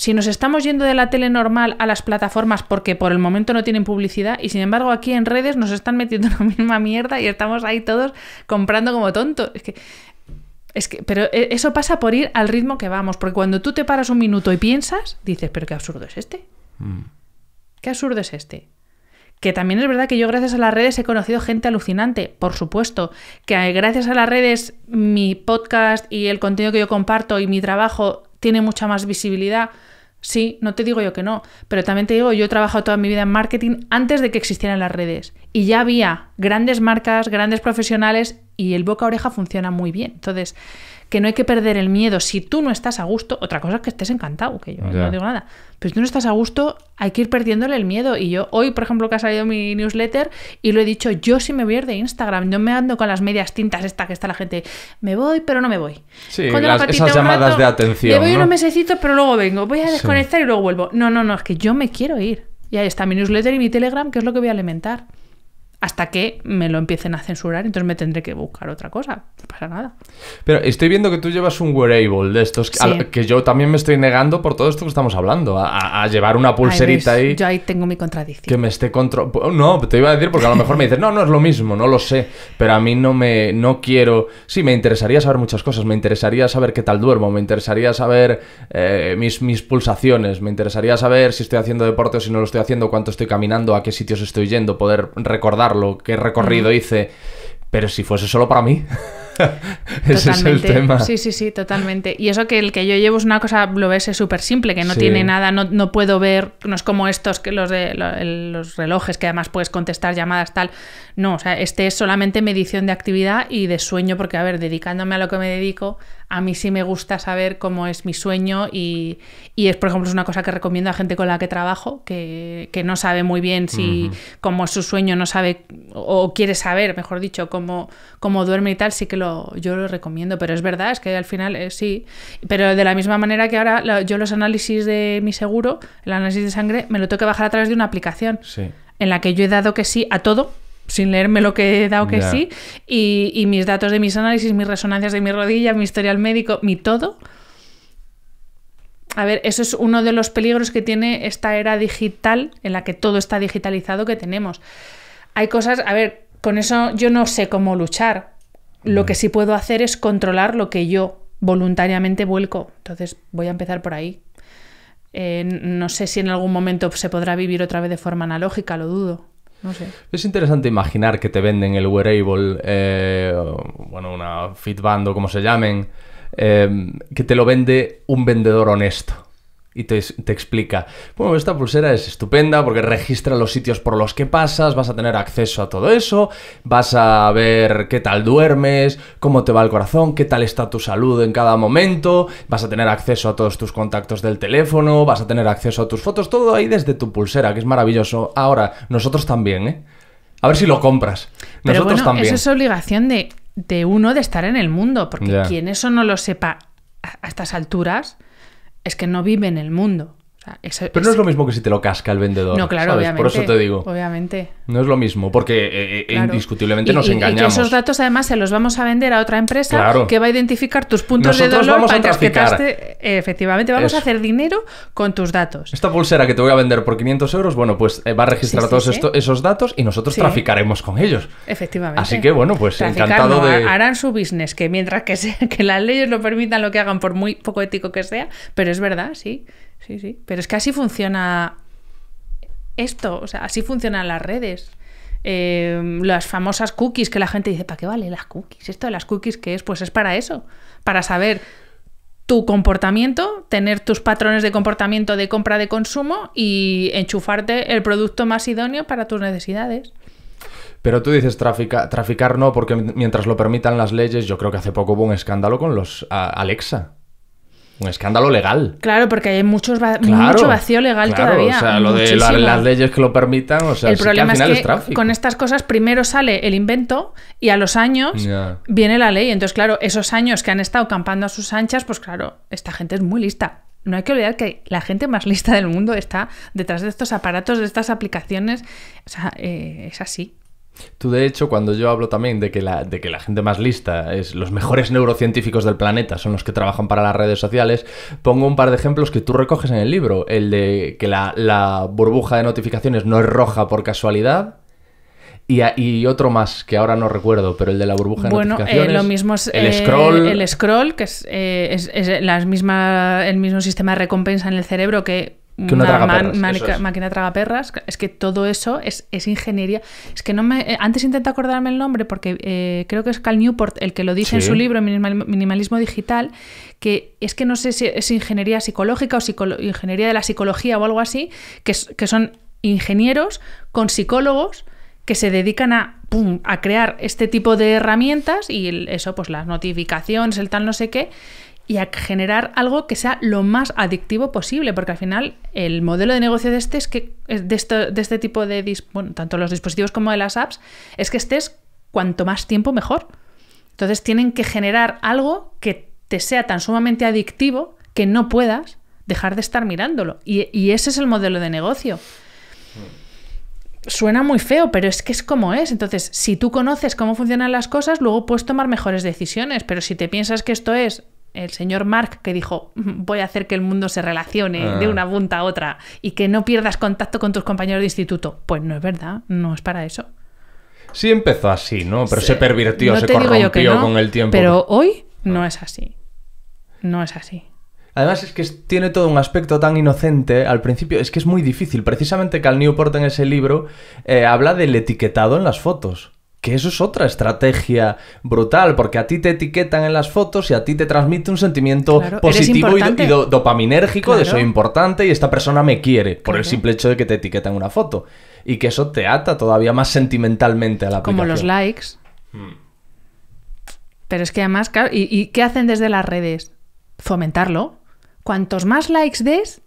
Si nos estamos yendo de la tele normal a las plataformas porque por el momento no tienen publicidad y sin embargo aquí en redes nos están metiendo la misma mierda y estamos ahí todos comprando como tontos. Es que, es que, pero e, eso pasa por ir al ritmo que vamos, porque cuando tú te paras un minuto y piensas, dices, pero qué absurdo es este. Mm. Qué absurdo es este. Que también es verdad que yo gracias a las redes he conocido gente alucinante, por supuesto. Que eh, gracias a las redes mi podcast y el contenido que yo comparto y mi trabajo tiene mucha más visibilidad Sí, no te digo yo que no, pero también te digo, yo he trabajado toda mi vida en marketing antes de que existieran las redes y ya había grandes marcas, grandes profesionales y el boca a oreja funciona muy bien. Entonces, que no hay que perder el miedo. Si tú no estás a gusto, otra cosa es que estés encantado, que yo no digo nada. Pero si tú no estás a gusto, hay que ir perdiéndole el miedo. Y yo, hoy, por ejemplo, que ha salido mi newsletter y lo he dicho, yo sí me voy a ir de Instagram. No me ando con las medias tintas esta que está la gente, me voy, pero no me voy. Sí, esas llamadas de atención. Me voy unos mesecitos, pero luego vengo. Voy a desconectar y luego vuelvo. No, no, no, es que yo me quiero ir. Y ahí está mi newsletter y mi Telegram, que es lo que voy a alimentar hasta que me lo empiecen a censurar, entonces me tendré que buscar otra cosa. No pasa nada. Pero estoy viendo que tú llevas un wearable de estos, que yo también me estoy negando por todo esto que estamos hablando, a, llevar una pulserita ahí. Yo ahí tengo mi contradicción. Que me esté control... No, te iba a decir porque a lo mejor me dices, no, no es lo mismo, no lo sé, pero a mí no me, no quiero... Sí, me interesaría saber muchas cosas, me interesaría saber qué tal duermo, me interesaría saber eh, mis, mis pulsaciones, me interesaría saber si estoy haciendo deporte o si no lo estoy haciendo, cuánto estoy caminando, a qué sitios estoy yendo, poder recordar lo qué recorrido hice, pero si fuese solo para mí. Ese es el tema. Sí, sí, sí, totalmente. Y eso que el que yo llevo es una cosa, lo ves, es súper simple, que no tiene nada, no, puedo ver, no es como estos, que los, de, los, relojes que además puedes contestar llamadas, tal. No, o sea, este es solamente medición de actividad y de sueño, porque, a ver, dedicándome a lo que me dedico, a mí sí me gusta saber cómo es mi sueño y, es, por ejemplo, es una cosa que recomiendo a gente con la que trabajo, que, no sabe muy bien si, cómo es su sueño, no sabe o quiere saber, mejor dicho, cómo, cómo duerme y tal, sí que yo lo recomiendo, pero es verdad, es que al final eh, sí. Pero de la misma manera que ahora yo los análisis de mi seguro, el análisis de sangre, me lo tengo que bajar a través de una aplicación en la que yo he dado que sí a todo, sin leerme lo que he dado que sí, y, y, mis datos de mis análisis, mis resonancias de mi rodilla, mi historial médico, mi todo. A ver, eso es uno de los peligros que tiene esta era digital, en la que todo está digitalizado que tenemos. Hay cosas, a ver, con eso yo no sé cómo luchar, lo que sí puedo hacer es controlar lo que yo voluntariamente vuelco. Entonces voy a empezar por ahí. Eh, no sé si en algún momento se podrá vivir otra vez de forma analógica, lo dudo. No sé. Es interesante imaginar que te venden el wearable, eh, bueno, una Fitband o como se llamen, eh, que te lo vende un vendedor honesto y te, explica, bueno, esta pulsera es estupenda porque registra los sitios por los que pasas, vas a tener acceso a todo eso, vas a ver qué tal duermes, cómo te va el corazón, qué tal está tu salud en cada momento, vas a tener acceso a todos tus contactos del teléfono, vas a tener acceso a tus fotos, todo ahí desde tu pulsera, que es maravilloso. Ahora, nosotros también, ¿eh? A ver si lo compras. Nosotros Pero también. es es obligación de, uno de estar en el mundo, porque quien eso no lo sepa a estas alturas es que no vive en el mundo. Pero no es lo mismo que si te lo casca el vendedor. No, claro, obviamente. Por eso te digo. Obviamente. No es lo mismo, porque eh, eh, indiscutiblemente nos engañamos. Y esos datos además se los vamos a vender a otra empresa que va a identificar tus puntos de dolor Efectivamente, vamos a hacer dinero con tus datos. Esta pulsera que te voy a vender por 500 euros, bueno, pues eh, va a registrar todos esos datos y nosotros traficaremos con ellos. Efectivamente. Así que bueno, pues encantado de... Harán su business, que mientras que, que las leyes lo permitan, lo que hagan, por muy poco ético que sea, pero es verdad, sí sí, sí. Pero es que así funciona esto, o sea, así funcionan las redes. Em, las famosas cookies que la gente dice, ¿para qué vale las cookies? Esto de las cookies, ¿qué es? Pues es para eso, para saber tu comportamiento, tener tus patrones de comportamiento de compra de consumo y enchufarte el producto más idóneo para tus necesidades. Pero tú dices traficar no, porque mientras lo permitan las leyes, yo creo que hace poco hubo un escándalo con los Alexa un escándalo legal. Claro, porque hay muchos mucho vacío legal claro, todavía. O sea, lo de las leyes que lo permitan, o sea, el problema es que con estas cosas primero sale el invento y a los años viene la ley. Entonces, claro, esos años que han estado campando a sus anchas, pues claro, esta gente es muy lista. No hay que olvidar que la gente más lista del mundo está detrás de estos aparatos, de estas aplicaciones. O sea, eh, es así. Tú, de hecho, cuando yo hablo también de que, la, de que la gente más lista es los mejores neurocientíficos del planeta, son los que trabajan para las redes sociales, pongo un par de ejemplos que tú recoges en el libro. El de que la, burbuja de notificaciones no es roja por casualidad, y, otro más que ahora no recuerdo, pero el de la burbuja de eh, notificaciones. lo mismo el eh, scroll. El scroll, que es, eh, el mismo sistema de recompensa en el cerebro que máquina traga perras. Es que todo eso es, ingeniería. Es que no me. Eh, antes intento acordarme el nombre porque eh, creo que es Cal Newport el que lo dice en su libro Minimalismo Digital, que es que no sé si es ingeniería psicológica o ingeniería de la psicología o algo así, que, que son ingenieros con psicólogos que se dedican a, a crear este tipo de herramientas y eso, pues las notificaciones, el tal no sé qué, y a generar algo que sea lo más adictivo posible, porque al final el modelo de negocio de este es que de de este tipo de bueno, tanto los dispositivos como de las apps es que estés cuanto más tiempo mejor. Entonces tienen que generar algo que te sea tan sumamente adictivo que no puedas dejar de estar mirándolo. Y, y ese es el modelo de negocio. Suena muy feo, pero es que es como es. Entonces, si tú conoces cómo funcionan las cosas, luego puedes tomar mejores decisiones. Pero si te piensas que esto es el señor Mark que dijo, mm, voy a hacer que el mundo se relacione ah. de una punta a otra y que no pierdas contacto con tus compañeros de instituto. Pues no es verdad, no es para eso. Sí empezó así, ¿no? Pero se pervirtió, se corrompió con el tiempo. Pero hoy no ah. es así. No es así. Además es que tiene todo un aspecto tan inocente al principio, es que es muy difícil. Precisamente Cal Newport en ese libro eh, habla del etiquetado en las fotos. Que eso es otra estrategia brutal, porque a ti te etiquetan en las fotos y a ti te transmite un sentimiento positivo y, dopaminérgico de soy importante y esta persona me quiere, por el simple hecho de que te etiquetan una foto. Y que eso te ata todavía más sentimentalmente a la Como los likes. Hmm. Pero es que además, ¿y, ¿y qué hacen desde las redes? Fomentarlo. Cuantos más likes des,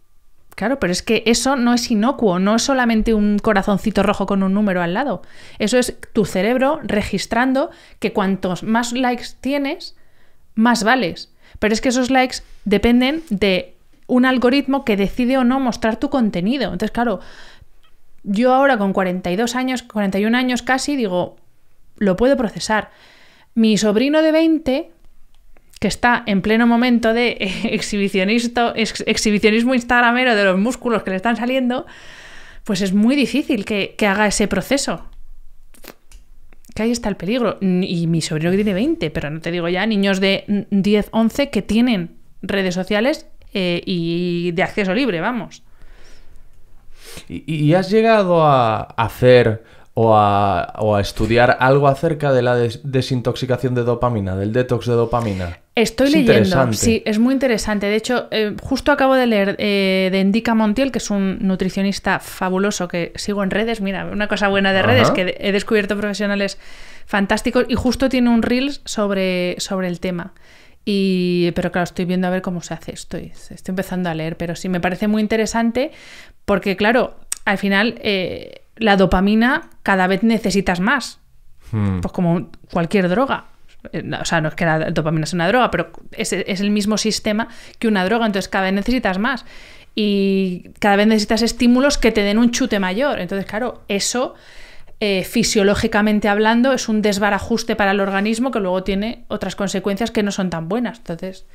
Claro, pero es que eso no es inocuo, no es solamente un corazoncito rojo con un número al lado. Eso es tu cerebro registrando que cuantos más likes tienes, más vales. Pero es que esos likes dependen de un algoritmo que decide o no mostrar tu contenido. Entonces, claro, yo ahora con 42 años, 41 años casi, digo, lo puedo procesar. Mi sobrino de 20 que está en pleno momento de exhibicionismo instagramero de los músculos que le están saliendo, pues es muy difícil que, haga ese proceso. Que ahí está el peligro. Y mi sobrino que tiene 20, pero no te digo ya, niños de 10, 11 que tienen redes sociales eh, y de acceso libre, vamos. ¿Y, y has llegado a hacer o a, estudiar algo acerca de la desintoxicación de dopamina, del detox de dopamina. Estoy leyendo, sí, es muy interesante. De hecho, eh, justo acabo de leer eh, de Endica Montiel, que es un nutricionista fabuloso que sigo en redes. Mira, una cosa buena de redes, que he descubierto profesionales fantásticos y justo tiene un reel sobre, sobre el tema. Y, pero claro, estoy viendo a ver cómo se hace. Estoy, estoy empezando a leer, pero sí, me parece muy interesante porque, claro, al final... Eh, la dopamina cada vez necesitas más. Hmm. Pues como cualquier droga. Eh, o sea, no es que la dopamina sea una droga, pero es, es el mismo sistema que una droga, entonces cada vez necesitas más. Y cada vez necesitas estímulos que te den un chute mayor. Entonces, claro, eso eh, fisiológicamente hablando, es un desbarajuste para el organismo que luego tiene otras consecuencias que no son tan buenas. Entonces,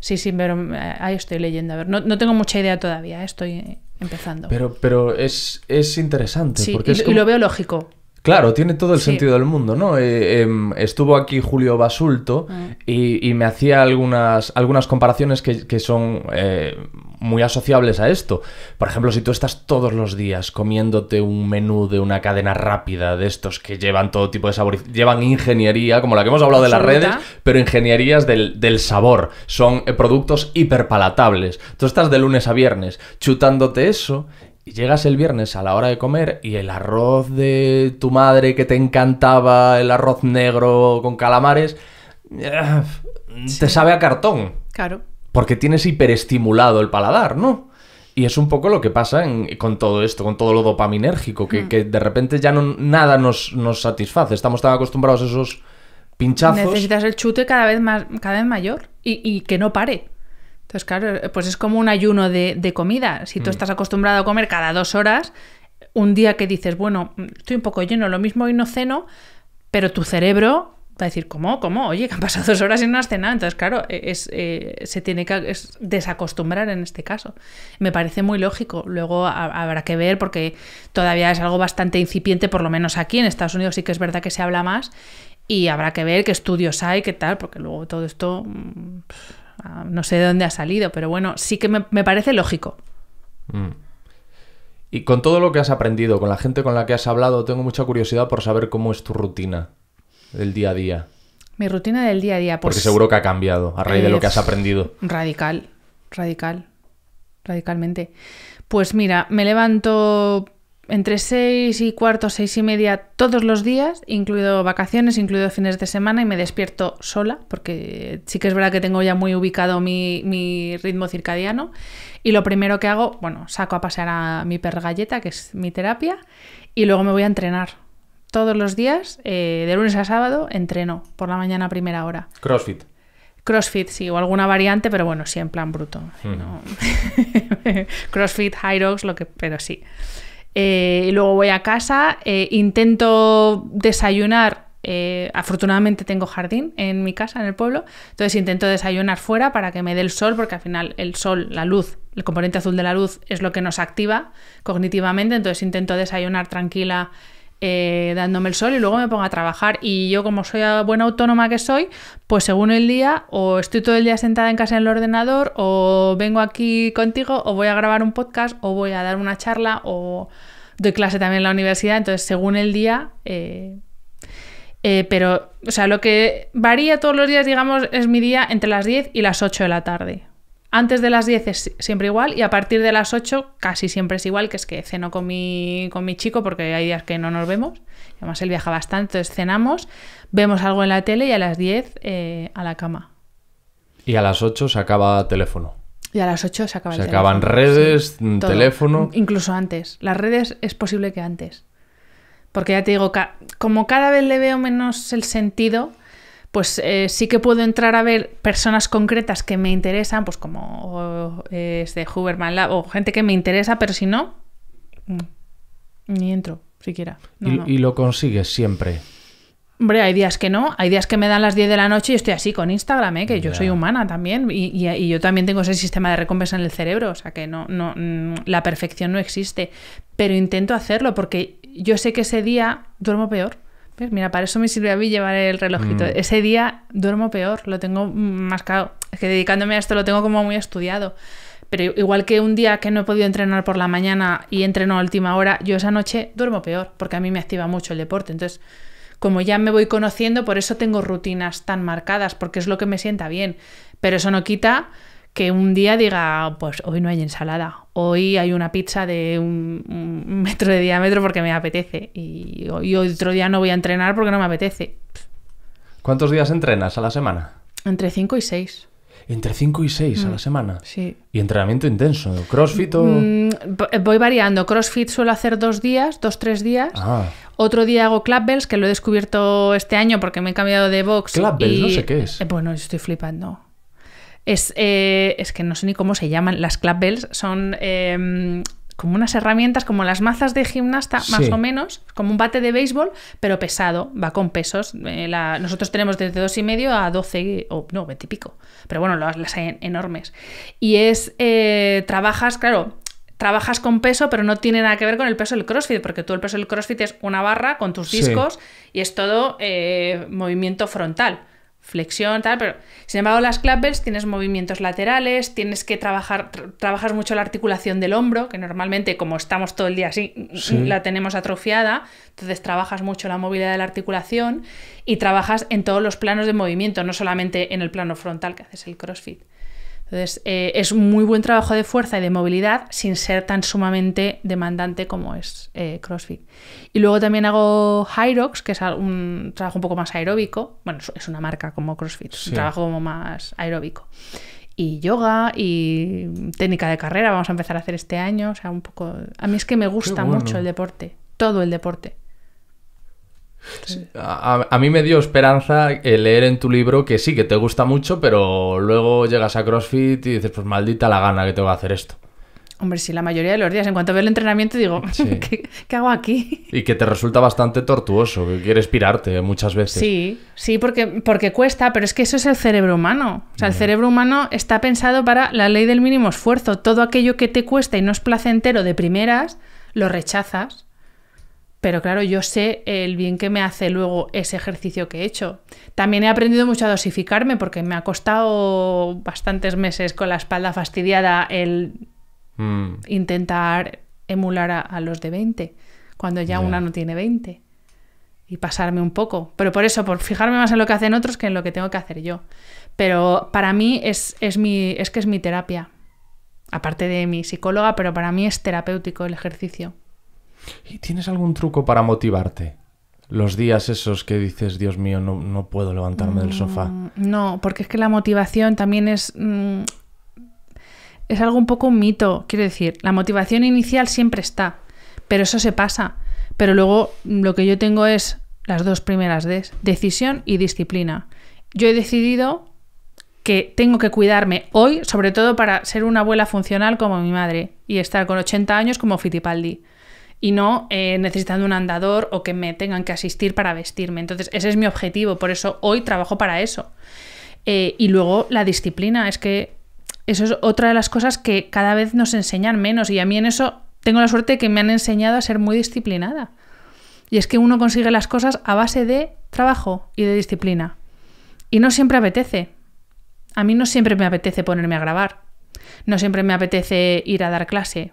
sí, sí, pero eh, ahí estoy leyendo. A ver, no, no tengo mucha idea todavía, estoy empezando. Pero, pero es, es interesante. porque es y lo veo lógico. Claro, tiene todo el sentido del mundo, ¿no? Eh, em, estuvo aquí Julio Basulto ah. y, me hacía algunas, algunas comparaciones que, son eh, muy asociables a esto. Por ejemplo, si tú estás todos los días comiéndote un menú de una cadena rápida de estos que llevan todo tipo de sabor, llevan ingeniería, como la que hemos hablado de las redes, pero ingenierías del, del sabor. Son eh, productos hiperpalatables. Tú estás de lunes a viernes chutándote eso llegas el viernes a la hora de comer y el arroz de tu madre que te encantaba, el arroz negro con calamares, te sabe a cartón. Claro. Porque tienes hiperestimulado el paladar, ¿no? Y es un poco lo que pasa con todo esto, con todo lo dopaminérgico, que, de repente ya nada nos, satisface. Estamos tan acostumbrados a esos pinchazos. Necesitas el chute cada vez, más, cada vez mayor y, y que no pare. Entonces, claro, pues es como un ayuno de, comida. Si tú mm. estás acostumbrado a comer cada dos horas, un día que dices, bueno, estoy un poco lleno, lo mismo hoy no ceno, pero tu cerebro va a decir, ¿cómo? ¿Cómo? Oye, que han pasado dos horas y no has cenado. Entonces, claro, e-, es, eh, se tiene que desacostumbrar en este caso. Me parece muy lógico. Luego habrá que ver porque todavía es algo bastante incipiente, por lo menos aquí en Estados Unidos sí que es verdad que se habla más y habrá que ver qué estudios hay, qué tal, porque luego todo esto... Mm, no sé de dónde ha salido, pero bueno, sí que me, parece lógico. Mm. Y con todo lo que has aprendido, con la gente con la que has hablado, tengo mucha curiosidad por saber cómo es tu rutina del día a día. Mi rutina del día a día. Pues, Porque seguro que ha cambiado a raíz de lo que has aprendido. Radical, radical, radicalmente. Pues mira, me levanto entre 6 y cuarto, 6 y media todos los días, incluido vacaciones, incluido fines de semana, y me despierto sola, porque sí que es verdad que tengo ya muy ubicado mi, mi ritmo circadiano. Y lo primero que hago, bueno, saco a pasear a mi pergalleta galleta, que es mi terapia, y luego me voy a entrenar. Todos los días, eh, de lunes a sábado, entreno por la mañana a primera hora. CrossFit. CrossFit, sí, o alguna variante, pero bueno, sí, en plan bruto. CrossFit, Hyrox, lo que, pero sí. Eh, luego voy a casa, eh, intento desayunar. Eh, afortunadamente tengo jardín en mi casa, en el pueblo, entonces intento desayunar fuera para que me dé el sol, porque al final el sol, la luz, el componente azul de la luz es lo que nos activa cognitivamente, entonces intento desayunar tranquila eh, dándome el sol y luego me pongo a trabajar. Y yo, como soy buena autónoma que soy, pues según el día, o estoy todo el día sentada en casa en el ordenador, o vengo aquí contigo, o voy a grabar un podcast, o voy a dar una charla, o doy clase también en la universidad. Entonces, según el día. Eh, eh, pero, o sea, lo que varía todos los días, digamos, es mi día entre las 10 y las 8 de la tarde. Antes de las 10 es siempre igual y a partir de las 8 casi siempre es igual, que es que ceno con mi, con mi chico porque hay días que no nos vemos. Además él viaja bastante, entonces cenamos, vemos algo en la tele y a las 10 eh, a la cama. Y a las 8 se acaba teléfono. Y a las 8 se acaba se Se acaban redes, mm, teléfono. Incluso antes. Las redes es posible que antes. Porque ya te digo, como cada vez le veo menos el sentido, pues eh, sí que puedo entrar a ver personas concretas que me interesan, pues como eh, este Huberman o gente que me interesa, pero si no, mm, ni entro siquiera. y, lo consigues siempre. Hombre, hay días que no, hay días que me dan las 10 de la noche y estoy así con Instagram, ¿eh? que yo soy humana también y, yo también tengo ese sistema de recompensa en el cerebro, o sea que no, no, mm, la perfección no existe, pero intento hacerlo porque yo sé que ese día duermo peor pues mira, para eso me sirve a mí llevar el relojito. Mm. Ese día duermo peor, lo tengo más Es que dedicándome a esto lo tengo como muy estudiado. Pero igual que un día que no he podido entrenar por la mañana y entreno a última hora, yo esa noche duermo peor, porque a mí me activa mucho el deporte. Entonces, como ya me voy conociendo, por eso tengo rutinas tan marcadas, porque es lo que me sienta bien. Pero eso no quita que un día diga, pues hoy no hay ensalada, hoy hay una pizza de un, metro de diámetro porque me apetece y, otro día no voy a entrenar porque no me apetece. ¿Cuántos días entrenas a la semana? Entre 5 y 6. Entre 5 y 6 a la mm, semana. Sí. ¿Y entrenamiento intenso? ¿Crossfit o...? Mm, eh, voy variando. Crossfit suelo hacer dos días, dos, tres días. Ah. Otro día hago clubbells, que lo he descubierto este año porque me he cambiado de box. Clubbells, no sé qué es. Eh, bueno, estoy flipando. Eh, es, que no sé ni cómo se llaman, las clap bells son em, como unas herramientas, como las mazas de gimnasta, más o menos, como un bate de béisbol, pero pesado, va con pesos. Eh, nosotros tenemos desde dos y medio a 12, o no, 20 y pico, pero bueno, las, hay enormes. Y es, eh, trabajas, claro, trabajas con peso, pero no tiene nada que ver con el peso del CrossFit, porque tú el peso del CrossFit es una barra con tus discos y es todo movimiento frontal flexión, tal, pero sin embargo las clappers tienes movimientos laterales, tienes que trabajar, trabajas mucho la articulación del hombro, que normalmente como estamos todo el día así, mm, la tenemos atrofiada, entonces trabajas mucho la movilidad de la articulación y trabajas en todos los planos de movimiento, no solamente en el plano frontal que haces el CrossFit. Entonces, eh, es muy buen trabajo de fuerza y de movilidad sin ser tan sumamente demandante como es eh, CrossFit. Y luego también hago Hyrox, que es un trabajo un poco más aeróbico. Bueno, es una marca como CrossFit, es un trabajo como más aeróbico. Y yoga y técnica de carrera, vamos a empezar a hacer este año. O sea, un poco. A mí es que me gusta mucho el deporte, todo el deporte. A, mí me dio esperanza leer en tu libro que sí, que te gusta mucho, pero luego llegas a CrossFit y dices, pues maldita la gana que te tengo a hacer esto. Hombre, sí, la mayoría de los días. En cuanto veo el entrenamiento digo, ¿qué, hago aquí? Y que te resulta bastante tortuoso, que quieres pirarte muchas veces. Sí, sí, porque, porque cuesta, pero es que eso es el cerebro humano. O sea, el cerebro humano está pensado para la ley del mínimo esfuerzo. Todo aquello que te cuesta y no es placentero de primeras, lo rechazas. Pero claro, yo sé el bien que me hace luego ese ejercicio que he hecho. También he aprendido mucho a dosificarme porque me ha costado bastantes meses con la espalda fastidiada el mm. intentar emular a, los de 20, cuando ya una no tiene 20. Y pasarme un poco. Pero por eso, por fijarme más en lo que hacen otros que en lo que tengo que hacer yo. Pero para mí es, es, mi, es que es mi terapia. Aparte de mi psicóloga, pero para mí es terapéutico el ejercicio. ¿Y tienes algún truco para motivarte? Los días esos que dices, Dios mío, no, puedo levantarme del sofá. Mm, no, porque es que la motivación también es... Mm, es algo un poco un mito, quiero decir, la motivación inicial siempre está, pero eso se pasa. Pero luego lo que yo tengo es las dos primeras Ds, decisión y disciplina. Yo he decidido que tengo que cuidarme hoy, sobre todo para ser una abuela funcional como mi madre y estar con 80 años como Fittipaldi y no eh, necesitando un andador o que me tengan que asistir para vestirme. Entonces, ese es mi objetivo, por eso hoy trabajo para eso. Eh, y luego la disciplina, es que eso es otra de las cosas que cada vez nos enseñan menos y a mí en eso tengo la suerte de que me han enseñado a ser muy disciplinada. Y es que uno consigue las cosas a base de trabajo y de disciplina. Y no siempre apetece. A mí no siempre me apetece ponerme a grabar. No siempre me apetece ir a dar clase.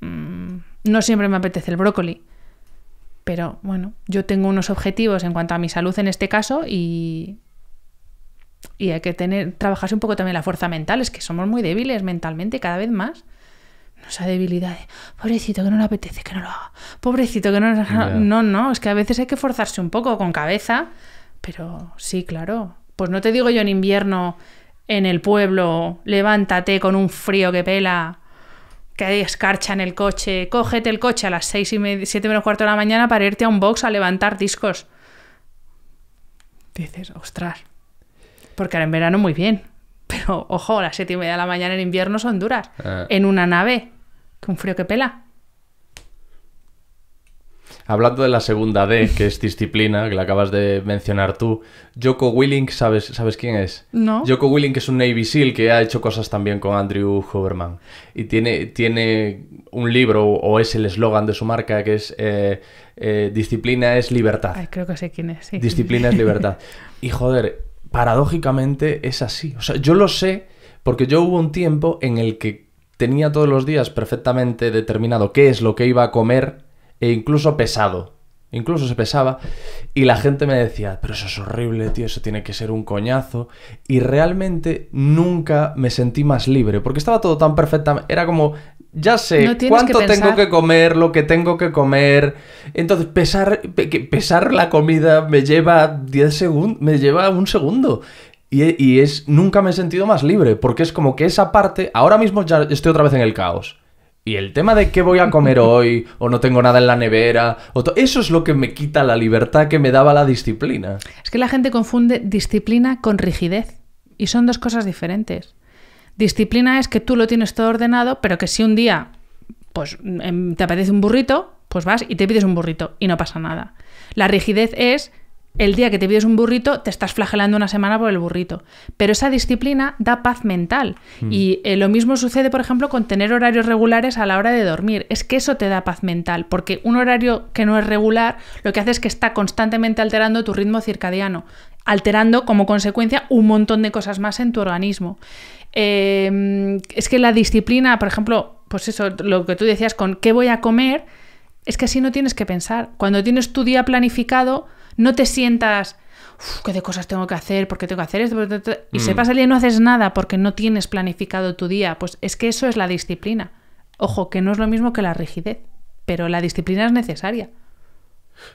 Mm. No siempre me apetece el brócoli. Pero bueno, yo tengo unos objetivos en cuanto a mi salud en este caso y, y hay que tener, trabajarse un poco también la fuerza mental, es que somos muy débiles mentalmente cada vez más. Esa debilidad de, pobrecito que no le apetece, que no lo haga, pobrecito que no No, no, es que a veces hay que forzarse un poco con cabeza, pero sí, claro. Pues no te digo yo en invierno, en el pueblo, levántate con un frío que pela, que hay escarcha en el coche, cógete el coche a las seis y media, 7 menos cuarto de la mañana para irte a un box a levantar discos. Dices, ostras. Porque ahora en verano muy bien. Pero ojo, a las 7 y media de la mañana en invierno son duras. Eh. En una nave, con frío que pela. Hablando de la segunda D, que es disciplina, que la acabas de mencionar tú, Joko Willink, ¿sabes, ¿sabes quién es? No. Joko Willink es un Navy SEAL que ha hecho cosas también con Andrew Huberman. Y tiene, tiene un libro, o es el eslogan de su marca, que es eh, eh, Disciplina es libertad. creo que sé quién es. Sí. Disciplina es libertad. Y joder, paradójicamente es así. O sea, yo lo sé porque yo hubo un tiempo en el que tenía todos los días perfectamente determinado qué es lo que iba a comer e incluso pesado. Incluso se pesaba y la gente me decía, pero eso es horrible, tío, eso tiene que ser un coñazo. Y realmente nunca me sentí más libre, porque estaba todo tan perfecta. Era como, ya sé cuánto tengo que comer, lo que tengo que comer. Entonces, pesar, pesar la comida me lleva 10 segundos, me lleva un segundo. Y, e, y es, nunca me he sentido más libre, porque es como que esa parte, ahora mismo ya estoy otra vez en el caos y el tema de qué voy a comer hoy, o no tengo nada en la nevera, eso es lo que me quita la libertad que me daba la disciplina. Es que la gente confunde disciplina con rigidez, y son dos cosas diferentes. Disciplina es que tú lo tienes todo ordenado, pero que si un día pues, em, te apetece un burrito, pues vas y te pides un burrito, y no pasa nada. La rigidez es el día que te pides un burrito, te estás flagelando una semana por el burrito. Pero esa disciplina da paz mental. Mm. Y eh, lo mismo sucede, por ejemplo, con tener horarios regulares a la hora de dormir. Es que eso te da paz mental, porque un horario que no es regular lo que hace es que está constantemente alterando tu ritmo circadiano, alterando como consecuencia un montón de cosas más en tu organismo. Em, es que la disciplina, por ejemplo, pues eso, lo que tú decías con qué voy a comer, es que así no tienes que pensar. Cuando tienes tu día planificado, no te sientas, qué de cosas tengo que hacer, porque tengo que hacer esto, y sepas se mm. el día y no haces nada porque no tienes planificado tu día. Pues es que eso es la disciplina. Ojo, que no es lo mismo que la rigidez, pero la disciplina es necesaria.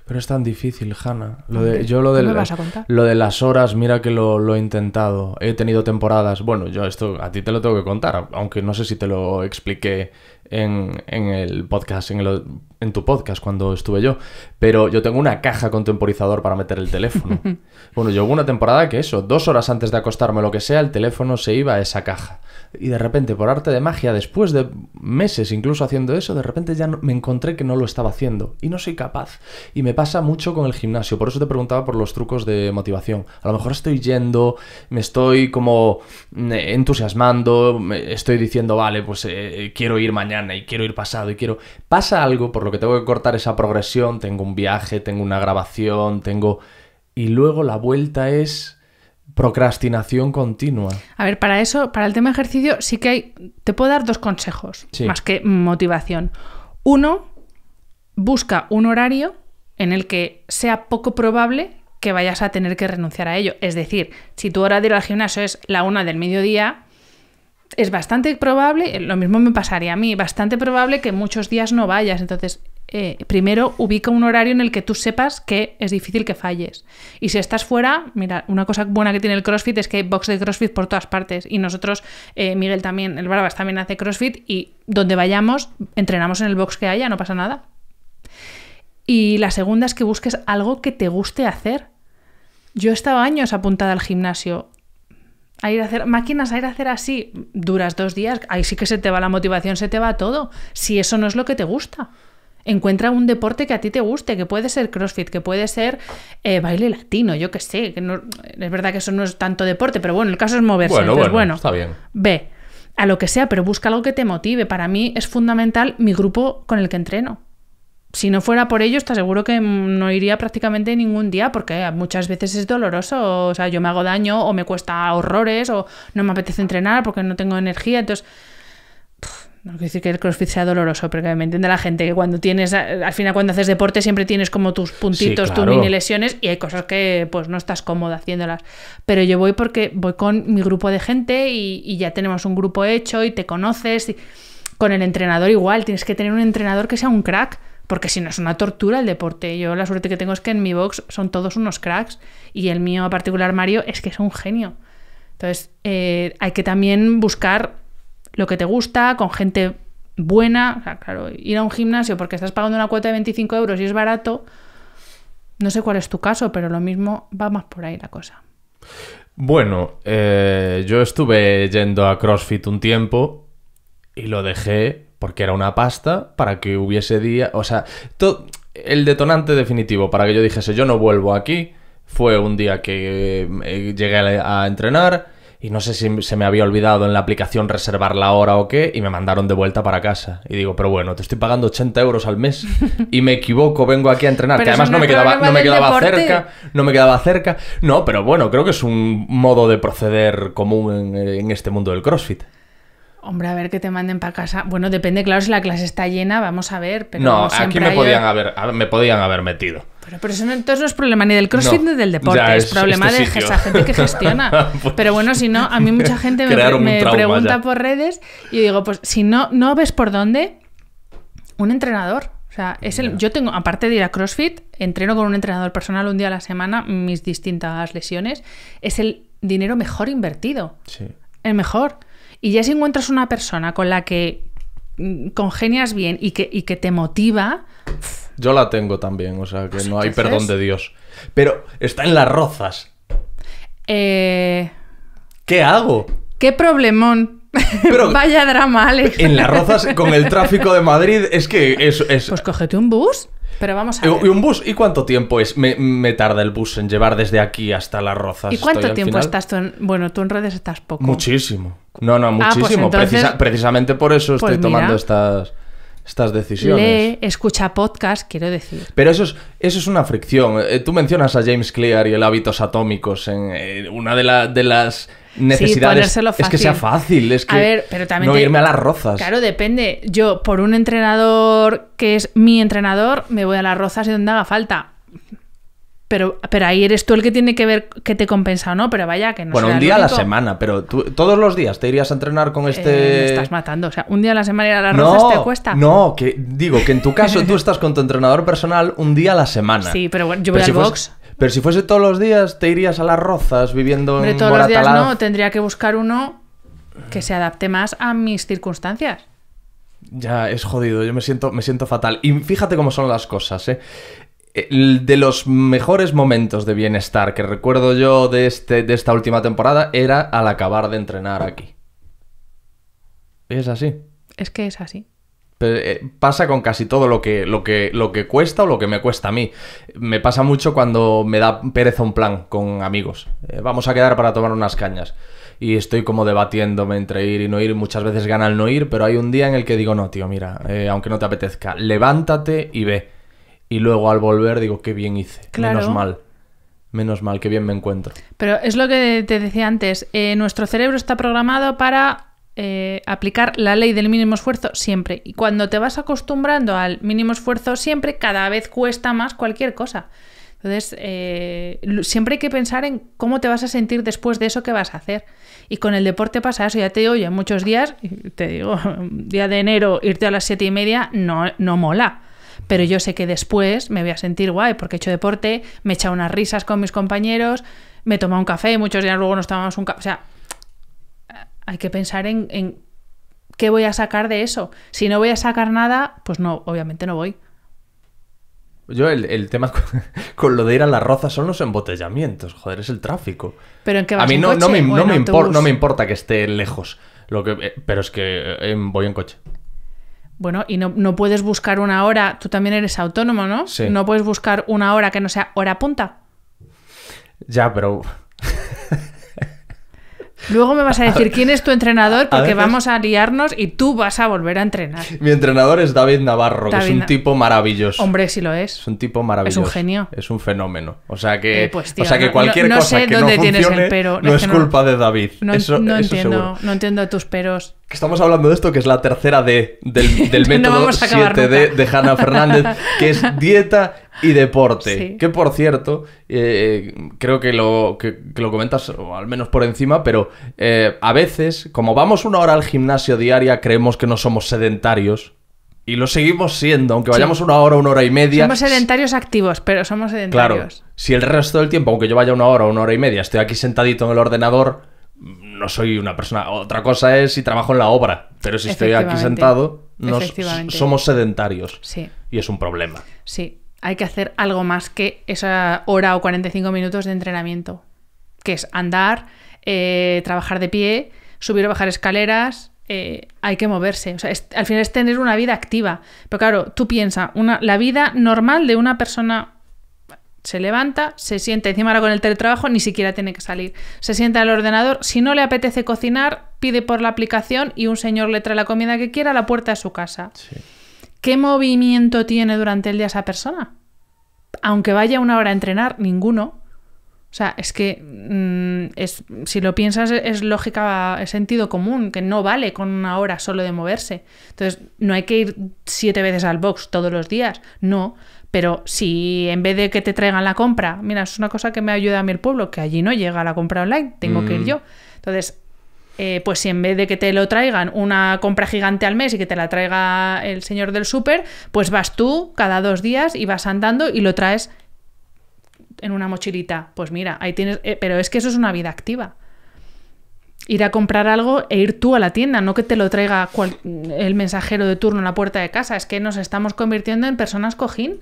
Pero es tan difícil, Hanna. Lo de, yo lo lo de las horas, mira que lo, lo, he intentado. He tenido temporadas. Bueno, yo esto a ti te lo tengo que contar, aunque no sé si te lo expliqué en, el podcast, en, el, en, tu podcast cuando estuve yo, pero yo tengo una caja con temporizador para meter el teléfono. bueno, yo hubo una temporada que eso, dos horas antes de acostarme, lo que sea, el teléfono se iba a esa caja. Y de repente, por arte de magia, después de meses incluso haciendo eso, de repente ya me encontré que no lo estaba haciendo y no soy capaz. Y me pasa mucho con el gimnasio, por eso te preguntaba por los trucos de motivación. A lo mejor estoy yendo, me estoy como mm, entusiasmando, me estoy diciendo, vale, pues eh, quiero ir mañana y quiero ir pasado y quiero... Pasa algo por lo que tengo que cortar esa progresión, tengo un viaje, tengo una grabación, tengo... Y luego la vuelta es procrastinación continua. A ver, para eso, para el tema ejercicio, sí que hay... Te puedo dar dos consejos, más que motivación. Uno, busca un horario en el que sea poco probable que vayas a tener que renunciar a ello. Es decir, si tu hora de ir al gimnasio es la una del mediodía, es bastante probable, eh, lo mismo me pasaría a mí, bastante probable que muchos días no vayas. Entonces, eh, primero ubica un horario en el que tú sepas que es difícil que falles. Y si estás fuera, mira, una cosa buena que tiene el CrossFit es que hay box de CrossFit por todas partes. Y nosotros, eh, Miguel también, el Barbas también hace CrossFit y donde vayamos, entrenamos en el box que haya, no pasa nada. Y la segunda es que busques algo que te guste hacer. Yo he estado años apuntada al gimnasio a ir a hacer máquinas, a ir a hacer así, duras dos días, ahí sí que se te va la motivación, se te va todo. Si eso no es lo que te gusta, encuentra un deporte que a ti te guste, que puede ser CrossFit, que puede ser eh, baile latino, yo qué sé. Que no, es verdad que eso no es tanto deporte, pero bueno, el caso es moverse. Bueno, entonces, bueno, está bien. Ve a lo que sea, pero busca algo que te motive. Para mí es fundamental mi grupo con el que entreno si no fuera por ello, está seguro que no iría prácticamente ningún día porque muchas veces es doloroso. O sea, yo me hago daño o me cuesta horrores o no me apetece entrenar porque no tengo energía. Entonces, no quiero decir que el crossfit sea doloroso, pero me entiende la gente que cuando tienes, al final cuando haces deporte siempre tienes como tus puntitos, tus mini lesiones y hay cosas que pues no estás cómodo haciéndolas. Pero yo voy porque voy con mi grupo de gente y, ya tenemos un grupo hecho y te conoces. con el entrenador igual, tienes que tener un entrenador que sea un crack porque si no es una tortura el deporte. Yo la suerte que tengo es que en mi box son todos unos cracks y el mío particular Mario es que es un genio. Entonces eh, hay que también buscar lo que te gusta con gente buena. O sea, claro, ir a un gimnasio porque estás pagando una cuota de 25 euros y es barato. No sé cuál es tu caso, pero lo mismo va más por ahí la cosa. Bueno, eh, yo estuve yendo a CrossFit un tiempo y lo dejé porque era una pasta para que hubiese día, o sea, el detonante definitivo para que yo dijese yo no vuelvo aquí fue un día que eh, llegué a entrenar y no sé si se me había olvidado en la aplicación reservar la hora o qué, y me mandaron de vuelta para casa. Y digo, pero bueno, te estoy pagando 80 euros al mes y me equivoco, vengo aquí a entrenar, que además no me quedaba, no me quedaba cerca, no me quedaba cerca. No, pero bueno, creo que es un modo de proceder común en este mundo del CrossFit. Hombre, a ver que te manden para casa. Bueno, depende, claro, si la clase está llena, vamos a ver. Pero no, aquí me, podían haber, me podían haber metido. Pero, eso no, entonces no es problema ni del crossfit ni del deporte, es, problema este de esa gente que gestiona. Pues pero bueno, si no, a mí mucha gente me, pregunta por redes y digo, pues si no, no ves por dónde, un entrenador. O sea, es el, yo tengo, aparte de ir a CrossFit, entreno con un entrenador personal un día a la semana, mis distintas lesiones, es el dinero mejor invertido. Sí. El mejor. Y ya si encuentras una persona con la que mm, congenias bien y que, que te motiva... Yo la tengo también, o sea que pues no hay perdón de Dios. Pero está en las rozas. Eh, ¿Qué hago? ¿Qué problemón? Vaya drama, Alex. En Las Rozas, con el tráfico de Madrid, es que es... es... Pues cógete un bus. Pero vamos a eh, ¿Y un bus? ¿Y cuánto tiempo es? Me, tarda el bus en llevar desde aquí hasta Las Rozas? ¿Y cuánto tiempo estás tú en... Bueno, tú en redes estás poco. Muchísimo. No, no, ah, pues muchísimo. precisamente por eso pues estoy tomando estas estas decisiones. Lee, escucha podcast, quiero decir. Pero eso es, eso es una fricción. Eh, tú mencionas a James Clear y el hábitos atómicos en eh, una de, las necesidades es que sea fácil, es que a ver, pero también no irme a las rozas. Claro, depende. Yo por un entrenador que es mi entrenador me voy a las rozas y donde haga falta. Pero, ahí eres tú el que tiene que ver que te compensa o no, pero vaya que no. Bueno, un día a la semana, pero tú, todos los días te irías a entrenar con eh, este... estás matando, o sea, un día a la semana ir a las rozas te cuesta. No, que digo, que en tu caso tú estás con tu entrenador personal un día a la semana. Sí, pero yo voy al box. pero si fuese todos los días te irías a las rozas viviendo todos los días no, tendría que buscar uno que se adapte más a mis circunstancias. Ya, es jodido, yo me siento, me siento fatal. Y fíjate cómo son las cosas, ¿eh? Eh, de los mejores momentos de bienestar que recuerdo yo de, este, de esta última temporada era al acabar de entrenar aquí. Es así. Es que es así. Eh, pasa con casi todo lo que, lo, que, lo que cuesta o lo que me cuesta a mí. Me pasa mucho cuando me da pereza un plan con amigos. Eh, vamos a quedar para tomar unas cañas. Y estoy como debatiéndome entre ir y no ir. Muchas veces gana el no ir, pero hay un día en el que digo, no, tío, mira, aunque no te apetezca, levántate y ve y luego al volver digo, qué bien hice, menos mal. Menos mal, qué bien me encuentro. Pero es lo que te decía antes, eh, nuestro cerebro está programado para eh, aplicar la ley del mínimo esfuerzo siempre. Y cuando te vas acostumbrando al mínimo esfuerzo siempre, cada vez cuesta más cualquier cosa. Entonces, eh, siempre hay que pensar en cómo te vas a sentir después de eso que vas a hacer. Y con el deporte pasa eso, ya te digo, ya muchos días, te digo, día de enero irte a las siete y media no, no mola pero yo sé que después me voy a sentir guay porque he hecho deporte, me he echado unas risas con mis compañeros, me he tomado un café, y muchos días luego nos tomamos un café. O sea, eh, hay que pensar en, qué voy a sacar de eso. Si no voy a sacar nada, pues no, obviamente no voy. Yo el, tema con, lo de ir a la roza son los embotellamientos, joder, es el tráfico. Pero en qué A mí no, no, me, no, me importa que esté lejos, lo que, eh, pero es que eh, em, voy en coche. Bueno, y no, puedes buscar una hora, tú también eres autónomo, ¿no? Sí. No puedes buscar una hora que no sea hora punta. Ya, pero... Luego me vas a decir quién es tu entrenador porque vamos a liarnos y tú vas a volver a entrenar. Mi entrenador es David Navarro, que es un tipo maravilloso. Hombre, sí lo es. Es un tipo maravilloso. Es un genio. Es un fenómeno. O sea que, eh, pues, sea que cualquier cosa sé que dónde no funcione tienes el pero. no, es, culpa de David. No, entiendo, no entiendo tus peros que estamos hablando de esto, que es la tercera D del, método 7D de Hanna Fernández, que es dieta y deporte. Que por cierto, eh, creo que lo, lo comentas, al menos por encima, pero eh, a veces, como vamos una hora al gimnasio diaria, creemos que no somos sedentarios. Y lo seguimos siendo, aunque vayamos una hora, una hora y media. Somos sedentarios activos, pero somos sedentarios. Claro. Si el resto del tiempo, aunque yo vaya una hora, una hora y media, estoy aquí sentadito en el ordenador, no soy una persona. Otra cosa es si trabajo en la obra, pero si estoy aquí sentado, nos, somos sedentarios. Sí. Y es un problema. Sí, hay que hacer algo más que esa hora o 45 minutos de entrenamiento, que es andar, eh, trabajar de pie, subir o bajar escaleras, eh, hay que moverse. O sea, al final es tener una vida activa. Pero claro, tú piensas, la vida normal de una persona se levanta, se sienta, encima ahora con el teletrabajo ni siquiera tiene que salir. Se sienta al ordenador, si no le apetece cocinar, pide por la aplicación y un señor le trae la comida que quiera a la puerta de su casa. ¿Qué movimiento tiene durante el día esa persona? Aunque vaya una hora a entrenar, ninguno. O sea, es que mm, es, si lo piensas e-, es lógica, es sentido común, que no vale con una hora solo de moverse. Entonces, no hay que ir siete veces al box todos los días, no. Pero si en vez de que te traigan la compra, mira, es una cosa que me ayuda a mí el pueblo, que allí no llega la compra online, tengo que ir mm. yo. Entonces, eh, pues si en vez de que te lo traigan una compra gigante al mes y que te la traiga el señor del súper, pues vas tú cada dos días y vas andando y lo traes en una mochilita. Pues mira, ahí tienes, eh, pero es que eso es una vida activa. Ir a comprar algo e ir tú a la tienda, no que te lo traiga el mensajero de turno a la puerta de casa. Es que nos estamos convirtiendo en personas cojín.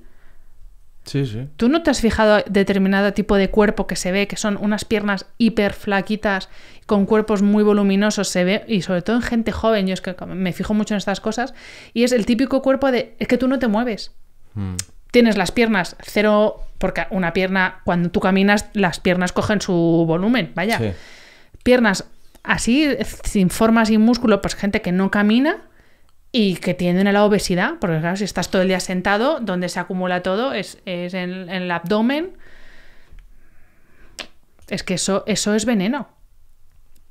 Sí, sí. ¿Tú no te has fijado determinado tipo de cuerpo que se ve, que son unas piernas hiper flaquitas, con cuerpos muy voluminosos, se ve, y sobre todo en gente joven, yo es que me fijo mucho en estas cosas, y es el típico cuerpo de, es que tú no te mueves. Mm tienes las piernas cero, porque una pierna, cuando tú caminas, las piernas cogen su volumen, vaya. Piernas así, sin forma, sin músculo, pues gente que no camina y que tienden a la obesidad, porque claro, si estás todo el día sentado, donde se acumula todo es, en, el abdomen. Es que eso, eso es veneno.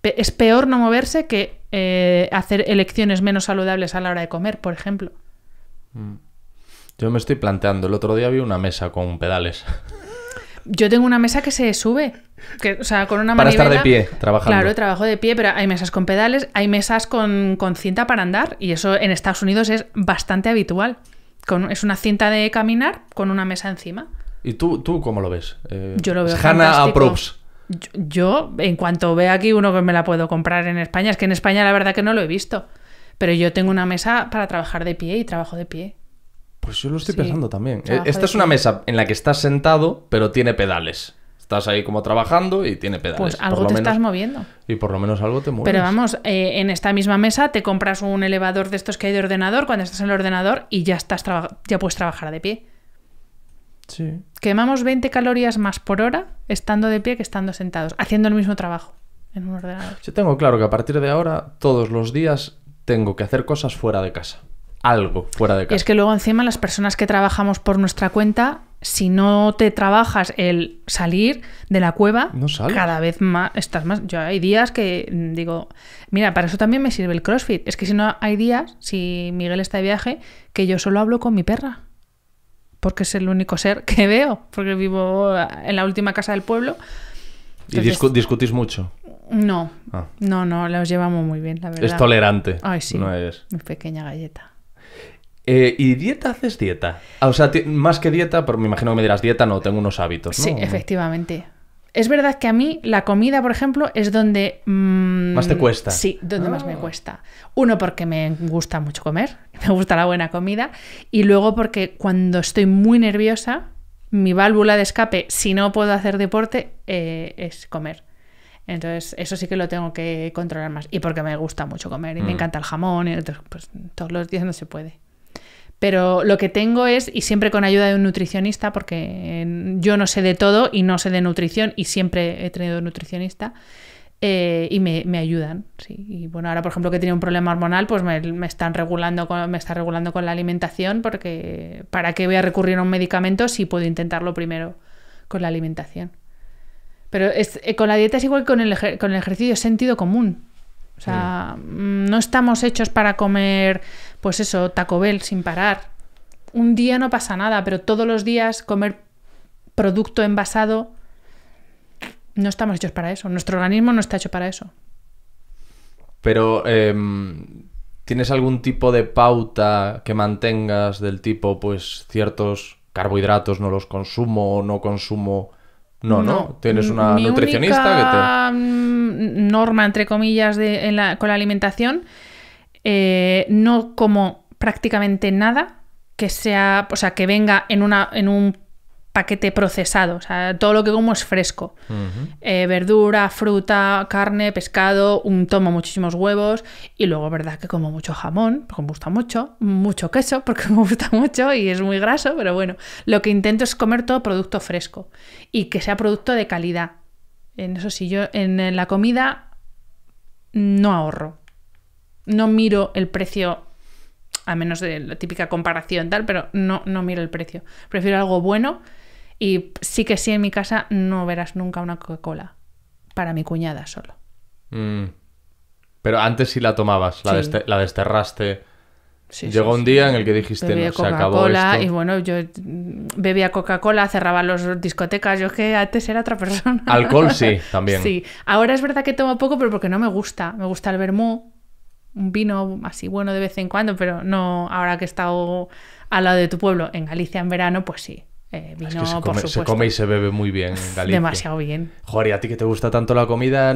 es peor no moverse que eh, hacer elecciones menos saludables a la hora de comer, por ejemplo. Mm. Yo me estoy planteando, el otro día vi una mesa con pedales. Yo tengo una mesa que se sube. Que, o sea, con una Para estar de pie, trabajando. Claro, trabajo de pie, pero hay mesas con pedales, hay mesas con, cinta para andar, y eso en Estados Unidos es bastante habitual. es una cinta de caminar con una mesa encima. ¿Y tú, tú cómo lo ves? Eh, yo lo veo. Hannah approves. Yo, yo, en cuanto vea aquí uno que me la puedo comprar en España, es que en España la verdad que no lo he visto. Pero yo tengo una mesa para trabajar de pie y trabajo de pie. Pues yo lo estoy pensando también. E-, esta es una mesa en la que estás sentado, pero tiene pedales. Estás ahí como trabajando y tiene pedales. Pues algo te estás moviendo. Y por lo menos algo te mueves. Pero vamos, eh, en esta misma mesa te compras un elevador de estos que hay de ordenador cuando estás en el ordenador y ya, estás ya puedes trabajar de pie. Sí. Quemamos 20 calorías más por hora estando de pie que estando sentados, haciendo el mismo trabajo en un ordenador. Yo tengo claro que a partir de ahora, todos los días, tengo que hacer cosas fuera de casa algo fuera de casa. es que luego encima las personas que trabajamos por nuestra cuenta, si no te trabajas el salir de la cueva, cada vez más estás más. Yo hay días que mm, digo, mira, para eso también me sirve el CrossFit. Es que si no hay días, si Miguel está de viaje, que yo solo hablo con mi perra. Porque es el único ser que veo, porque vivo en la última casa del pueblo. ¿Y discutís mucho? No, ah. no, no, los llevamos muy bien, la verdad. Es tolerante. Ay, sí. No Mi pequeña galleta. Eh, ¿Y dieta haces dieta? Ah, o sea, más que dieta, pero me imagino que me dirás dieta, no, tengo unos hábitos. Sí, efectivamente. Es verdad que a mí la comida, por ejemplo, es donde... Mm, más te cuesta. Sí, donde más me ah. cuesta. Uno porque me gusta mucho comer, me gusta la buena comida, y luego porque cuando estoy muy nerviosa, mi válvula de escape, si no puedo hacer deporte, eh, es comer. Entonces, eso sí que lo tengo que controlar más. Y porque me gusta mucho comer y me mm. encanta el jamón, y pues todos los días no se puede. Pero lo que tengo es, y siempre con ayuda de un nutricionista, porque eh, yo no sé de todo y no sé de nutrición y siempre he tenido nutricionista, eh, y me, ayudan. ¿sí? Y bueno, ahora por ejemplo que tiene un problema hormonal, pues me, están regulando con, me está regulando con la alimentación, porque ¿para qué voy a recurrir a un medicamento si puedo intentarlo primero con la alimentación? Pero eh, con la dieta es igual que con el, con el ejercicio, es sentido común. O sea, mm, no estamos hechos para comer, pues eso, Taco Bell sin parar. Un día no pasa nada, pero todos los días comer producto envasado, no estamos hechos para eso. Nuestro organismo no está hecho para eso. Pero, em, ¿tienes algún tipo de pauta que mantengas del tipo, pues, ciertos carbohidratos no los consumo o no consumo no, no, Tienes una nutricionista que te... Mm, norma, entre comillas, de, en la, con la alimentación. Eh, no como prácticamente nada que sea, o sea, que venga en, una, en un paquete procesado, o sea, todo lo que como es fresco. Eh, verdura, fruta, carne, pescado, un, tomo muchísimos huevos y luego, ¿verdad? Que como mucho jamón, porque me gusta mucho, mucho queso, porque me gusta mucho y es muy graso, pero bueno, lo que intento es comer todo producto fresco y que sea producto de calidad. En eso sí, yo en la comida no ahorro, no miro el precio a menos de la típica comparación tal, pero no, no miro el precio. Prefiero algo bueno y sí que sí, en mi casa no verás nunca una Coca-Cola. Para mi cuñada solo. Mm. Pero antes sí la tomabas, la, desterraste. Llegó un día en el que dijiste, no, se acabó esto. Y bueno, yo mm, bebía Coca-Cola, cerraba las discotecas. Yo es que antes era otra persona. Alcohol sí, también. Sí. Ahora es verdad que tomo poco, pero porque no me gusta. Me gusta el vermú, un vino así bueno de vez en cuando, pero no ahora que he estado al lado de tu pueblo, en Galicia en verano, pues sí, eh, se, come, y se bebe muy bien en Galicia. Demasiado bien. Joder, y a ti que te gusta tanto la comida,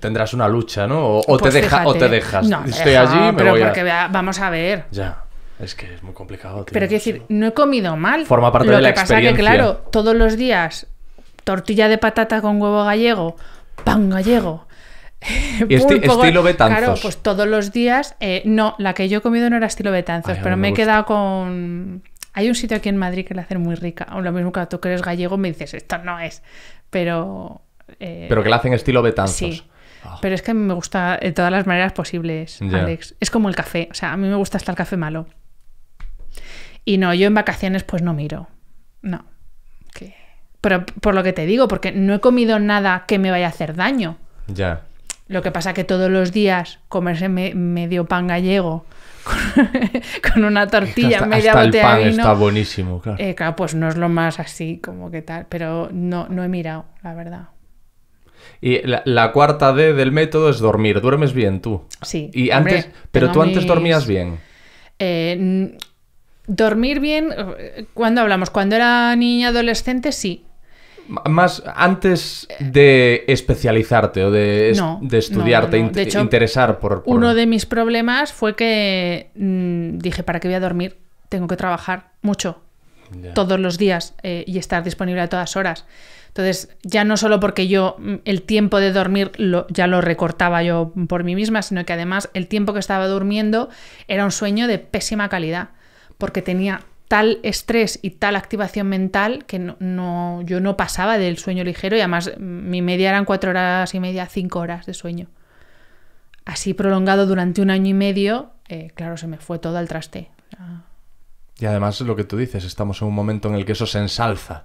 tendrás una lucha, ¿no? O, te, pues deja, o te dejas. No, Estoy pero porque vamos a ver. Ya. Es que es muy complicado. Pero quiero decir, no he comido mal. Forma parte de la experiencia. Lo que claro, todos los días tortilla de patata con huevo gallego, pan gallego. y estilo Betanzos. Claro, pues todos los días. Eh, no, la que yo he comido no era estilo Betanzos, pero me he quedado con hay un sitio aquí en Madrid que la hacen muy rica. O lo mismo que tú que eres gallego me dices, esto no es. Pero. Eh, pero que la hacen estilo Betanzos. Sí. Ah. Pero es que me gusta de todas las maneras posibles, Alex. Es como el café. O sea, a mí me gusta hasta el café malo. Y no, yo en vacaciones pues no miro. No. Pero por lo que te digo, porque no he comido nada que me vaya a hacer daño. Ya. Lo que pasa que todos los días comerse medio pan gallego con, una tortilla, media hasta el pan está buenísimo, eh, claro. pues no es lo más así como que tal, pero no, no he mirado, la verdad. Y la, cuarta D del método es dormir. ¿Duermes bien tú? Sí. Y antes, pero tú antes dormías bien. Eh, dormir bien, eh, cuando hablamos? Cuando era niña adolescente, sí. Más antes de especializarte o de, de estudiarte, interesar por, Uno de mis problemas fue que mm, dije, ¿para qué voy a dormir? Tengo que trabajar mucho, todos los días eh, y estar disponible a todas horas. Entonces, ya no solo porque yo mm, el tiempo de dormir ya lo recortaba yo por mí misma, sino que además el tiempo que estaba durmiendo era un sueño de pésima calidad, porque tenía tal estrés y tal activación mental que no, yo no pasaba del sueño ligero y además mi media eran cuatro horas y media, cinco horas de sueño. Así prolongado durante un año y medio, eh, claro, se me fue todo al traste. Y además lo que tú dices, estamos en un momento en el que eso se ensalza.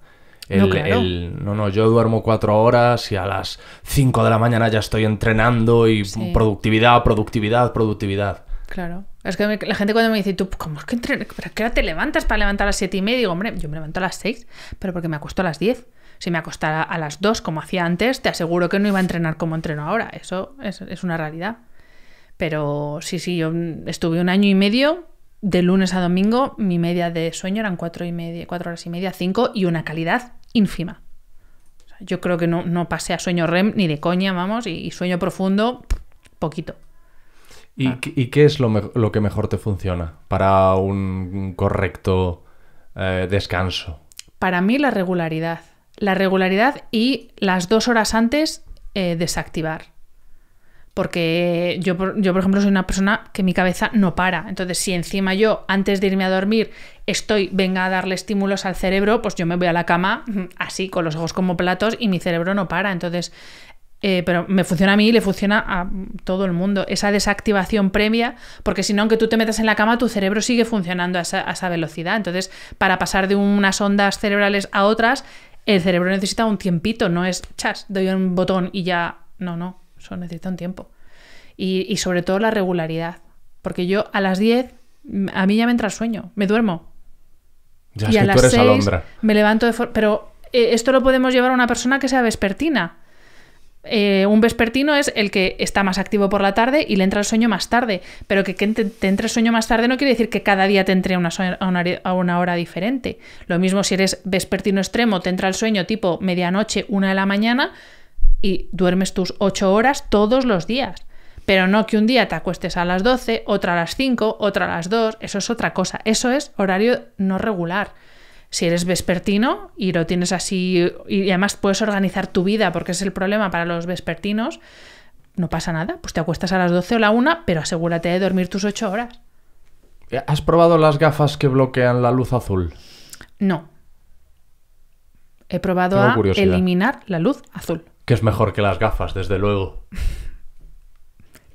El, no, no, yo duermo cuatro horas y a las cinco de la mañana ya estoy entrenando y productividad, productividad, productividad. Claro. Es que la gente cuando me dice, tú, ¿cómo es que entre, ¿para qué te levantas para levantar a las 7 y media? digo, hombre, yo me levanto a las 6, pero porque me acuesto a las 10. Si me acostara a las 2 como hacía antes, te aseguro que no iba a entrenar como entreno ahora. Eso es, una realidad. Pero sí, sí, yo estuve un año y medio de lunes a domingo, mi media de sueño eran cuatro, horas y media, cinco, y una calidad ínfima. yo creo que no, pasé a sueño REM ni de coña, vamos, y sueño profundo, poquito. ¿Y, qué es lo, que mejor te funciona para un correcto eh, descanso? Para mí la regularidad. La regularidad y las dos horas antes eh, desactivar. Porque yo, yo, por ejemplo, soy una persona que mi cabeza no para. Entonces, si encima yo, antes de irme a dormir, estoy, venga a darle estímulos al cerebro, pues yo me voy a la cama así, con los ojos como platos y mi cerebro no para. Entonces, eh, pero me funciona a mí y le funciona a todo el mundo. Esa desactivación previa, porque si no, aunque tú te metas en la cama, tu cerebro sigue funcionando a esa, velocidad. Entonces, para pasar de unas ondas cerebrales a otras, el cerebro necesita un tiempito, no es chas, doy un botón y ya. No, no, eso necesita un tiempo. Y, sobre todo la regularidad. Porque yo a las 10, a mí ya me entra el sueño, me duermo. Ya a las 6 me levanto de Pero eh, esto lo podemos llevar a una persona que sea vespertina eh, un vespertino es el que está más activo por la tarde y le entra el sueño más tarde. Pero que, te, entre el sueño más tarde no quiere decir que cada día te entre a, una, hora diferente. Lo mismo si eres vespertino extremo, te entra el sueño tipo medianoche, una de la mañana y duermes tus ocho horas todos los días. Pero no que un día te acuestes a las doce, otra a las cinco, otra a las dos. eso es otra cosa. Eso es horario no regular si eres vespertino y lo tienes así, y además puedes organizar tu vida, porque es el problema para los vespertinos, no pasa nada, pues te acuestas a las 12 o la 1, pero asegúrate de dormir tus 8 horas. ¿Has probado las gafas que bloquean la luz azul? No. He probado a eliminar la luz azul. Que es mejor que las gafas, desde luego.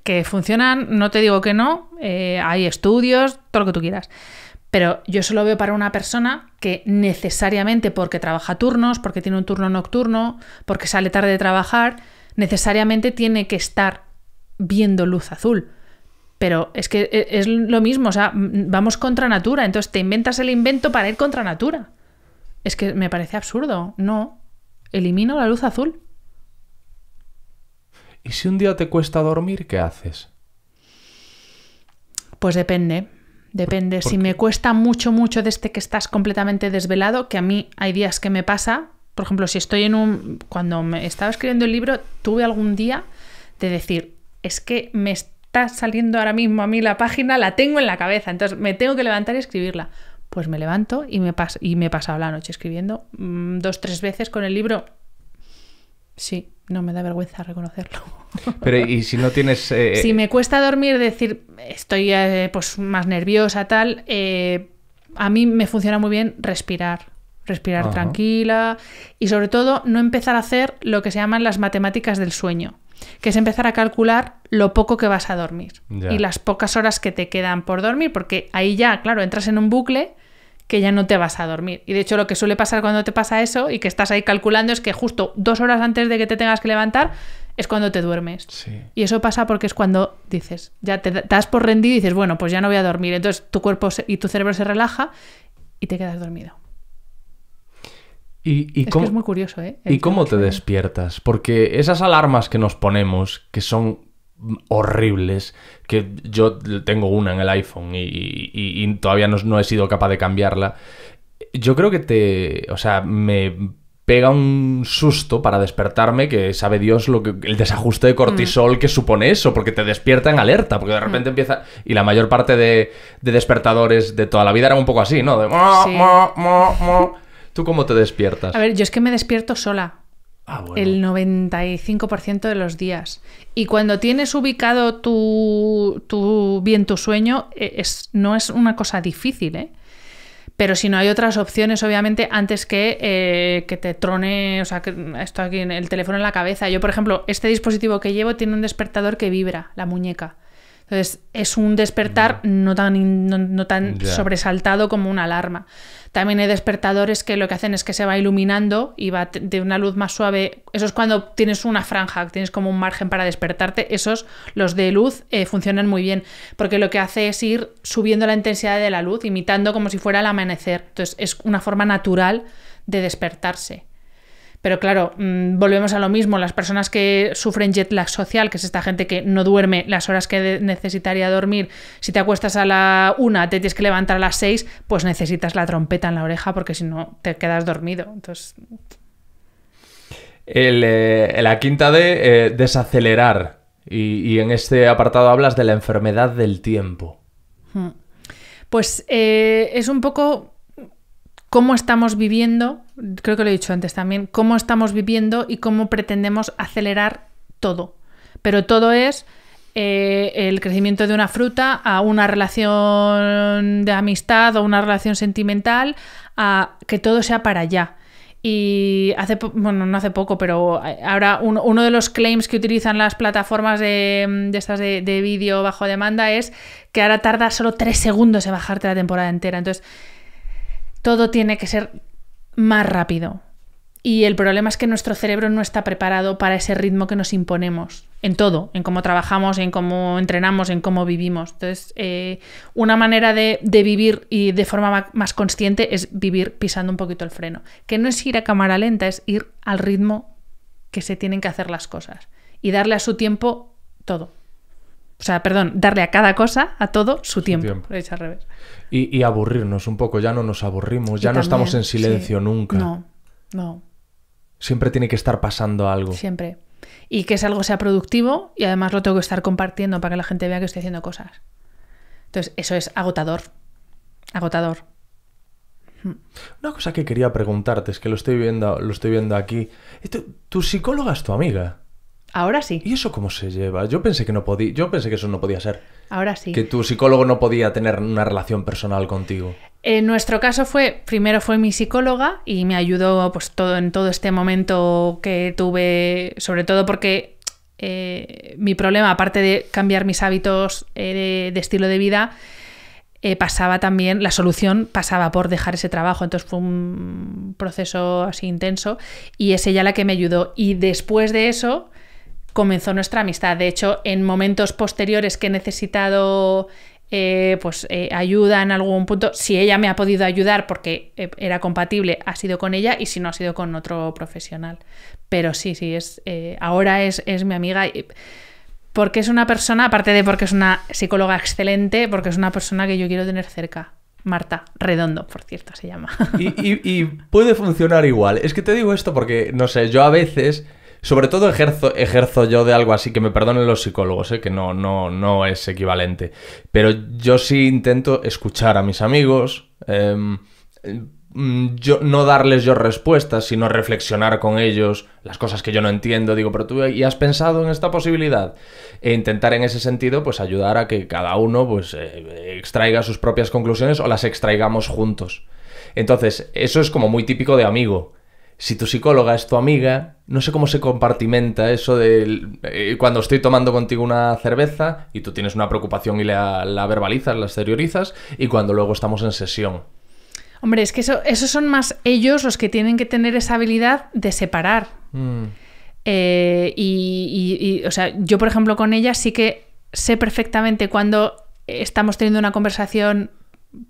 que funcionan, no te digo que no, eh, hay estudios, todo lo que tú quieras. Pero yo solo veo para una persona que necesariamente porque trabaja turnos, porque tiene un turno nocturno, porque sale tarde de trabajar, necesariamente tiene que estar viendo luz azul. Pero es que e-, es lo mismo, o sea, vamos contra natura, entonces te inventas el invento para ir contra natura. Es que me parece absurdo. No, elimino la luz azul. ¿Y si un día te cuesta dormir, qué haces? Pues depende. Depende. Si me cuesta mucho, mucho de este que estás completamente desvelado, que a mí hay días que me pasa. Por ejemplo, si estoy en un. Cuando me estaba escribiendo el libro, tuve algún día de decir, es que me está saliendo ahora mismo a mí la página, la tengo en la cabeza, entonces me tengo que levantar y escribirla. Pues me levanto y me, y me he pasado la noche escribiendo mm, dos, tres veces con el libro. Sí, no me da vergüenza reconocerlo. Pero y si no tienes... Eh, eh? Si me cuesta dormir, decir, estoy eh, pues más nerviosa, tal, a mí me funciona muy bien respirar. Respirar tranquila y sobre todo no empezar a hacer lo que se llaman las matemáticas del sueño, que es empezar a calcular lo poco que vas a dormir y las pocas horas que te quedan por dormir, porque ahí ya, claro, entras en un bucle que ya no te vas a dormir. Y de hecho lo que suele pasar cuando te pasa eso y que estás ahí calculando es que justo dos horas antes de que te tengas que levantar es cuando te duermes. Y eso pasa porque es cuando dices, ya te das por rendido y dices, bueno, pues ya no voy a dormir. Entonces tu cuerpo y tu cerebro se relaja y te quedas dormido. Y, es, muy curioso, ¿eh? ¿Y cómo te despiertas? Porque esas alarmas que nos ponemos, que son horribles que yo tengo una en el iPhone y, todavía no, he sido capaz de cambiarla. Yo creo que te, o sea, me pega un susto para despertarme que sabe Dios lo que el desajuste de cortisol mm. que supone eso, porque te despierta en alerta, porque de repente mm. empieza y la mayor parte de, despertadores de toda la vida era un poco así, ¿no? De, ¿Tú cómo te despiertas? A ver, yo es que me despierto sola. Ah, el 95% de los días. Y cuando tienes ubicado tu, bien tu sueño, e, es, no es una cosa difícil, ¿eh? Pero si no hay otras opciones, obviamente, antes que, eh, que te trone, o sea, que esto aquí en el teléfono en la cabeza. Yo, por ejemplo, este dispositivo que llevo tiene un despertador que vibra, la muñeca. Entonces, es un despertar no tan, no, tan sobresaltado como una alarma. También hay despertadores que lo que hacen es que se va iluminando y va de una luz más suave. Eso es cuando tienes una franja, tienes como un margen para despertarte. Esos, los de luz, eh, funcionan muy bien porque lo que hace es ir subiendo la intensidad de la luz, imitando como si fuera el amanecer. Entonces es una forma natural de despertarse. Pero claro, mm, volvemos a lo mismo. Las personas que sufren jet lag social, que es esta gente que no duerme las horas que necesitaría dormir, si te acuestas a la una, te tienes que levantar a las seis, pues necesitas la trompeta en la oreja porque si no te quedas dormido. Entonces. Eh, la quinta D, eh, desacelerar. Y, en este apartado hablas de la enfermedad del tiempo. Hmm. Pues eh, es un poco cómo estamos viviendo, creo que lo he dicho antes también, cómo estamos viviendo y cómo pretendemos acelerar todo. Pero todo es eh, el crecimiento de una fruta a una relación de amistad o una relación sentimental, a que todo sea para allá. Y hace, bueno, no hace poco, pero ahora uno de los claims que utilizan las plataformas de, estas de, de vídeo bajo demanda es que ahora tarda solo tres segundos en bajarte la temporada entera. Entonces, todo tiene que ser más rápido. Y el problema es que nuestro cerebro no está preparado para ese ritmo que nos imponemos, en todo, en cómo trabajamos, en cómo entrenamos, en cómo vivimos. Entonces, eh, una manera de, de, vivir y de forma más consciente es vivir pisando un poquito el freno, que no es ir a cámara lenta, es ir al ritmo que se tienen que hacer las cosas y darle a su tiempo todo. O sea, perdón, darle a cada cosa, a todo, su, tiempo. al revés. Y, aburrirnos un poco, ya no nos aburrimos, ya no estamos en silencio nunca. No, no. Siempre tiene que estar pasando algo. Siempre. Y que es algo sea productivo y además lo tengo que estar compartiendo para que la gente vea que estoy haciendo cosas. Entonces, eso es agotador. Agotador. Hmm. Una cosa que quería preguntarte, es que lo estoy viendo, lo estoy viendo aquí. ¿Tu, tu psicóloga es tu amiga? Ahora sí. ¿Y eso cómo se lleva? Yo pensé que no podía, yo pensé que eso no podía ser. Ahora sí. Que tu psicólogo no podía tener una relación personal contigo. En nuestro caso fue, primero fue mi psicóloga y me ayudó pues todo en todo este momento que tuve, sobre todo porque eh, mi problema, aparte de cambiar mis hábitos eh, de, estilo de vida, eh, pasaba también, la solución pasaba por dejar ese trabajo, entonces fue un proceso así intenso y es ella la que me ayudó. Y después de eso, comenzó nuestra amistad. De hecho, en momentos posteriores que he necesitado eh, pues, eh, ayuda en algún punto, si ella me ha podido ayudar porque eh, era compatible, ha sido con ella y si no ha sido con otro profesional. Pero sí, sí, es, ahora es, mi amiga. Porque es una persona, aparte de porque es una psicóloga excelente, porque es una persona que yo quiero tener cerca. Marta Redondo, por cierto, se llama. y, puede funcionar igual. Es que te digo esto porque, no sé, yo a veces sobre todo ejerzo, yo de algo así, que me perdonen los psicólogos, eh, que no, no, no es equivalente. Pero yo sí intento escuchar a mis amigos, em, mm, yo, no darles yo respuestas, sino reflexionar con ellos las cosas que yo no entiendo. Digo, pero tú ¿y has pensado en esta posibilidad. E intentar en ese sentido, pues ayudar a que cada uno pues, eh, extraiga sus propias conclusiones o las extraigamos juntos. Entonces, eso es como muy típico de amigo si tu psicóloga es tu amiga, no sé cómo se compartimenta eso de eh, cuando estoy tomando contigo una cerveza y tú tienes una preocupación y la, verbalizas, la exteriorizas, y cuando luego estamos en sesión. Hombre, es que esos son más ellos los que tienen que tener esa habilidad de separar. Mm. Eh, y, o sea, yo, por ejemplo, con ella sí que sé perfectamente cuando estamos teniendo una conversación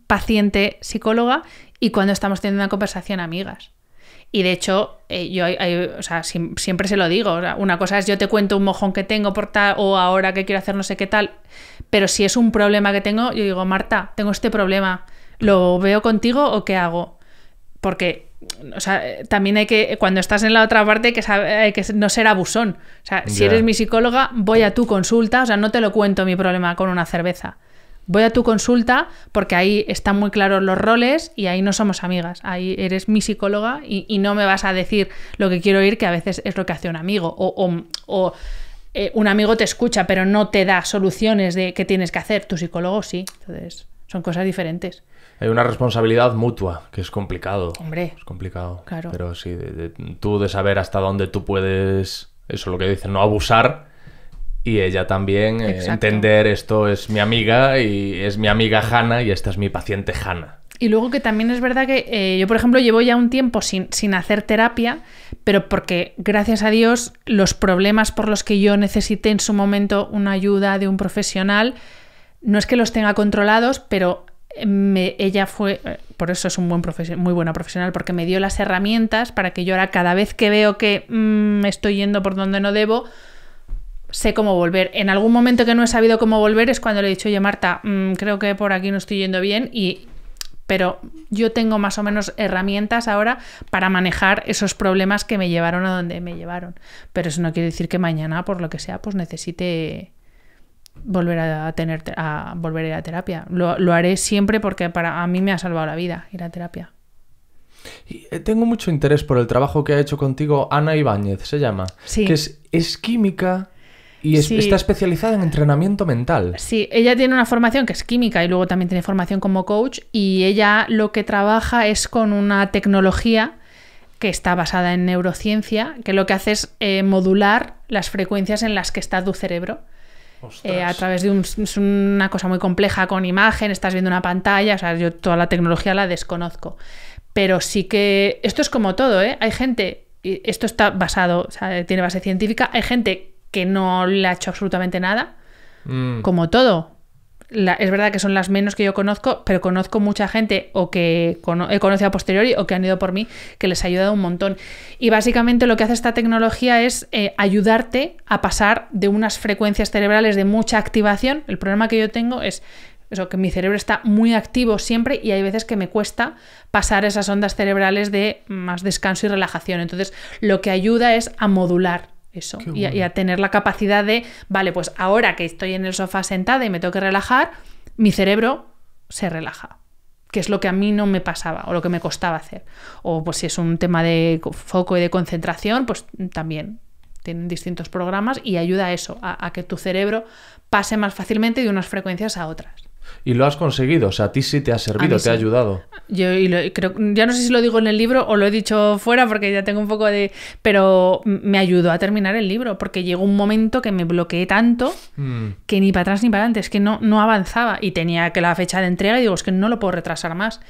paciente-psicóloga y cuando estamos teniendo una conversación amigas. Y de hecho, eh, yo o sea, siempre se lo digo. una cosa es yo te cuento un mojón que tengo por tal o ahora que quiero hacer no sé qué tal. Pero si es un problema que tengo, yo digo, Marta, tengo este problema. ¿Lo veo contigo o qué hago? Porque, o sea, eh, también hay que, cuando estás en la otra parte, hay que, hay que no ser abusón. O sea, si eres mi psicóloga, voy a tu consulta, o sea, no te lo cuento mi problema con una cerveza voy a tu consulta porque ahí están muy claros los roles y ahí no somos amigas. Ahí eres mi psicóloga y, no me vas a decir lo que quiero oír, que a veces es lo que hace un amigo. O, eh, un amigo te escucha, pero no te da soluciones de qué tienes que hacer. Tu psicólogo sí. Entonces, son cosas diferentes. Hay una responsabilidad mutua, que es complicado. Hombre. Es complicado. Claro. Pero sí, tú de saber hasta dónde tú puedes, eso es lo que dicen, no abusar y ella también eh, entender esto es mi amiga y es mi amiga Hanna y esta es mi paciente Hanna. Y luego que también es verdad que eh, yo, por ejemplo, llevo ya un tiempo sin, sin, hacer terapia, pero porque, gracias a Dios, los problemas por los que yo necesité en su momento una ayuda de un profesional, no es que los tenga controlados, pero eh, ella fue, por eso es un buen muy buena profesional, porque me dio las herramientas para que yo ahora cada vez que veo que mm, me estoy yendo por donde no debo, sé cómo volver. En algún momento que no he sabido cómo volver es cuando le he dicho, oye Marta, mm, creo que por aquí no estoy yendo bien y... Pero yo tengo más o menos herramientas ahora para manejar esos problemas que me llevaron a donde me llevaron. Pero eso no quiere decir que mañana, por lo que sea, pues necesite volver a tener a volver a ir a terapia. Lo, haré siempre porque para a mí me ha salvado la vida ir a terapia. Eh, tengo mucho interés por el trabajo que ha hecho contigo Ana Ibáñez, se llama. Sí. Que es, es química, y está especializada en entrenamiento mental. Sí, ella tiene una formación que es química y luego también tiene formación como coach y ella lo que trabaja es con una tecnología que está basada en neurociencia, que lo que hace es eh, modular las frecuencias en las que está tu cerebro. Eh, a través de es una cosa muy compleja con imagen, estás viendo una pantalla, o sea, yo toda la tecnología la desconozco. Pero sí que esto es como todo, ¿eh? Hay gente, esto está basado, tiene base científica, hay gente que no le ha hecho absolutamente nada. Mm. Como todo. es verdad que son las menos que yo conozco, pero conozco mucha gente o que he conocido a posteriori o que han ido por mí, que les ha ayudado un montón. Y básicamente lo que hace esta tecnología es eh, ayudarte a pasar de unas frecuencias cerebrales de mucha activación. El problema que yo tengo es que mi cerebro está muy activo siempre y hay veces que me cuesta pasar esas ondas cerebrales de más descanso y relajación. Entonces, lo que ayuda es a modular y, a, tener la capacidad de, vale, pues ahora que estoy en el sofá sentada y me tengo que relajar, mi cerebro se relaja que es lo que a mí no me pasaba o lo que me costaba hacer. O pues si es un tema de foco y de concentración, pues también tienen distintos programas y ayuda a eso, a, que tu cerebro pase más fácilmente de unas frecuencias a otras. Y lo has conseguido, o sea, a ti sí te ha servido, te ha ayudado. Yo creo, ya no sé si lo digo en el libro o lo he dicho fuera porque ya tengo un poco de... Pero me ayudó a terminar el libro porque llegó un momento que me bloqueé tanto mm. que ni para atrás ni para adelante, es que no, no avanzaba y tenía que la fecha de entrega y digo, es que no lo puedo retrasar más.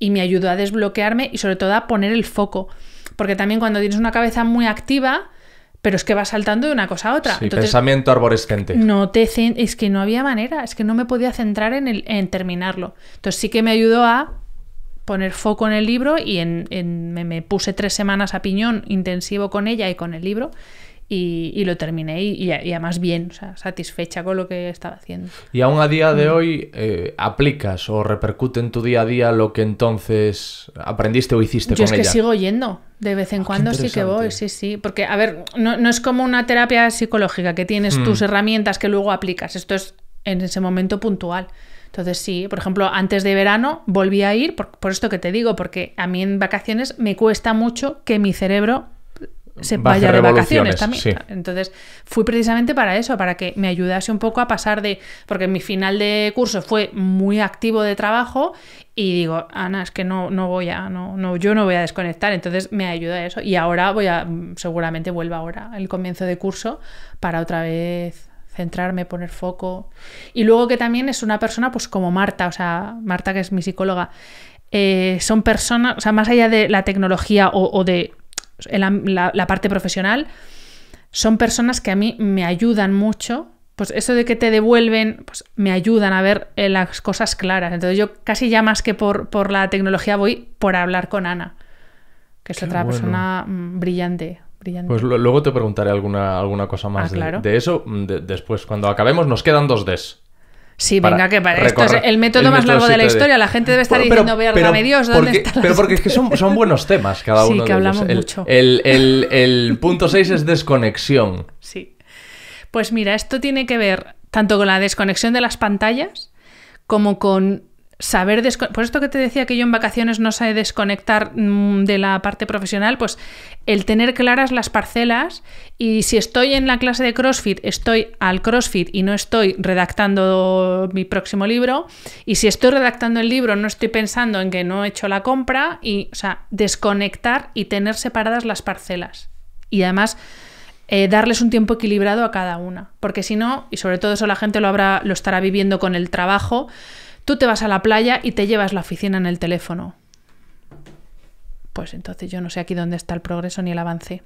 Y me ayudó a desbloquearme y sobre todo a poner el foco. Porque también cuando tienes una cabeza muy activa, pero es que va saltando de una cosa a otra. Sí, pensamiento arborescente. No te es que no había manera, es que no me podía centrar en, el, en terminarlo. Entonces sí que me ayudó a poner foco en el libro y en, me, me, puse tres semanas a piñón intensivo con ella y con el libro. Y, lo terminé y, además bien, o sea, satisfecha con lo que estaba haciendo. Y aún a día de mm. hoy eh, aplicas o repercute en tu día a día lo que entonces aprendiste o hiciste con ella. Yo es que sigo yendo, de vez en ah, cuando sí que voy, sí, sí. Porque, a ver, no, no es como una terapia psicológica que tienes tus mm. herramientas que luego aplicas, esto es en ese momento puntual. Entonces sí, por ejemplo, antes de verano volví a ir, por, esto que te digo, porque a mí en vacaciones me cuesta mucho que mi cerebro se vaya de vacaciones también. Entonces, fui precisamente para eso, para que me ayudase un poco a pasar de. Porque mi final de curso fue muy activo de trabajo y digo, Ana, es que no, no voy a. No, no, yo no voy a desconectar. Entonces, me ayuda eso. Y ahora voy a. Mm, seguramente vuelva ahora el comienzo de curso para otra vez centrarme, poner foco. Y luego que también es una persona, pues como Marta, o sea, Marta que es mi psicóloga, eh, son personas, o sea, más allá de la tecnología o, de la, parte profesional, son personas que a mí me ayudan mucho pues eso de que te devuelven, pues me ayudan a ver eh, las cosas claras. Entonces yo casi ya más que por, la tecnología voy por hablar con Ana, que es otra persona mm, brillante. Pues luego te preguntaré alguna, alguna cosa más ah, de, eso. Mm, después, cuando acabemos, nos quedan dos Ds. Sí, venga, que para esto es el método más largo de la historia. La gente debe estar diciendo diciendo, a dame Dios, ¿dónde está Pero porque es que son, buenos temas cada sí, uno. Sí, que hablamos mucho. El, el punto 6 es desconexión. Sí. Pues mira, esto tiene que ver tanto con la desconexión de las pantallas como con saber por esto que te decía que yo en vacaciones no sé desconectar mm, de la parte profesional, pues el tener claras las parcelas y si estoy en la clase de CrossFit, estoy al CrossFit y no estoy redactando mi próximo libro y si estoy redactando el libro no estoy pensando en que no he hecho la compra y o sea, desconectar y tener separadas las parcelas. Y además eh, darles un tiempo equilibrado a cada una, porque si no, y sobre todo eso la gente lo habrá lo estará viviendo con el trabajo, Tú te vas a la playa y te llevas la oficina en el teléfono. Pues entonces yo no sé aquí dónde está el progreso ni el avance.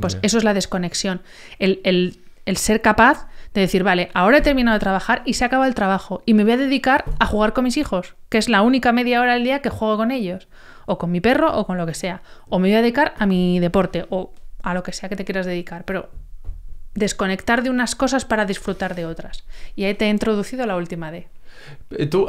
Pues eso es la desconexión. El, ser capaz de decir, vale, ahora he terminado de trabajar y se acaba el trabajo y me voy a dedicar a jugar con mis hijos, que es la única media hora del día que juego con ellos, o con mi perro o con lo que sea, o me voy a dedicar a mi deporte o a lo que sea que te quieras dedicar, pero desconectar de unas cosas para disfrutar de otras. Y ahí te he introducido la última D. Tú,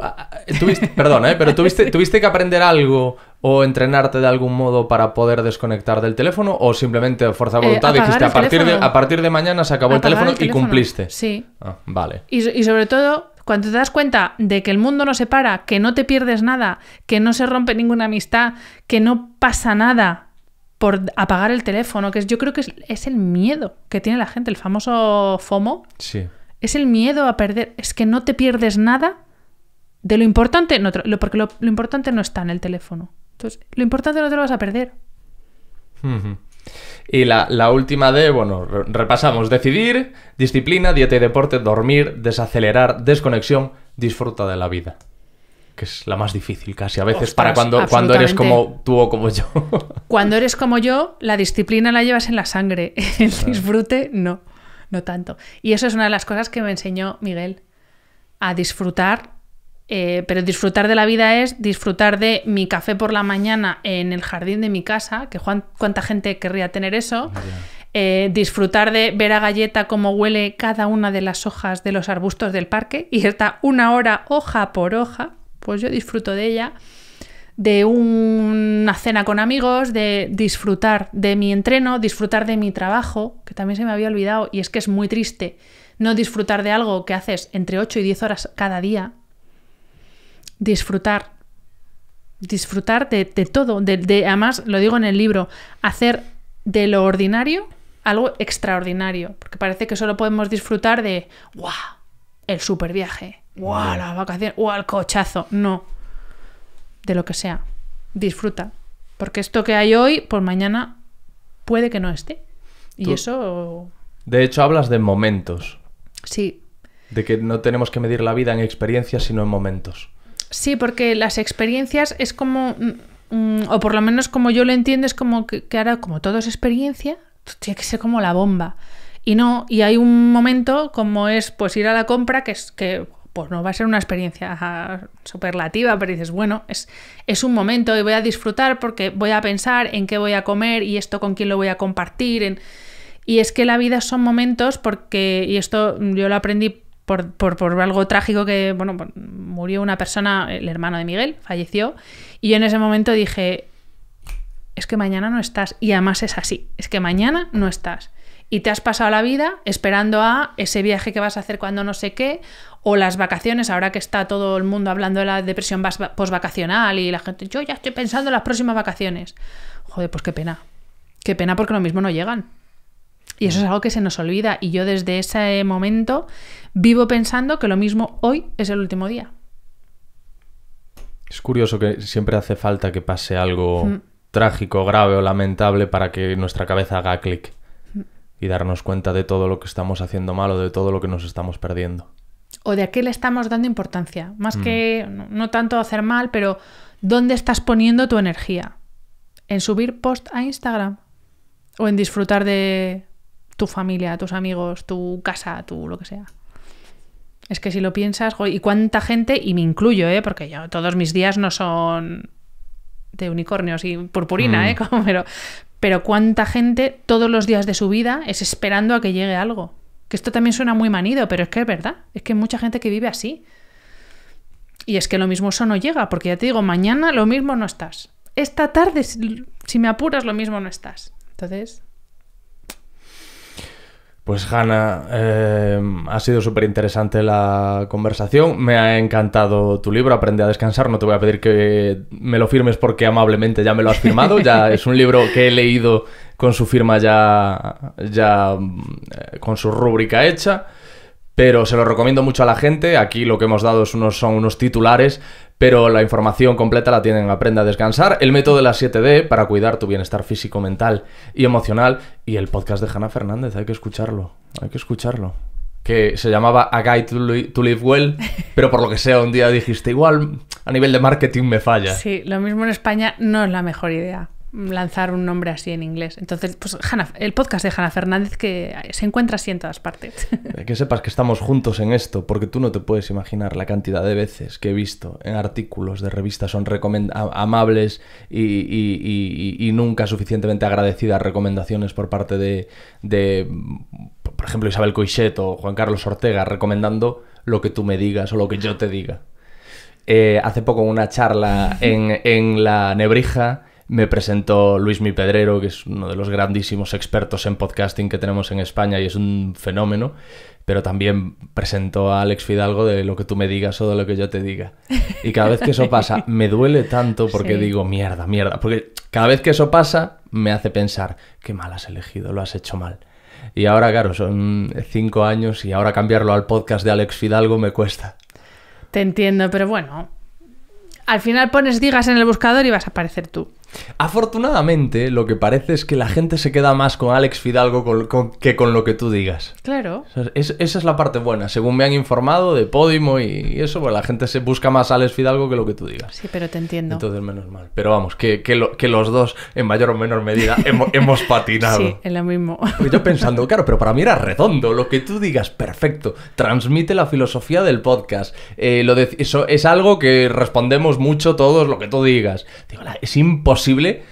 tuviste, perdón, ¿eh? pero tuviste, ¿tuviste que aprender algo o entrenarte de algún modo para poder desconectar del teléfono o simplemente fuerza de eh, voluntad dijiste a partir de, a partir de mañana se acabó el teléfono, y cumpliste? Sí. Ah, vale. Y, sobre todo, cuando te das cuenta de que el mundo no se para, que no te pierdes nada, que no se rompe ninguna amistad, que no pasa nada, por apagar el teléfono, que yo creo que es, es, el miedo que tiene la gente, el famoso FOMO. Sí. Es el miedo a perder, es que no te pierdes nada de lo importante, lo, porque lo, importante no está en el teléfono. Entonces, lo importante no te lo vas a perder. Y la, última de, bueno, repasamos, decidir, disciplina, dieta y deporte, dormir, desacelerar, desconexión, disfruta de la vida. Que es la más difícil casi a veces para cuando, cuando eres como tú o como yo. cuando eres como yo, la disciplina la llevas en la sangre, el disfrute no, no tanto. Y eso es una de las cosas que me enseñó Miguel, a disfrutar eh, pero disfrutar de la vida es disfrutar de mi café por la mañana en el jardín de mi casa, que Juan, cuánta gente querría tener eso. Eh, disfrutar de ver a Galleta cómo huele cada una de las hojas de los arbustos del parque y está una hora hoja por hoja, pues yo disfruto de ella, de una cena con amigos, de disfrutar de mi entreno, disfrutar de mi trabajo, que también se me había olvidado y es que es muy triste no disfrutar de algo que haces entre 8 y 10 horas cada día, disfrutar. Disfrutar de, todo. De, además, lo digo en el libro, hacer de lo ordinario algo extraordinario. Porque parece que solo podemos disfrutar de, ¡guau! El super viaje, ¡guau! La vacación, ¡guau! El cochazo. No. De lo que sea. Disfruta. Porque esto que hay hoy, por mañana puede que no esté. Y eso. De hecho, hablas de momentos. Sí. De que no tenemos que medir la vida en experiencias, sino en momentos. Sí, porque las experiencias es como, mm, mm, o por lo menos como yo lo entiendo, es como que, ahora como todo es experiencia, tiene que ser como la bomba. Y no, y hay un momento como es pues ir a la compra que es que pues no va a ser una experiencia superlativa, pero dices, bueno, es, es un momento y voy a disfrutar porque voy a pensar en qué voy a comer y esto con quién lo voy a compartir. Y es que la vida son momentos porque, y esto yo lo aprendí por, algo trágico que, bueno, murió una persona, el hermano de Miguel, falleció, y yo en ese momento dije, es que mañana no estás, y además es así, es que mañana no estás. Y te has pasado la vida esperando a ese viaje que vas a hacer cuando no sé qué, o las vacaciones, ahora que está todo el mundo hablando de la depresión post-vacacional. y la gente, yo ya estoy pensando en las próximas vacaciones. Joder, pues qué pena. Qué pena porque lo mismo no llegan. Y eso es algo que se nos olvida. Y yo desde ese momento vivo pensando que lo mismo hoy es el último día. Es curioso que siempre hace falta que pase algo mm. trágico, grave o lamentable para que nuestra cabeza haga clic y darnos cuenta de todo lo que estamos haciendo mal o de todo lo que nos estamos perdiendo. O de a qué le estamos dando importancia. Más mm. que no, no tanto hacer mal, pero ¿dónde estás poniendo tu energía? ¿En subir post a Instagram? ¿O en disfrutar de tu familia, tus amigos, tu casa, tu lo que sea? Es que si lo piensas, y cuánta gente, y me incluyo, ¿eh? porque yo todos mis días no son de unicornios y purpurina, mm. ¿eh? Como, pero, pero cuánta gente todos los días de su vida es esperando a que llegue algo. Que esto también suena muy manido, pero es que es verdad. Es que hay mucha gente que vive así. Y es que lo mismo eso no llega, porque ya te digo, mañana lo mismo no estás. Esta tarde, si me apuras, lo mismo no estás. Entonces, pues Hanna, eh, ha sido súper interesante la conversación. Me ha encantado tu libro, Aprende a descansar. No te voy a pedir que me lo firmes porque amablemente ya me lo has firmado. Ya es un libro que he leído con su firma ya, ya eh, con su rúbrica hecha. Pero se lo recomiendo mucho a la gente. Aquí lo que hemos dado unos, son unos titulares, pero la información completa la tienen Aprenda a Descansar, el método de las 7D para cuidar tu bienestar físico, mental y emocional y el podcast de Hanna Fernández, hay que escucharlo, hay que escucharlo. Que se llamaba A Guide to Live Well, pero por lo que sea, un día dijiste, igual a nivel de marketing me falla. Sí, lo mismo en España no es la mejor idea lanzar un nombre así en inglés. Entonces, pues el podcast de Jana Fernández que se encuentra así en todas partes. Eh, que sepas que estamos juntos en esto, porque tú no te puedes imaginar la cantidad de veces que he visto en artículos de revistas son amables y, nunca suficientemente agradecidas recomendaciones por parte de, de, por ejemplo, Isabel Coixet o Juan Carlos Ortega recomendando lo que tú me digas o lo que yo te diga. Eh, hace poco una charla en, en la Nebrija me presentó Luis Mi Pedrero, que es uno de los grandísimos expertos en podcasting que tenemos en España y es un fenómeno. Pero también presentó a Alex Fidalgo de lo que tú me digas o de lo que yo te diga. Y cada vez que eso pasa, me duele tanto porque digo, mierda, mierda. Porque cada vez que eso pasa, me hace pensar, qué mal has elegido, lo has hecho mal. Y ahora, claro, son cinco años y ahora cambiarlo al podcast de Alex Fidalgo me cuesta. Te entiendo, pero bueno, al final pones digas en el buscador y vas a aparecer tú. Afortunadamente, lo que parece es que la gente se queda más con Alex Fidalgo que con lo que tú digas. Claro. esa es la parte buena. Según me han informado de Podimo y, eso, pues la gente se busca más Alex Fidalgo que lo que tú digas. Sí, pero te entiendo. Entonces, menos mal. Pero vamos, que, que, los dos, en mayor o menor medida, hemos, patinado. Sí, en lo mismo. yo pensando, claro, pero para mí era redondo. Lo que tú digas, perfecto. Transmite la filosofía del podcast. Eh, lo eso es algo que respondemos mucho todos lo que tú digas. es imposible posible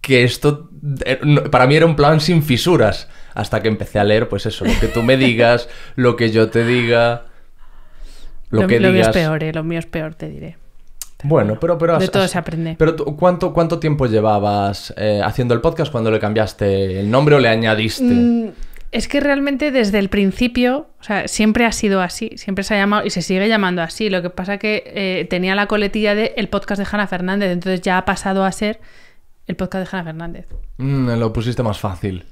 que esto eh, para mí era un plan sin fisuras. Hasta que empecé a leer, pues eso, lo que tú me digas, lo que yo te diga. Lo, que lo mío es peor, eh, lo mío es peor, te diré. bueno, pero, pero de todo se aprende. Pero ¿cuánto, cuánto tiempo llevabas eh, haciendo el podcast cuando le cambiaste el nombre o le añadiste? Mm, es que realmente desde el principio, o sea, siempre ha sido así, siempre se ha llamado y se sigue llamando así. Lo que pasa que eh, tenía la coletilla de el podcast de Hanna Fernández, entonces ya ha pasado a ser el podcast de Hanna Fernández. Mm, lo pusiste más fácil.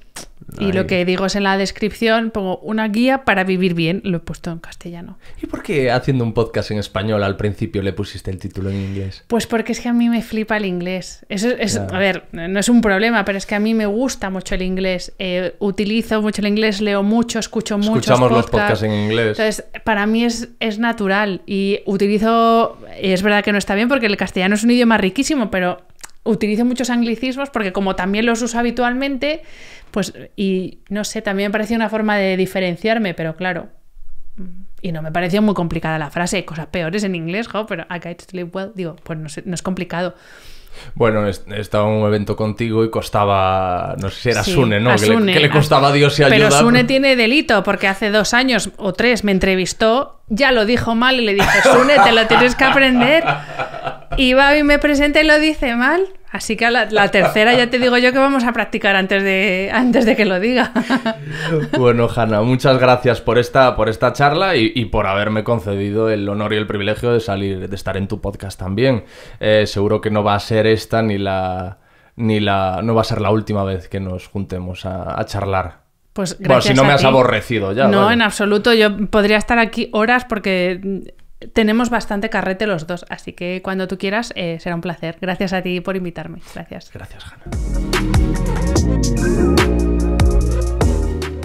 Y lo que digo es en la descripción, pongo una guía para vivir bien, lo he puesto en castellano. ¿Y por qué haciendo un podcast en español al principio le pusiste el título en inglés? Pues porque es que a mí me flipa el inglés. Eso es, A ver, no es un problema, pero es que a mí me gusta mucho el inglés. Eh, utilizo mucho el inglés, leo mucho, escucho mucho. Escuchamos los podcasts en inglés. Entonces, para mí es, es natural y utilizo, es verdad que no está bien porque el castellano es un idioma riquísimo, pero utilizo muchos anglicismos porque como también los uso habitualmente, pues, y no sé, también me parecía una forma de diferenciarme, pero claro, y no me pareció muy complicada la frase, hay cosas peores en inglés, pero I can't sleep well, digo, pues no, es complicado. Bueno, estaba en un evento contigo y costaba, no sé si era Sune, ¿no? Que le, costaba a Dios y ayudar. Pero Sune tiene delito porque hace dos años o tres me entrevistó, ya lo dijo mal y le dije, Sune, te lo tienes que aprender. Y Babi me presenta y lo dice mal. Así que a la, tercera ya te digo yo que vamos a practicar antes de, antes de que lo diga. Bueno, Hanna, muchas gracias por esta, por esta charla y, por haberme concedido el honor y el privilegio de salir, de estar en tu podcast también. Eh, seguro que no va a ser esta ni la, ni la, no va a ser la última vez que nos juntemos a, charlar. Pues gracias bueno, si no me has aborrecido ya. No, en absoluto. Yo podría estar aquí horas porque tenemos bastante carrete los dos, así que cuando tú quieras eh, será un placer. Gracias a ti por invitarme. Gracias. Gracias, Hanna.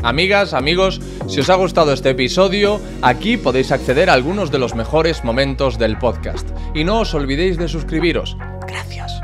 Amigas, amigos, si os ha gustado este episodio, aquí podéis acceder a algunos de los mejores momentos del podcast. Y no os olvidéis de suscribiros. Gracias.